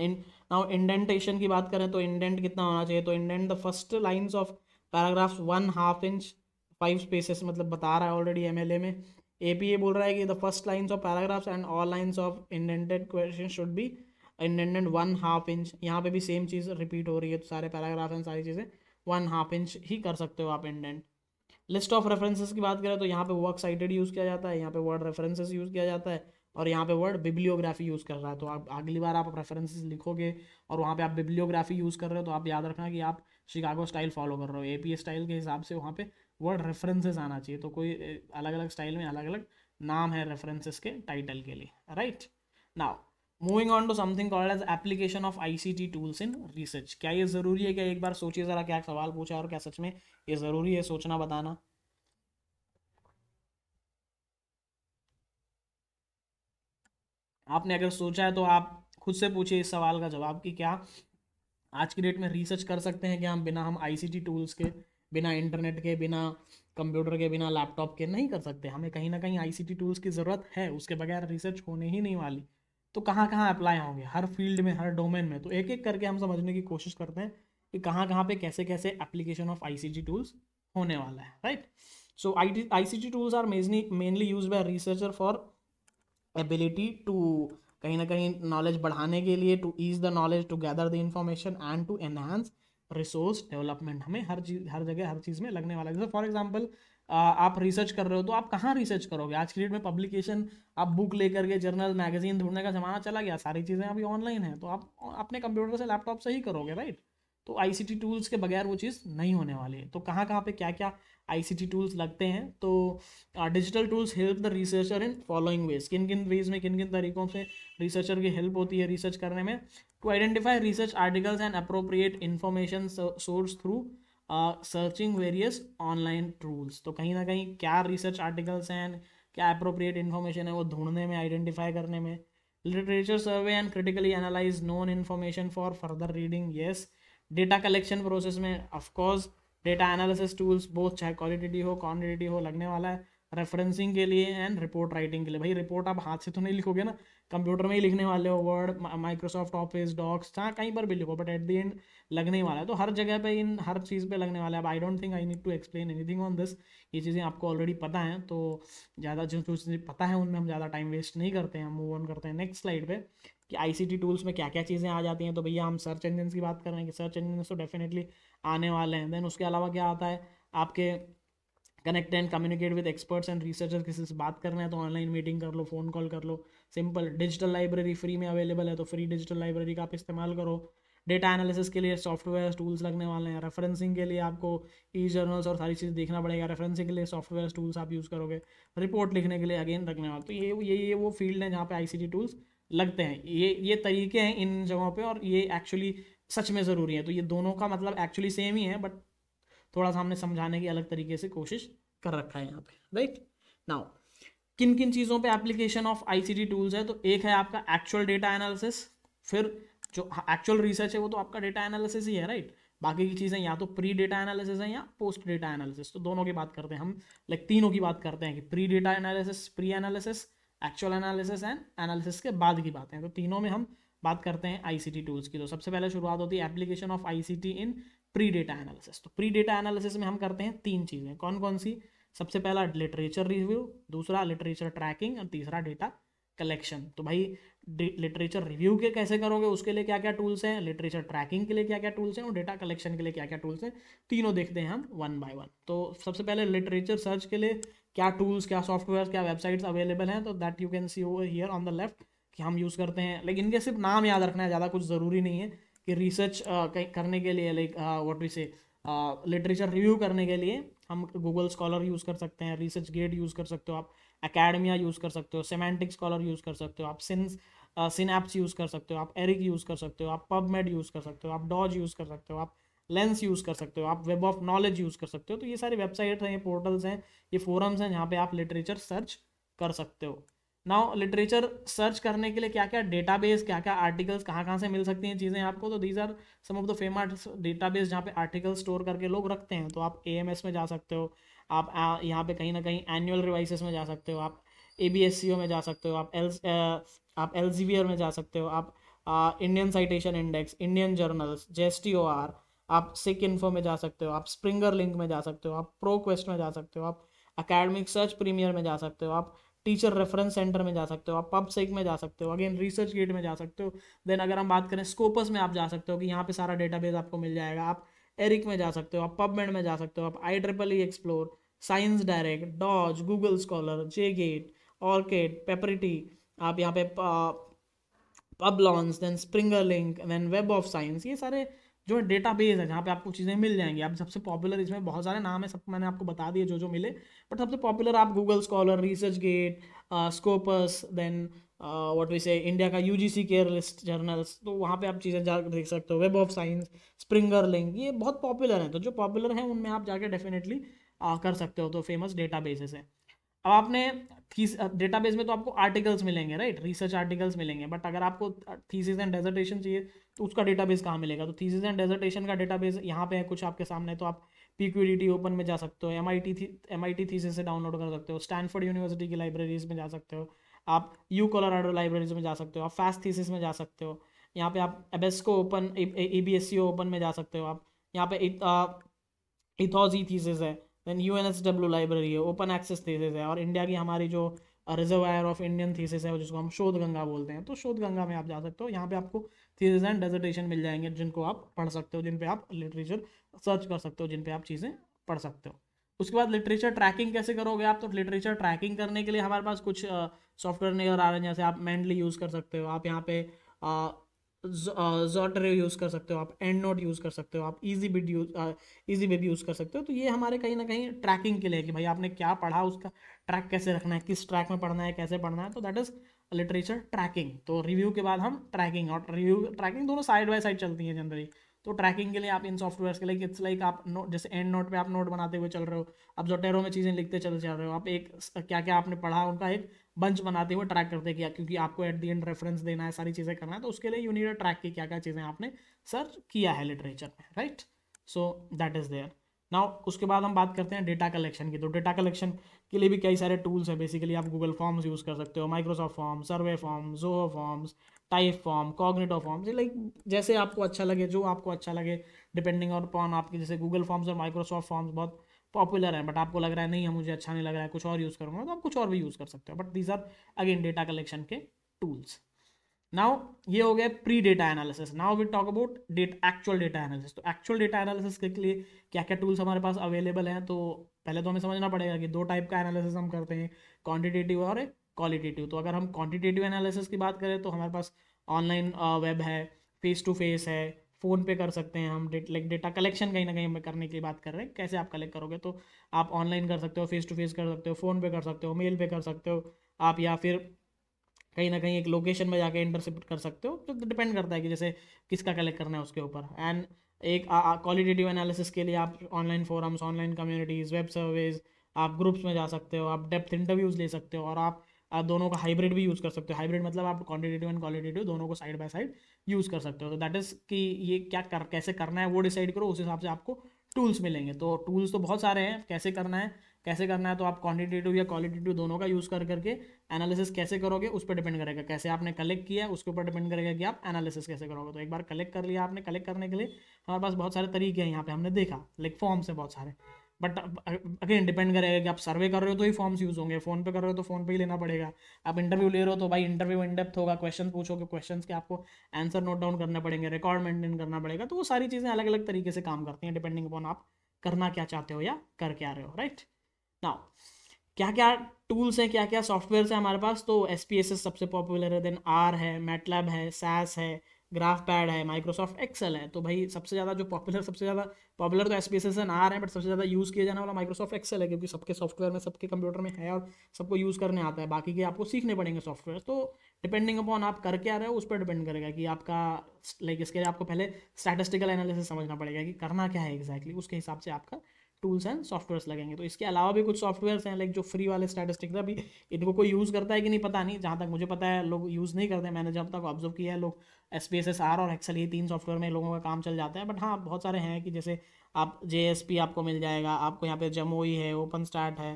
in now indentation की बात करें तो इंडेंट कितना होना चाहिए तो indent the first lines of paragraphs one half inch five spaces मतलब बता रहा है ऑलरेडी एमएलए में एपीए बोल रहा है कि the first lines of paragraphs and all lines of indented question should be indented one half inch यहाँ पे भी सेम चीज़ रिपीट हो रही है तो सारे पैराग्राफ एंड सारी चीज़ें वन हाफ इंच ही कर सकते हो आप इंडेंट लिस्ट ऑफ रेफरेंसेज की बात करें तो यहाँ पे वर्क साइटेड यूज़ किया जाता है यहाँ पे वर्ड रेफरेंसेज यूज़ किया जाता है और यहाँ पे वर्ड बिब्लियोग्राफी यूज़ कर रहा है तो आप अगली बार आप प्रेफरेंसेस लिखोगे और वहाँ पे आप बिब्लियोग्राफी यूज़ कर रहे हो तो आप याद रखना कि आप शिकागो स्टाइल फॉलो कर रहे हो ए स्टाइल के हिसाब से वहाँ पे वर्ड रेफरेंसेस आना चाहिए तो कोई अलग अलग स्टाइल में अलग अलग नाम है रेफरेंसेस के टाइटल के लिए right now moving on to something called as application of ICT tools in research क्या ये ज़रूरी है क्या एक बार सोचिए ज़रा क्या सवाल पूछा और क्या सच में ये ज़रूरी है सोचना बताना आपने अगर सोचा है तो आप खुद से पूछिए इस सवाल का जवाब कि क्या आज की डेट में रिसर्च कर सकते हैं कि हम बिना हम आईसीटी टूल्स के बिना इंटरनेट के बिना कंप्यूटर के बिना लैपटॉप के नहीं कर सकते हमें कहीं ना कहीं आईसीटी टूल्स की ज़रूरत है उसके बगैर रिसर्च होने ही नहीं वाली तो कहाँ कहाँ अप्लाई होंगे हर फील्ड में हर डोमेन में तो एक एक करके हम समझने की कोशिश करते हैं कि कहाँ कहाँ पे कैसे कैसे एप्लीकेशन ऑफ आई टूल्स होने वाला है right so I I C T tools are मेजनी mainly use by researcher for ability to कहीं ना कहीं नॉलेज बढ़ाने के लिए to ease the knowledge to gather the information and to enhance resource development हमें हर चीज हर जगह हर चीज़ में लगने वाला है जैसे फॉर एग्जाम्पल आप रिसर्च कर रहे हो तो आप कहाँ रिसर्च करोगे आज की डेट में पब्लिकेशन आप बुक लेकर के जर्नल मैगजीन ढूंढने का जमाना चला गया सारी चीज़ें अभी ऑनलाइन है तो आप अपने कंप्यूटर से लैपटॉप से ही करोगे राइट तो टी टूल्स के बगैर वो चीज़ नहीं होने वाली है तो कहाँ कहाँ पे क्या क्या टी टूल्स लगते हैं तो digital tools help the researcher in following ways किन किन वेज में किन किन तरीकों से रिसर्चर की हेल्प होती है रिसर्च करने में to identify research articles and appropriate information source through searching various online tools तो कहीं ना कहीं क्या रिसर्च आर्टिकल्स हैं क्या अप्रोप्रिएट इन्फॉर्मेशन है वो ढूंढने में आइडेंटिफाई करने में literature survey and critically analyse known information for further reading yes data collection process में ऑफकोर्स डेटा एनालिसिस टूल्स बहुत चाहे क्वालिटेटिव हो क्वान्टिटेटिव हो लगने वाला है रेफरेंसिंग के लिए एंड रिपोर्ट राइटिंग के लिए भाई रिपोर्ट आप हाथ से तो नहीं लिखोगे ना कंप्यूटर में ही लिखने वाले हो वर्ड माइक्रोसॉफ्ट ऑफिस डॉक्स हाँ कहीं पर भी लिखो बट एट द एंड लगने वाला है तो हर जगह पे इन हर चीज़ पे लगने वाला है अब I don't think I need to explain anything on this ये चीज़ें आपको ऑलरेडी पता हैं तो ज़्यादा जो चीज़ें पता है उनमें हम ज़्यादा टाइम वेस्ट नहीं करते हैं मूव ऑन करते हैं नेक्स्ट स्लाइड पर कि आईसीटी टूल्स में क्या क्या चीज़ें आ जाती हैं तो भैया हम सर्च इंजन की बात कर रहे हैं कि सर्च इंजन तो डेफिनेटली आने वाले हैं देन उसके अलावा क्या आता है आपके connect and communicate with experts and researcher किसी से बात करना तो है तो ऑनलाइन मीटिंग कर लो फ़ोन कॉल कर लो सिंपल डिजिटल लाइब्रेरी फ्री में अवेलेबल है तो फ्री डिजिटल लाइब्रेरी का आप इस्तेमाल करो डेटा एनालिसिस के लिए सॉफ्टवेयर टूल्स लगने वाले हैं रेफरेंसिंग के लिए आपको ई जर्नल्स और सारी चीज़ देखना पड़ेगा रेफरेंसिंग के लिए सॉफ्टवेयर टूल्स आप यूज़ करोगे रिपोर्ट लिखने के लिए अगेन रखने वाले तो ये ये ये वो फील्ड है जहाँ पे आई टूल्स लगते हैं ये ये तरीके हैं इन जगहों पे और ये एक्चुअली सच में ज़रूरी है तो ये दोनों का मतलब एक्चुअली सेम ही है बट थोड़ा सा हमने समझाने की अलग तरीके से कोशिश कर रखा है यहाँ पे राइट नाउ किन किन चीज़ों पे एप्लीकेशन ऑफ आईसीटी टूल्स है तो एक है आपका एक्चुअल डेटा एनालिसिस फिर जो एक्चुअल रिसर्च है वो तो आपका डेटा एनालिसिस ही है राइट बाकी की चीज़ें या तो प्री डेटा एनालिसिस है या पोस्ट डेटा एनालिसिस तो दोनों की बात करते हैं हम लाइक तीनों की बात करते हैं कि pre data analysis pre analysis actual analysis and analysis के बाद की बातें तो तीनों में हम बात करते हैं आईसीटी टूल्स की तो सबसे पहले शुरुआत होती है application of ICT in pre data analysis तो प्री डेटा एनालिसिस में हम करते हैं तीन चीज़ें कौन कौन सी सबसे पहला लिटरेचर रिव्यू दूसरा लिटरेचर ट्रैकिंग और तीसरा डेटा कलेक्शन तो भाई लिटरेचर रिव्यू के कैसे करोगे उसके लिए क्या क्या टूल्स हैं लिटरेचर ट्रैकिंग के लिए क्या क्या टूल्स हैं और डेटा कलेक्शन के लिए क्या क्या टूल्स हैं तीनों देखते हैं हम वन बाय वन तो सबसे पहले लिटरेचर सर्च के लिए क्या टूल्स क्या सॉफ्टवेयर क्या वेबसाइट्स अवेलेबल हैं तो that you can see over here on the left कि हम यूज़ करते हैं लेकिन इनके सिर्फ नाम याद रखना है ज़्यादा कुछ ज़रूरी नहीं है कि रिसर्च uh, करने के लिए like what we say literature review करने के लिए हम गूगल स्कॉलर यूज़ कर सकते हैं रिसर्च गेट यूज़ कर सकते हो आप अकेडमिया यूज़ कर सकते हो सेमेंटिक स्कॉलर यूज़ कर सकते हो आप सिंस सिन ऐप्स यूज़ कर सकते हो आप एरिक यूज़ कर सकते हो आप पब मेड यूज़ कर सकते हो आप डॉज यूज़ कर सकते हो आप लेंस यूज़ कर सकते हो आप वेब ऑफ नॉलेज यूज़ कर सकते हो तो ये सारी वेबसाइट्स हैं ये पोर्टल्स हैं ये फोरम्स हैं जहाँ पे आप लिटरेचर सर्च कर सकते हो नाउ लिटरेचर सर्च करने के लिए क्या क्या डेटाबेस क्या क्या आर्टिकल्स कहाँ कहाँ से मिल सकती हैं चीज़ें आपको तो these are some of the famous database जहाँ पे आर्टिकल स्टोर करके लोग रखते हैं तो आप ए में जा सकते हो आप यहाँ पे कहीं ना कहीं एनुअल रिवाइसेस में जा सकते हो आप ए में जा सकते हो आप एल आप एल में जा सकते हो आप Indian citation index Indian journals J S T O R आप सिक इन्फो में जा सकते हो आप स्प्रिंगर लिंक में जा सकते हो आप प्रो क्वेस्ट में जा सकते हो आप अकेडमिक सर्च प्रीमियर में जा सकते हो आप टीचर रेफरेंस सेंटर में जा सकते हो आप पब सेक में जा सकते हो अगेन रिसर्च गेट में जा सकते हो देन अगर हम बात करें स्कोपस में आप जा सकते हो कि यहाँ पे सारा डेटाबेस आपको मिल जाएगा आप एरिक में जा सकते हो आप पब में जा सकते हो आप I triple E Xplore Science Direct DOAJ Google Scholar J Gate ORCID Paperity आप यहाँ पे Publons then Springer link then web of science ये सारे जो डेटा बेस है जहाँ पे आपको चीज़ें मिल जाएंगी आप सबसे पॉपुलर इसमें बहुत सारे नाम है सब मैंने आपको बता दिए जो जो मिले बट सबसे पॉपुलर आप Google Scholar Research Gate Scopus then what we say India का U G CARE list journals तो वहाँ पे आप चीज़ें जा देख सकते हो web of science Springer link ये बहुत पॉपुलर हैं तो जो पॉपुलर हैं उनमें आप जाके डेफिनेटली uh, कर सकते हो तो फेमस डेटा बेसिस हैं अब आपने थीस बेस uh, में तो आपको आर्टिकल्स मिलेंगे राइट रिसर्च आर्टिकल्स मिलेंगे बट अगर आपको थीसिस एंड डेजर्टेशन चाहिए तो उसका डेटाबेस कहाँ मिलेगा तो थीसिस एंड डेजर्टेशन का डेटाबेस यहाँ पे है कुछ आपके सामने तो आप P Q D T open में जा सकते हो M I T M I T thesis से डाउनलोड कर सकते हो स्टैनफोर्ड यूनिवर्सिटी की लाइब्रेरीज में जा सकते हो आप यू कोलोराडो लाइब्रेरीज में जा सकते हो आप फास्ट थीसिस में जा सकते हो यहाँ पे आप EBSCO open A B S C open में जा सकते हो आप यहाँ पे इथोजी थीसिस uh, है then U N S W library है ओपन एक्सेस थीसिस है और इंडिया की हमारी जो रिजर्वायर ऑफ इंडियन थीसिस है जिसको हम शोध गंगा बोलते हैं तो शोध गंगा में आप जा सकते हो यहाँ पे आपको थीसिस एंड डेजर्टेशन मिल जाएंगे जिनको आप पढ़ सकते हो जिन पे आप लिटरेचर सर्च कर सकते हो जिन पे आप चीज़ें पढ़ सकते हो उसके बाद लिटरेचर ट्रैकिंग कैसे करोगे आप तो लिटरेचर ट्रैकिंग करने के लिए हमारे पास कुछ सॉफ्टवेयर नियर आ रहे हैं जैसे आप मेनली यूज़ कर सकते हो आप यहाँ पे जॉटरे यूज़ uh, कर सकते हो आप एंड नोट यूज़ कर सकते हो आप EasyBib use easy way use कर सकते हो तो ये हमारे कहीं ना कहीं ट्रैकिंग के लिए कि भाई आपने क्या पढ़ा उसका ट्रैक कैसे रखना है किस ट्रैक में पढ़ना है कैसे पढ़ना है तो दैट इज़ लिटरेचर ट्रैकिंग तो रिव्यू के बाद हम ट्रैकिंग और रिव्यू ट्रैकिंग दोनों साइड बाय साइड चलती है जनरली तो ट्रैकिंग के लिए आप इन सॉफ्टवेयर के लिए इट्स लाइक आप नोट जैसे एंड नोट पे आप नोट बनाते हुए चल रहे हो आप जोटेरो में चीज़ें लिखते चले जा रहे हो आप एक क्या क्या आपने पढ़ा उनका एक बंच बनाते हुए ट्रैक करते क्या क्योंकि आपको एट दी एंड रेफरेंस देना है सारी चीज़ें करना है तो उसके लिए यूनिट ट्रैक की क्या क्या चीज़ें आपने सर्च किया है लिटरेचर में right so that is there now उसके बाद हम बात करते हैं डेटा कलेक्शन की तो डेटा कलेक्शन के लिए भी कई सारे टूल्स हैं बेसिकली आप गूगल फॉर्म्स यूज़ कर सकते हो Microsoft form survey form Zoho forms Typeform Cognito forms like जैसे आपको अच्छा लगे जो आपको अच्छा लगे डिपेंडिंग ऑन आपके जैसे गूगल फॉर्म्स और माइक्रोसॉफ्ट फॉर्म्स बहुत पॉपुलर हैं बट आपको लग रहा है नहीं हम मुझे अच्छा नहीं लग रहा है कुछ और यूज़ करूँगा तो आप कुछ और भी यूज़ कर सकते हो but these are again data collection के टूल्स नाउ ये हो गया pre data analysis now we talk about that actual data analysis तो एक्चुअल डेटा एनालिसिस के लिए क्या क्या टूल्स हमारे पास अवेलेबल हैं तो पहले तो हमें समझना पड़ेगा कि दो टाइप का एनालिसिस हम करते हैं क्वान्टिटेटिव और क्वालिटेटिव तो अगर हम क्वान्टिटेटिव एनालिसिस की बात करें तो हमारे पास ऑनलाइन वेब है फेस टू फेस है फ़ोन पे कर सकते हैं हम डेट लाइक डेटा कलेक्शन कहीं ना कहीं हमें करने की बात कर रहे हैं कैसे आप कलेक्ट करोगे तो आप ऑनलाइन कर सकते हो फेस टू फेस कर सकते हो फ़ोन पे कर सकते हो मेल पे कर सकते हो आप या फिर कहीं ना कहीं एक लोकेशन में जाके इंटरसेप्ट कर सकते हो तो डिपेंड करता है कि जैसे किसका कलेक्ट करना है उसके ऊपर एंड एक क्वालिटेटिव एनालिसिस के लिए आप online forums online communities web surveys आप ग्रुप्स में जा सकते हो आप डेप्थ इंटरव्यूज़ ले सकते हो और आप आप दोनों का हाइब्रिड भी यूज़ कर सकते हो हाइब्रिड मतलब आप क्वान्टिटेटिव एंड क्वालिटेटिव दोनों को साइड बाय साइड यूज़ कर सकते हो तो दैट इज़ कि ये क्या कर कैसे करना है वो डिसाइड करो उस हिसाब से आपको टूल्स मिलेंगे तो टूल्स तो बहुत सारे हैं कैसे करना है कैसे करना है तो आप क्वान्टिटेटिव या क्वालिटेटिव दोनों का यूज़ कर करके एनालिसिस कैसे करोगे उस पर डिपेंड करेगा कैसे आपने कलेक्ट किया उसके ऊपर डिपेंड करेगा कि आप एनालिसिस कैसे करोगे तो एक बार कलेक्ट कर लिया आपने कलेक्ट करने के लिए हमारे पास बहुत सारे तरीके हैं यहाँ पे हमने देखा लाइक फॉर्म्स हैं बहुत सारे बट अगेन डिपेंड करेगा कि आप सर्वे कर रहे हो तो ही फॉर्म्स यूज़ होंगे फ़ोन पे कर रहे हो तो फ़ोन पे ही लेना पड़ेगा आप इंटरव्यू ले रहे हो तो भाई इंटरव्यू इन डेप्थ होगा क्वेश्चन पूछोगे क्वेश्चन के आपको आंसर नोट डाउन करना पड़ेंगे रिकॉर्ड मेंटेन करना पड़ेगा तो वो सारी चीज़ें अलग अलग तरीके से काम करती हैं डिपेंडिंग अपॉन आप करना क्या चाहते हो या करके आ रहे हो राइट नाउ क्या क्या टूल्स हैं क्या क्या सॉफ्टवेयर है हमारे पास तो एस सबसे पॉपुलर है देन आर है मेटलैब है सैस है ग्राफ पैड है माइक्रोसॉफ्ट एक्सेल है तो भाई सबसे ज़्यादा जो पॉपुलर सबसे ज़्यादा पॉपुलर तो एस पी एस एन आ रहे हैं बट सबसे ज़्यादा यूज़ किया जाने वाला माइक्रोसॉफ्ट एक्सेल है क्योंकि सबके सॉफ्टवेयर में सबके कंप्यूटर में है और सबको यूज़ करने आता है बाकी के आपको सीखने पड़ेंगे सॉफ्टवेयर तो डिपेंडिंग अपॉन आप करके आ रहे हो उस पर डिपेंड करेगा कि आपका लाइक इसके लिए आपको पहले स्टैटिस्टिकल एनालिसिस समझना पड़ेगा कि करना क्या है एग्जैक्टली exactly, उसके हिसाब से आपका टूल्स एंड सॉफ्टवेयर्स लगेंगे तो इसके अलावा भी कुछ सॉफ्टवेयर्स हैं लाइक जो फ्री वाले स्टैटिस्टिक्स अभी इनको कोई यूज़ करता है कि नहीं पता नहीं जहाँ तक मुझे पता है लोग यूज़ नहीं करते मैंने जब तक ऑब्जर्व किया है लोग S P S S R और एक्सल ये तीन सॉफ्टवेयर में लोगों का काम चल जाता है बट हाँ बहुत सारे हैं कि जैसे आप जे एस पी आपको मिल जाएगा आपको यहाँ पे जमोई है ओपन स्टार्ट है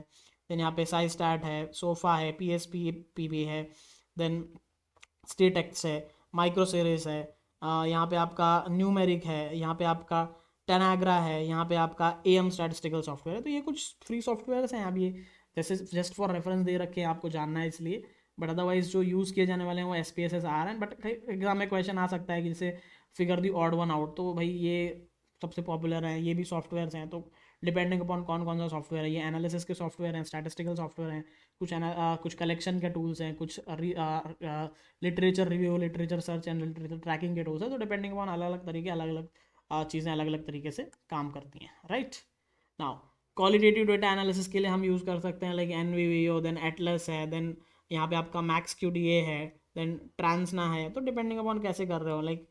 देन यहाँ पे साई स्टार्ट है सोफ़ा है P S P P V है देन स्टेटेक्स है माइक्रो सीरीज है यहाँ पे आपका न्यूमेरिक है यहाँ पे आपका टेनाग्रा है यहाँ पे आपका ए एम स्टैटिस्टिकल सॉफ्टवेयर है तो ये कुछ फ्री सॉफ्टवेयर हैं आप ये जैसे जस्ट फॉर रेफरेंस दे रखे हैं आपको जानना है इसलिए बट अदरवाइज जो यूज़ किए जाने वाले हैं वो S P S S R N but exam में क्वेश्चन आ सकता है कि जैसे figure the odd one out तो भाई ये सबसे पॉपुलर हैं ये भी सॉफ्टवेयर्स हैं तो डिपेंडिंग अपॉन कौन कौन सा सॉफ्टवेयर है ये एनालिसिस के सॉफ्टवेयर हैं स्टैटिस्टिकल सॉफ्टवेयर हैं कुछ आ, कुछ कलेक्शन के टूल्स हैं कुछ literature review literature search and literature tracking के टूल्स हैं तो डिपेंडिंग अपॉन अलग अलग तरीके अलग अलग चीज़ें अलग अलग तरीके से काम करती हैं right now qualitative data analysis के लिए हम यूज़ कर सकते हैं like N V V O then Atlas है देन यहाँ पे आपका मैक्स क्यू डी ए है देन ट्रांसना है तो डिपेंडिंग अपॉन कैसे कर रहे हो लाइक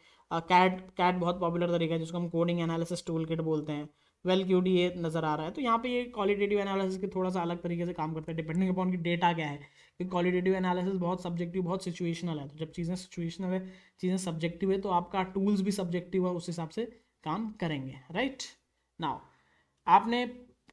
कैट कैट बहुत पॉपुलर तरीका है जिसको हम कोडिंग एनालिसिस टूल किट बोलते हैं वेल क्यू डी ए नज़र आ रहा है तो यहाँ पे ये क्वालिटेटिव एनालिसिस के थोड़ा सा अलग तरीके से काम करते हैं डिपेंडिंग अपॉन की डेटा क्या है क्योंकि क्वालिटेटिव एनालिसिस बहुत सब्जेक्टिव बहुत सिचुएशनल है तो जब चीज़ें सिचुएशनल है चीज़ें सब्जेक्टिव है तो आपका टूल्स भी सब्जेक्टिव है उस हिसाब से काम करेंगे राइट नाउ आपने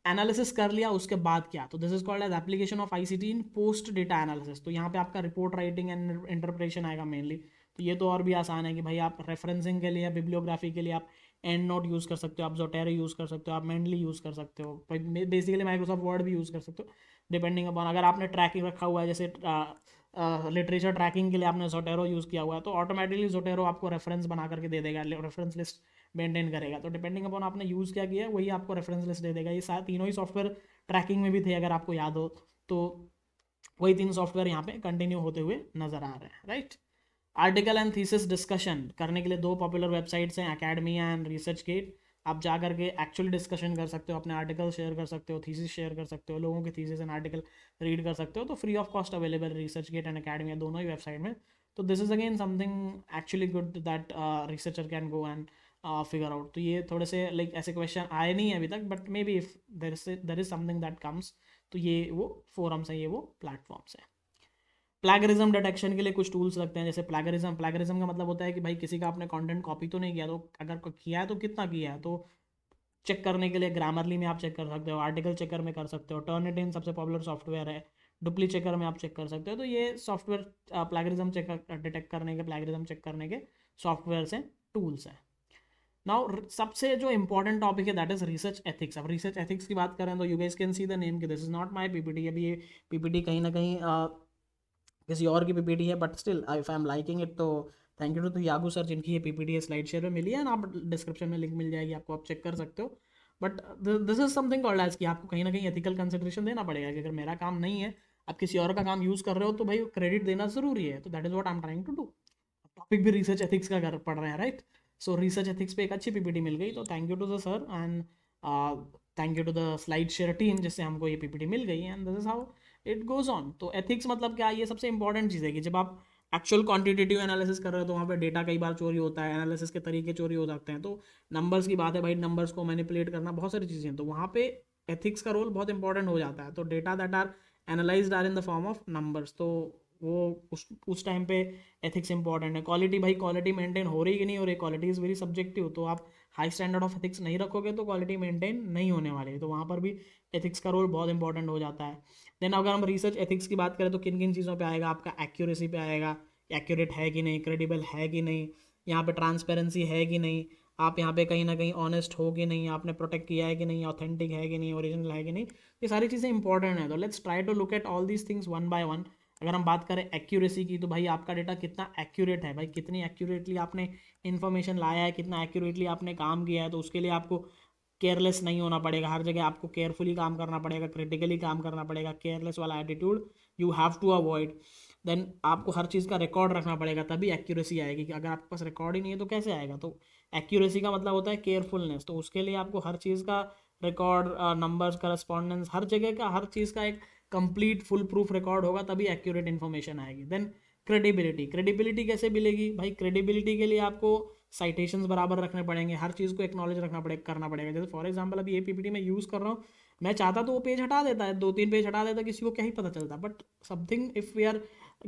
एनालिसिस कर लिया उसके बाद क्या तो this is called as application of I in post data analysis तो यहाँ पे आपका रिपोर्ट राइटिंग एंड इंटरप्रेशन आएगा मेनली तो ये तो और भी आसान है कि भाई आप रेफरेंसिंग के लिए बिब्लियोग्राफी के लिए आप एंड नोट यूज़ कर सकते हो आप जोटेरो यूज़ कर सकते हो आप मेंडली यूज़ कर सकते हो बेसिकली माइक्रोसॉफ्ट वर्ड भी यूज़ कर सकते हो डिपेंडिंग अपॉन अगर आपने ट्रैकिंग रखा हुआ है जैसे लिटरेचर ट्रैकिंग के लिए आपने जोटेरो यूज़ किया हुआ है तो ऑटोमेटिकली जोटेरो आपको रेफरेंस बना करके दे देगा रेफरेंस लिस्ट मेंटेन करेगा तो डिपेंडिंग अपॉन आपने यूज़ क्या किया वही आपको रेफरेंस लिस्ट दे देगा ये सारे तीनों ही सॉफ्टवेयर ट्रैकिंग में भी थे अगर आपको याद हो तो वही तीन सॉफ्टवेयर यहाँ पे कंटिन्यू होते हुए नज़र आ रहे हैं right article and thesis discussion करने के लिए दो पॉपुलर वेबसाइट्स हैं अकेडमिया एंड रिसर्च गेट आप जा करके एक्चुअल डिस्कशन कर सकते हो अपने आर्टिकल शेयर कर सकते हो थीसिस शेयर कर सकते हो लोगों के थीसिस एंड आर्टिकल रीड कर सकते हो तो free of cost available Research Gate and Academia दोनों ही वेबसाइट में तो this is again something actually good that researcher can go and figure out तो ये थोड़े से लाइक ऐसे क्वेश्चन आए नहीं है अभी तक but maybe if there is there is something that comes तो ये वो फोरम्स हैं ये वो प्लेटफॉर्म्स हैं प्लेगरिज्म डिटेक्शन के लिए कुछ टूल्स लगते हैं जैसे प्लेगरिज्म प्लेगरिज्म का मतलब होता है कि भाई किसी का आपने कंटेंट कॉपी तो नहीं किया तो अगर किया है तो कितना किया है तो चेक करने के लिए ग्रामरली में आप चेक कर सकते हो आर्टिकल चेकर में कर सकते हो टर्न इन सबसे पॉपुलर सॉफ्टवेयर है डुप्ली चेकर में आप चेक कर सकते हो तो ये सॉफ्टवेयर प्लेगरिज्म चेक डिटेक्ट करने के प्लेगरिज्म चेक करने के सॉफ्टवेयर से टूल्स हैं नाउ सबसे जो इंपॉर्टेंट टॉपिक है दैट इज रिसर्च एथिक्स अब रिसर्च एथिक्स की बात करें तो you guys can see the name की this is not my PPT अभी ये पीपीटी कहीं ना कहीं किसी और की पीपीटी है but still if I am liking it तो thank you to Yagu sir जिनकी ये पीपीटी स्लाइड शेयर में मिली है एंड आप डिस्क्रिप्शन में लिंक मिल जाएगी आपको आप चेक कर सकते हो but this is something called as कि आपको कहीं ना कहीं एथिकल कंसिडरेशन देना पड़ेगा कि अगर मेरा काम नहीं है आप किसी और का काम यूज़ कर रहे हो तो भाई क्रेडिट देना ज़रूरी है तो that is what I am trying to do topic भी रिसर्च एथिक्स का कर पढ़ रहे हैं right right? So research ethics पे एक अच्छी पीपीटी मिल गई तो thank you to the sir and thank you to the slide share team जिससे हमको ये पीपीटी मिल गई and this is how it goes on तो एथिक्स मतलब क्या ये सबसे इंपॉर्टेंट चीज़ है कि जब आप एक्चुअल क्वांटिटेटिव एनालिसिस कर रहे हो तो वहाँ पे डेटा कई बार चोरी होता है एनालिसिस के तरीके चोरी हो जाते हैं तो नंबर्स की बात है भाई नंबर्स को मैनिपुलेट करना बहुत सारी चीज़ें हैं तो वहाँ पे एथिक्स का रोल बहुत इंपॉर्टेंट हो जाता है तो data that are analyse are in the form of numbers तो वो उस उस टाइम पे एथिक्स इंपॉर्टेंट है क्वालिटी भाई क्वालिटी मेंटेन हो रही कि नहीं हो रही क्वालिटी इज़ वेरी सब्जेक्टिव तो आप हाई स्टैंडर्ड ऑफ एथिक्स नहीं रखोगे तो क्वालिटी मेंटेन नहीं होने वाली है तो वहाँ पर भी एथिक्स का रोल बहुत इंपॉर्टेंट हो जाता है देन अगर हम रिसर्च एथिक्स की बात करें तो किन किन चीज़ों पर आएगा आपका एक्यूरेसी पे आएगा एक्यूरेट है कि नहीं क्रेडिबल है कि नहीं यहाँ पे ट्रांसपेरेंसी है कि नहीं आप यहाँ पे कहीं ना कहीं ऑनेस्ट हो कि नहीं आपने प्रोटेक्ट किया है कि नहीं ऑथेंटिक है कि नहीं ओरिजिनल है कि नहीं ये सारी चीज़ें इंपॉर्टेंट है तो let's try to look at all these things one by one अगर हम बात करें एक्यूरेसी की तो भाई आपका डेटा कितना एक्यूरेट है भाई कितनी एक्यूरेटली आपने इन्फॉर्मेशन लाया है कितना एक्यूरेटली आपने काम किया है तो उसके लिए आपको केयरलेस नहीं होना पड़ेगा हर जगह आपको केयरफुली काम करना पड़ेगा क्रिटिकली काम करना पड़ेगा केयरलेस वाला attitude you have to avoid then आपको हर चीज़ का रिकॉर्ड रखना पड़ेगा तभी एक्यूरेसी आएगी कि अगर आपके पास रिकॉर्ड ही नहीं है तो कैसे आएगा तो एक्यूरेसी का मतलब होता है केयरफुलनेस तो उसके लिए आपको हर चीज़ का रिकॉर्ड नंबर्स करस्पॉन्डेंस हर जगह का हर चीज़ का एक कंप्लीट फुल प्रूफ रिकॉर्ड होगा तभी एक्यूरेट इन्फॉर्मेशन आएगी देन क्रेडिबिलिटी क्रेडिबिलिटी कैसे मिलेगी भाई क्रेडिबिलिटी के लिए आपको साइटेशन बराबर रखने पड़ेंगे हर चीज़ को एक्नॉलेज रखना पड़े करना पड़ेगा जैसे फॉर एग्जाम्पल अभी ए पी पी मैं यूज़ कर रहा हूँ मैं चाहता तो वो पेज हटा देता है दो तीन पेज हटा देता किसी को क्या ही पता चलता but something if we are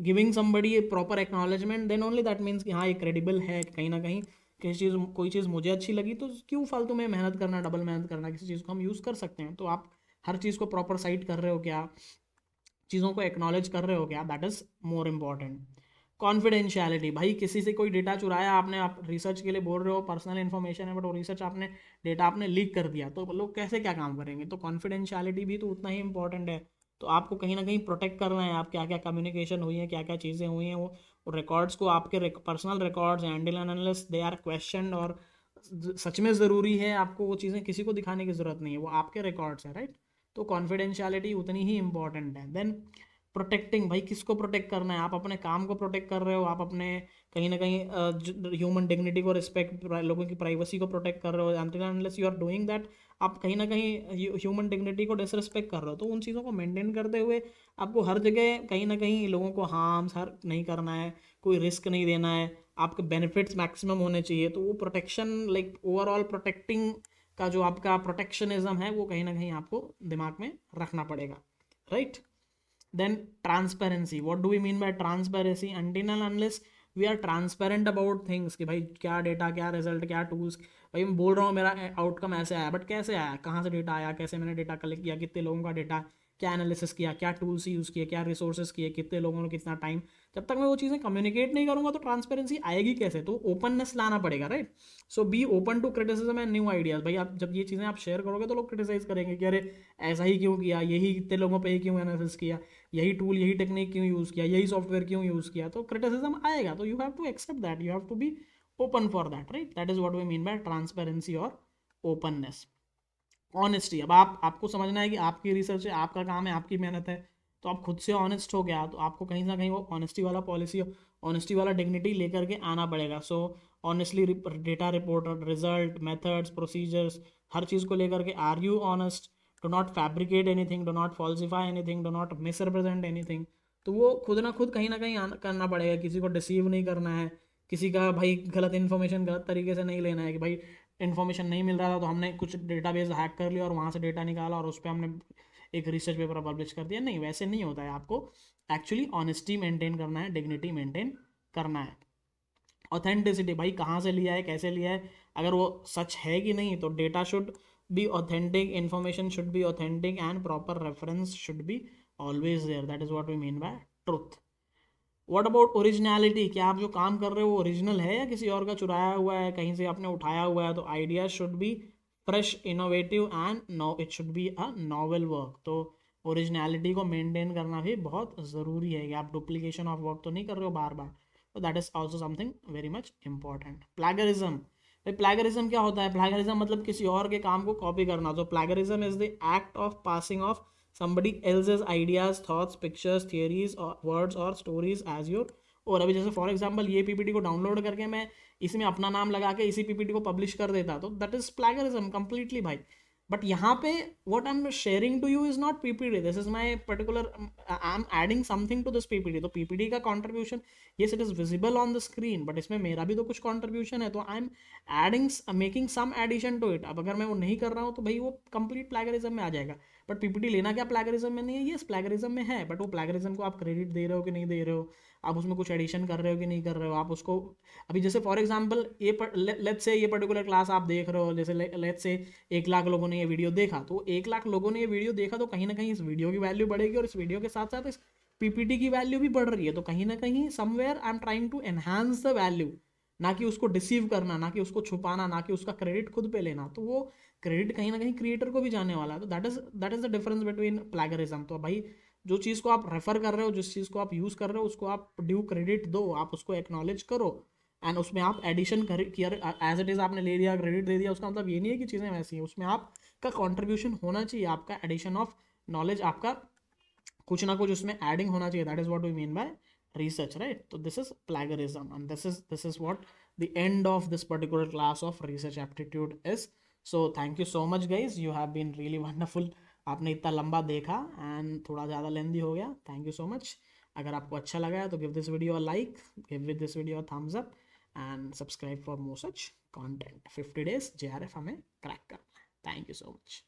giving somebody proper acknowledgement then only that means कि हाँ ये क्रेडिबल है कहीं ना कहीं किसी चीज़ कोई चीज़ मुझे अच्छी लगी तो क्यों फालतू में मेहनत करना डबल मेहनत करना किसी चीज़ को हम यूज़ कर सकते हैं तो आप हर चीज़ को प्रॉपर साइट कर रहे हो क्या चीज़ों को एक्नॉलेज कर रहे हो क्या that is more important confidentiality भाई किसी से कोई डेटा चुराया आपने आप रिसर्च के लिए बोल रहे हो पर्सनल इन्फॉर्मेशन है बट वो रिसर्च आपने डेटा आपने लीक कर दिया तो लोग कैसे क्या काम करेंगे तो कॉन्फिडेंशियलिटी भी तो उतना ही इंपॉर्टेंट है तो आपको कहीं ना कहीं प्रोटेक्ट करना है आप क्या क्या कम्युनिकेशन हुई है क्या क्या चीज़ें हुई हैं वो रिकॉर्ड्स को आपके personal records handle analysis they are question और सच में ज़रूरी है आपको वो चीज़ें किसी को दिखाने की ज़रूरत नहीं है वो आपके रिकॉर्ड्स हैं राइट तो कॉन्फिडेंशियलिटी उतनी ही इम्पॉर्टेंट है देन प्रोटेक्टिंग भाई किसको प्रोटेक्ट करना है आप अपने काम को प्रोटेक्ट कर रहे हो आप अपने कहीं ना कहीं ह्यूमन डिग्निटी को रिस्पेक्ट लोगों की प्राइवेसी को प्रोटेक्ट कर रहे हो यू आर डूइंग दैट आप कहीं ना कहीं ह्यूमन डिग्निटी को डिसरिस्पेक्ट कर रहे हो तो उन चीज़ों को मेंटेन करते हुए आपको हर जगह कहीं ना कहीं लोगों को हार्म हर नहीं करना है कोई रिस्क नहीं देना है आपके बेनिफिट्स मैक्सिमम होने चाहिए तो वो प्रोटेक्शन लाइक ओवरऑल प्रोटेक्टिंग का जो आपका प्रोटेक्शनिज्म है वो कहीं ना कहीं आपको दिमाग में रखना पड़ेगा right then transparency what do we mean by transparency and then unless we are transparent about things कि भाई क्या डेटा क्या रिजल्ट क्या टूल्स भाई मैं बोल रहा हूँ मेरा आउटकम ऐसे आया बट कैसे आया कहाँ से डेटा आया कैसे मैंने डेटा कलेक्ट किया कितने लोगों का डेटा क्या एनालिसिस किया क्या टूल्स यूज़ किए क्या रिसोर्सेज किए कितने लोगों ने कितना टाइम जब तक मैं वो चीज़ें कम्युनिकेट नहीं करूँगा तो ट्रांसपेरेंसी आएगी कैसे तो ओपननेस लाना पड़ेगा right so be open to criticism and new ideas भाई आप जब ये चीज़ें आप शेयर करोगे तो लोग क्रिटिसाइज करेंगे कि अरे ऐसा ही क्यों किया यही इतने लोगों पर ही क्यों एनालिसिस किया यही टूल यही टेक्निक क्यों यूज़ किया यही सॉफ्टवेयर क्यों यूज़ किया तो क्रिटिसिज्म आएगा तो you have to accept that you have to be open for that right that is what we mean by transparency और ओपननेस ऑनेस्टी अब आप आपको समझना है कि आपकी रिसर्च है आपका काम है आपकी मेहनत है तो आप खुद से ऑनेस्ट हो गया तो आपको कहीं ना कहीं वो ऑनेस्टी वाला पॉलिसी ऑनेस्टी वाला डिग्निटी लेकर के आना पड़ेगा so honestly data report result methods procedures हर चीज़ को लेकर के are you honest do not fabricate thing do not falsify anything do not anything तो वो खुद ना खुद कहीं ना कहीं करना पड़ेगा किसी को डिसीव नहीं करना है किसी का भाई गलत इन्फॉर्मेशन गलत तरीके से नहीं लेना है कि भाई इन्फॉर्मेशन नहीं मिल रहा था तो हमने कुछ डेटाबेस हैक कर लिया और वहाँ से डेटा निकाला और उस पर हमने एक रिसर्च पेपर पब्लिश कर दिया नहीं वैसे नहीं होता है आपको एक्चुअली ऑनेस्टी मेंटेन करना है डिग्निटी मेंटेन करना है ऑथेंटिसिटी भाई कहाँ से लिया है कैसे लिया है अगर वो सच है कि नहीं तो data should be authentic information should be authentic and proper reference should be always there that is what we mean by truth what about originality क्या आप जो काम कर रहे हो वो ओरिजिनल है या किसी और का चुराया हुआ है कहीं से आपने उठाया हुआ है तो idea should be fresh innovative and no it should be a novel work तो ओरिजिनलिटी को मेनटेन करना भी बहुत ज़रूरी है कि आप डुप्लीकेशन ऑफ वर्क तो नहीं कर रहे हो बार बार तो that is also something very much important plagiarism भाई प्लैगरिज्म क्या होता है प्लैगरिज्म मतलब किसी और के काम को कॉपी करना तो plagiarism is the act of passing off somebody else ideas thoughts pictures theories words और स्टोरीज एज योर और अभी जैसे फॉर एग्जाम्पल ये पीपीटी को डाउनलोड करके मैं इसमें अपना नाम लगा के इसी पीपीटी को पब्लिश कर देता तो दैट इज प्लैगरिज्म कंप्लीटली भाई बट यहाँ पे what I am sharing to you is not PPT this is my particular I am adding something to this PPT तो पीपीडी का contribution yes it is visible on the screen but इसमें मेरा भी तो कुछ contribution है तो I am adding making some addition to it अब अगर मैं वो नहीं कर रहा हूँ तो भाई वो कंप्लीट प्लेगरिज्म में आ जाएगा बट पीपीडी लेना क्या प्लेगरिज्म में नहीं है ये प्लेगरिज्म में है बट वो प्लेगरिज्म को आप क्रेडिट दे रहे हो कि नहीं दे रहे हो आप उसमें कुछ एडिशन कर रहे हो कि नहीं कर रहे हो आप उसको अभी जैसे फॉर एग्जाम्पल ये लेट से ये पर्टिकुलर क्लास आप देख रहे हो जैसे लेट से एक लाख लोगों ने ये वीडियो देखा तो एक लाख लोगों ने ये वीडियो देखा तो कहीं ना कहीं इस वीडियो की वैल्यू बढ़ेगी और इस वीडियो के साथ साथ इस पीपीटी की वैल्यू भी बढ़ रही है तो कहीं ना कहीं somewhere I am trying to enhance the value ना कि उसको डिसीव करना ना कि उसको छुपाना ना कि उसका क्रेडिट खुद पे लेना तो वो क्रेडिट कहीं ना कहीं क्रिएटर को भी जाने वाला है तो that is that is the difference between plagiarism तो भाई जो चीज़ को आप रेफर कर रहे हो जिस चीज़ को आप यूज़ कर रहे हो उसको आप ड्यू क्रेडिट दो आप उसको एक्नॉलेज करो एंड उसमें आप एडिशन कर एज इट इज़ आपने ले लिया क्रेडिट दे दिया उसका मतलब ये नहीं है कि चीज़ें वैसी हैं उसमें आपका कॉन्ट्रीब्यूशन होना चाहिए आपका एडिशन ऑफ नॉलेज आपका कुछ ना कुछ उसमें एडिंग होना चाहिए that is what we mean by research right तो this is plagiarism and this is this is what the end of this particular class of research aptitude is so thank you so much guys you have been really wonderful आपने इतना लंबा देखा and थोड़ा ज़्यादा लेंदी हो गया thank you so much अगर आपको अच्छा लगा है तो give this video a like give with this video a thumbs up and subscribe for more such content fifty days जे हमें क्रैक करना है थैंक यू सो मच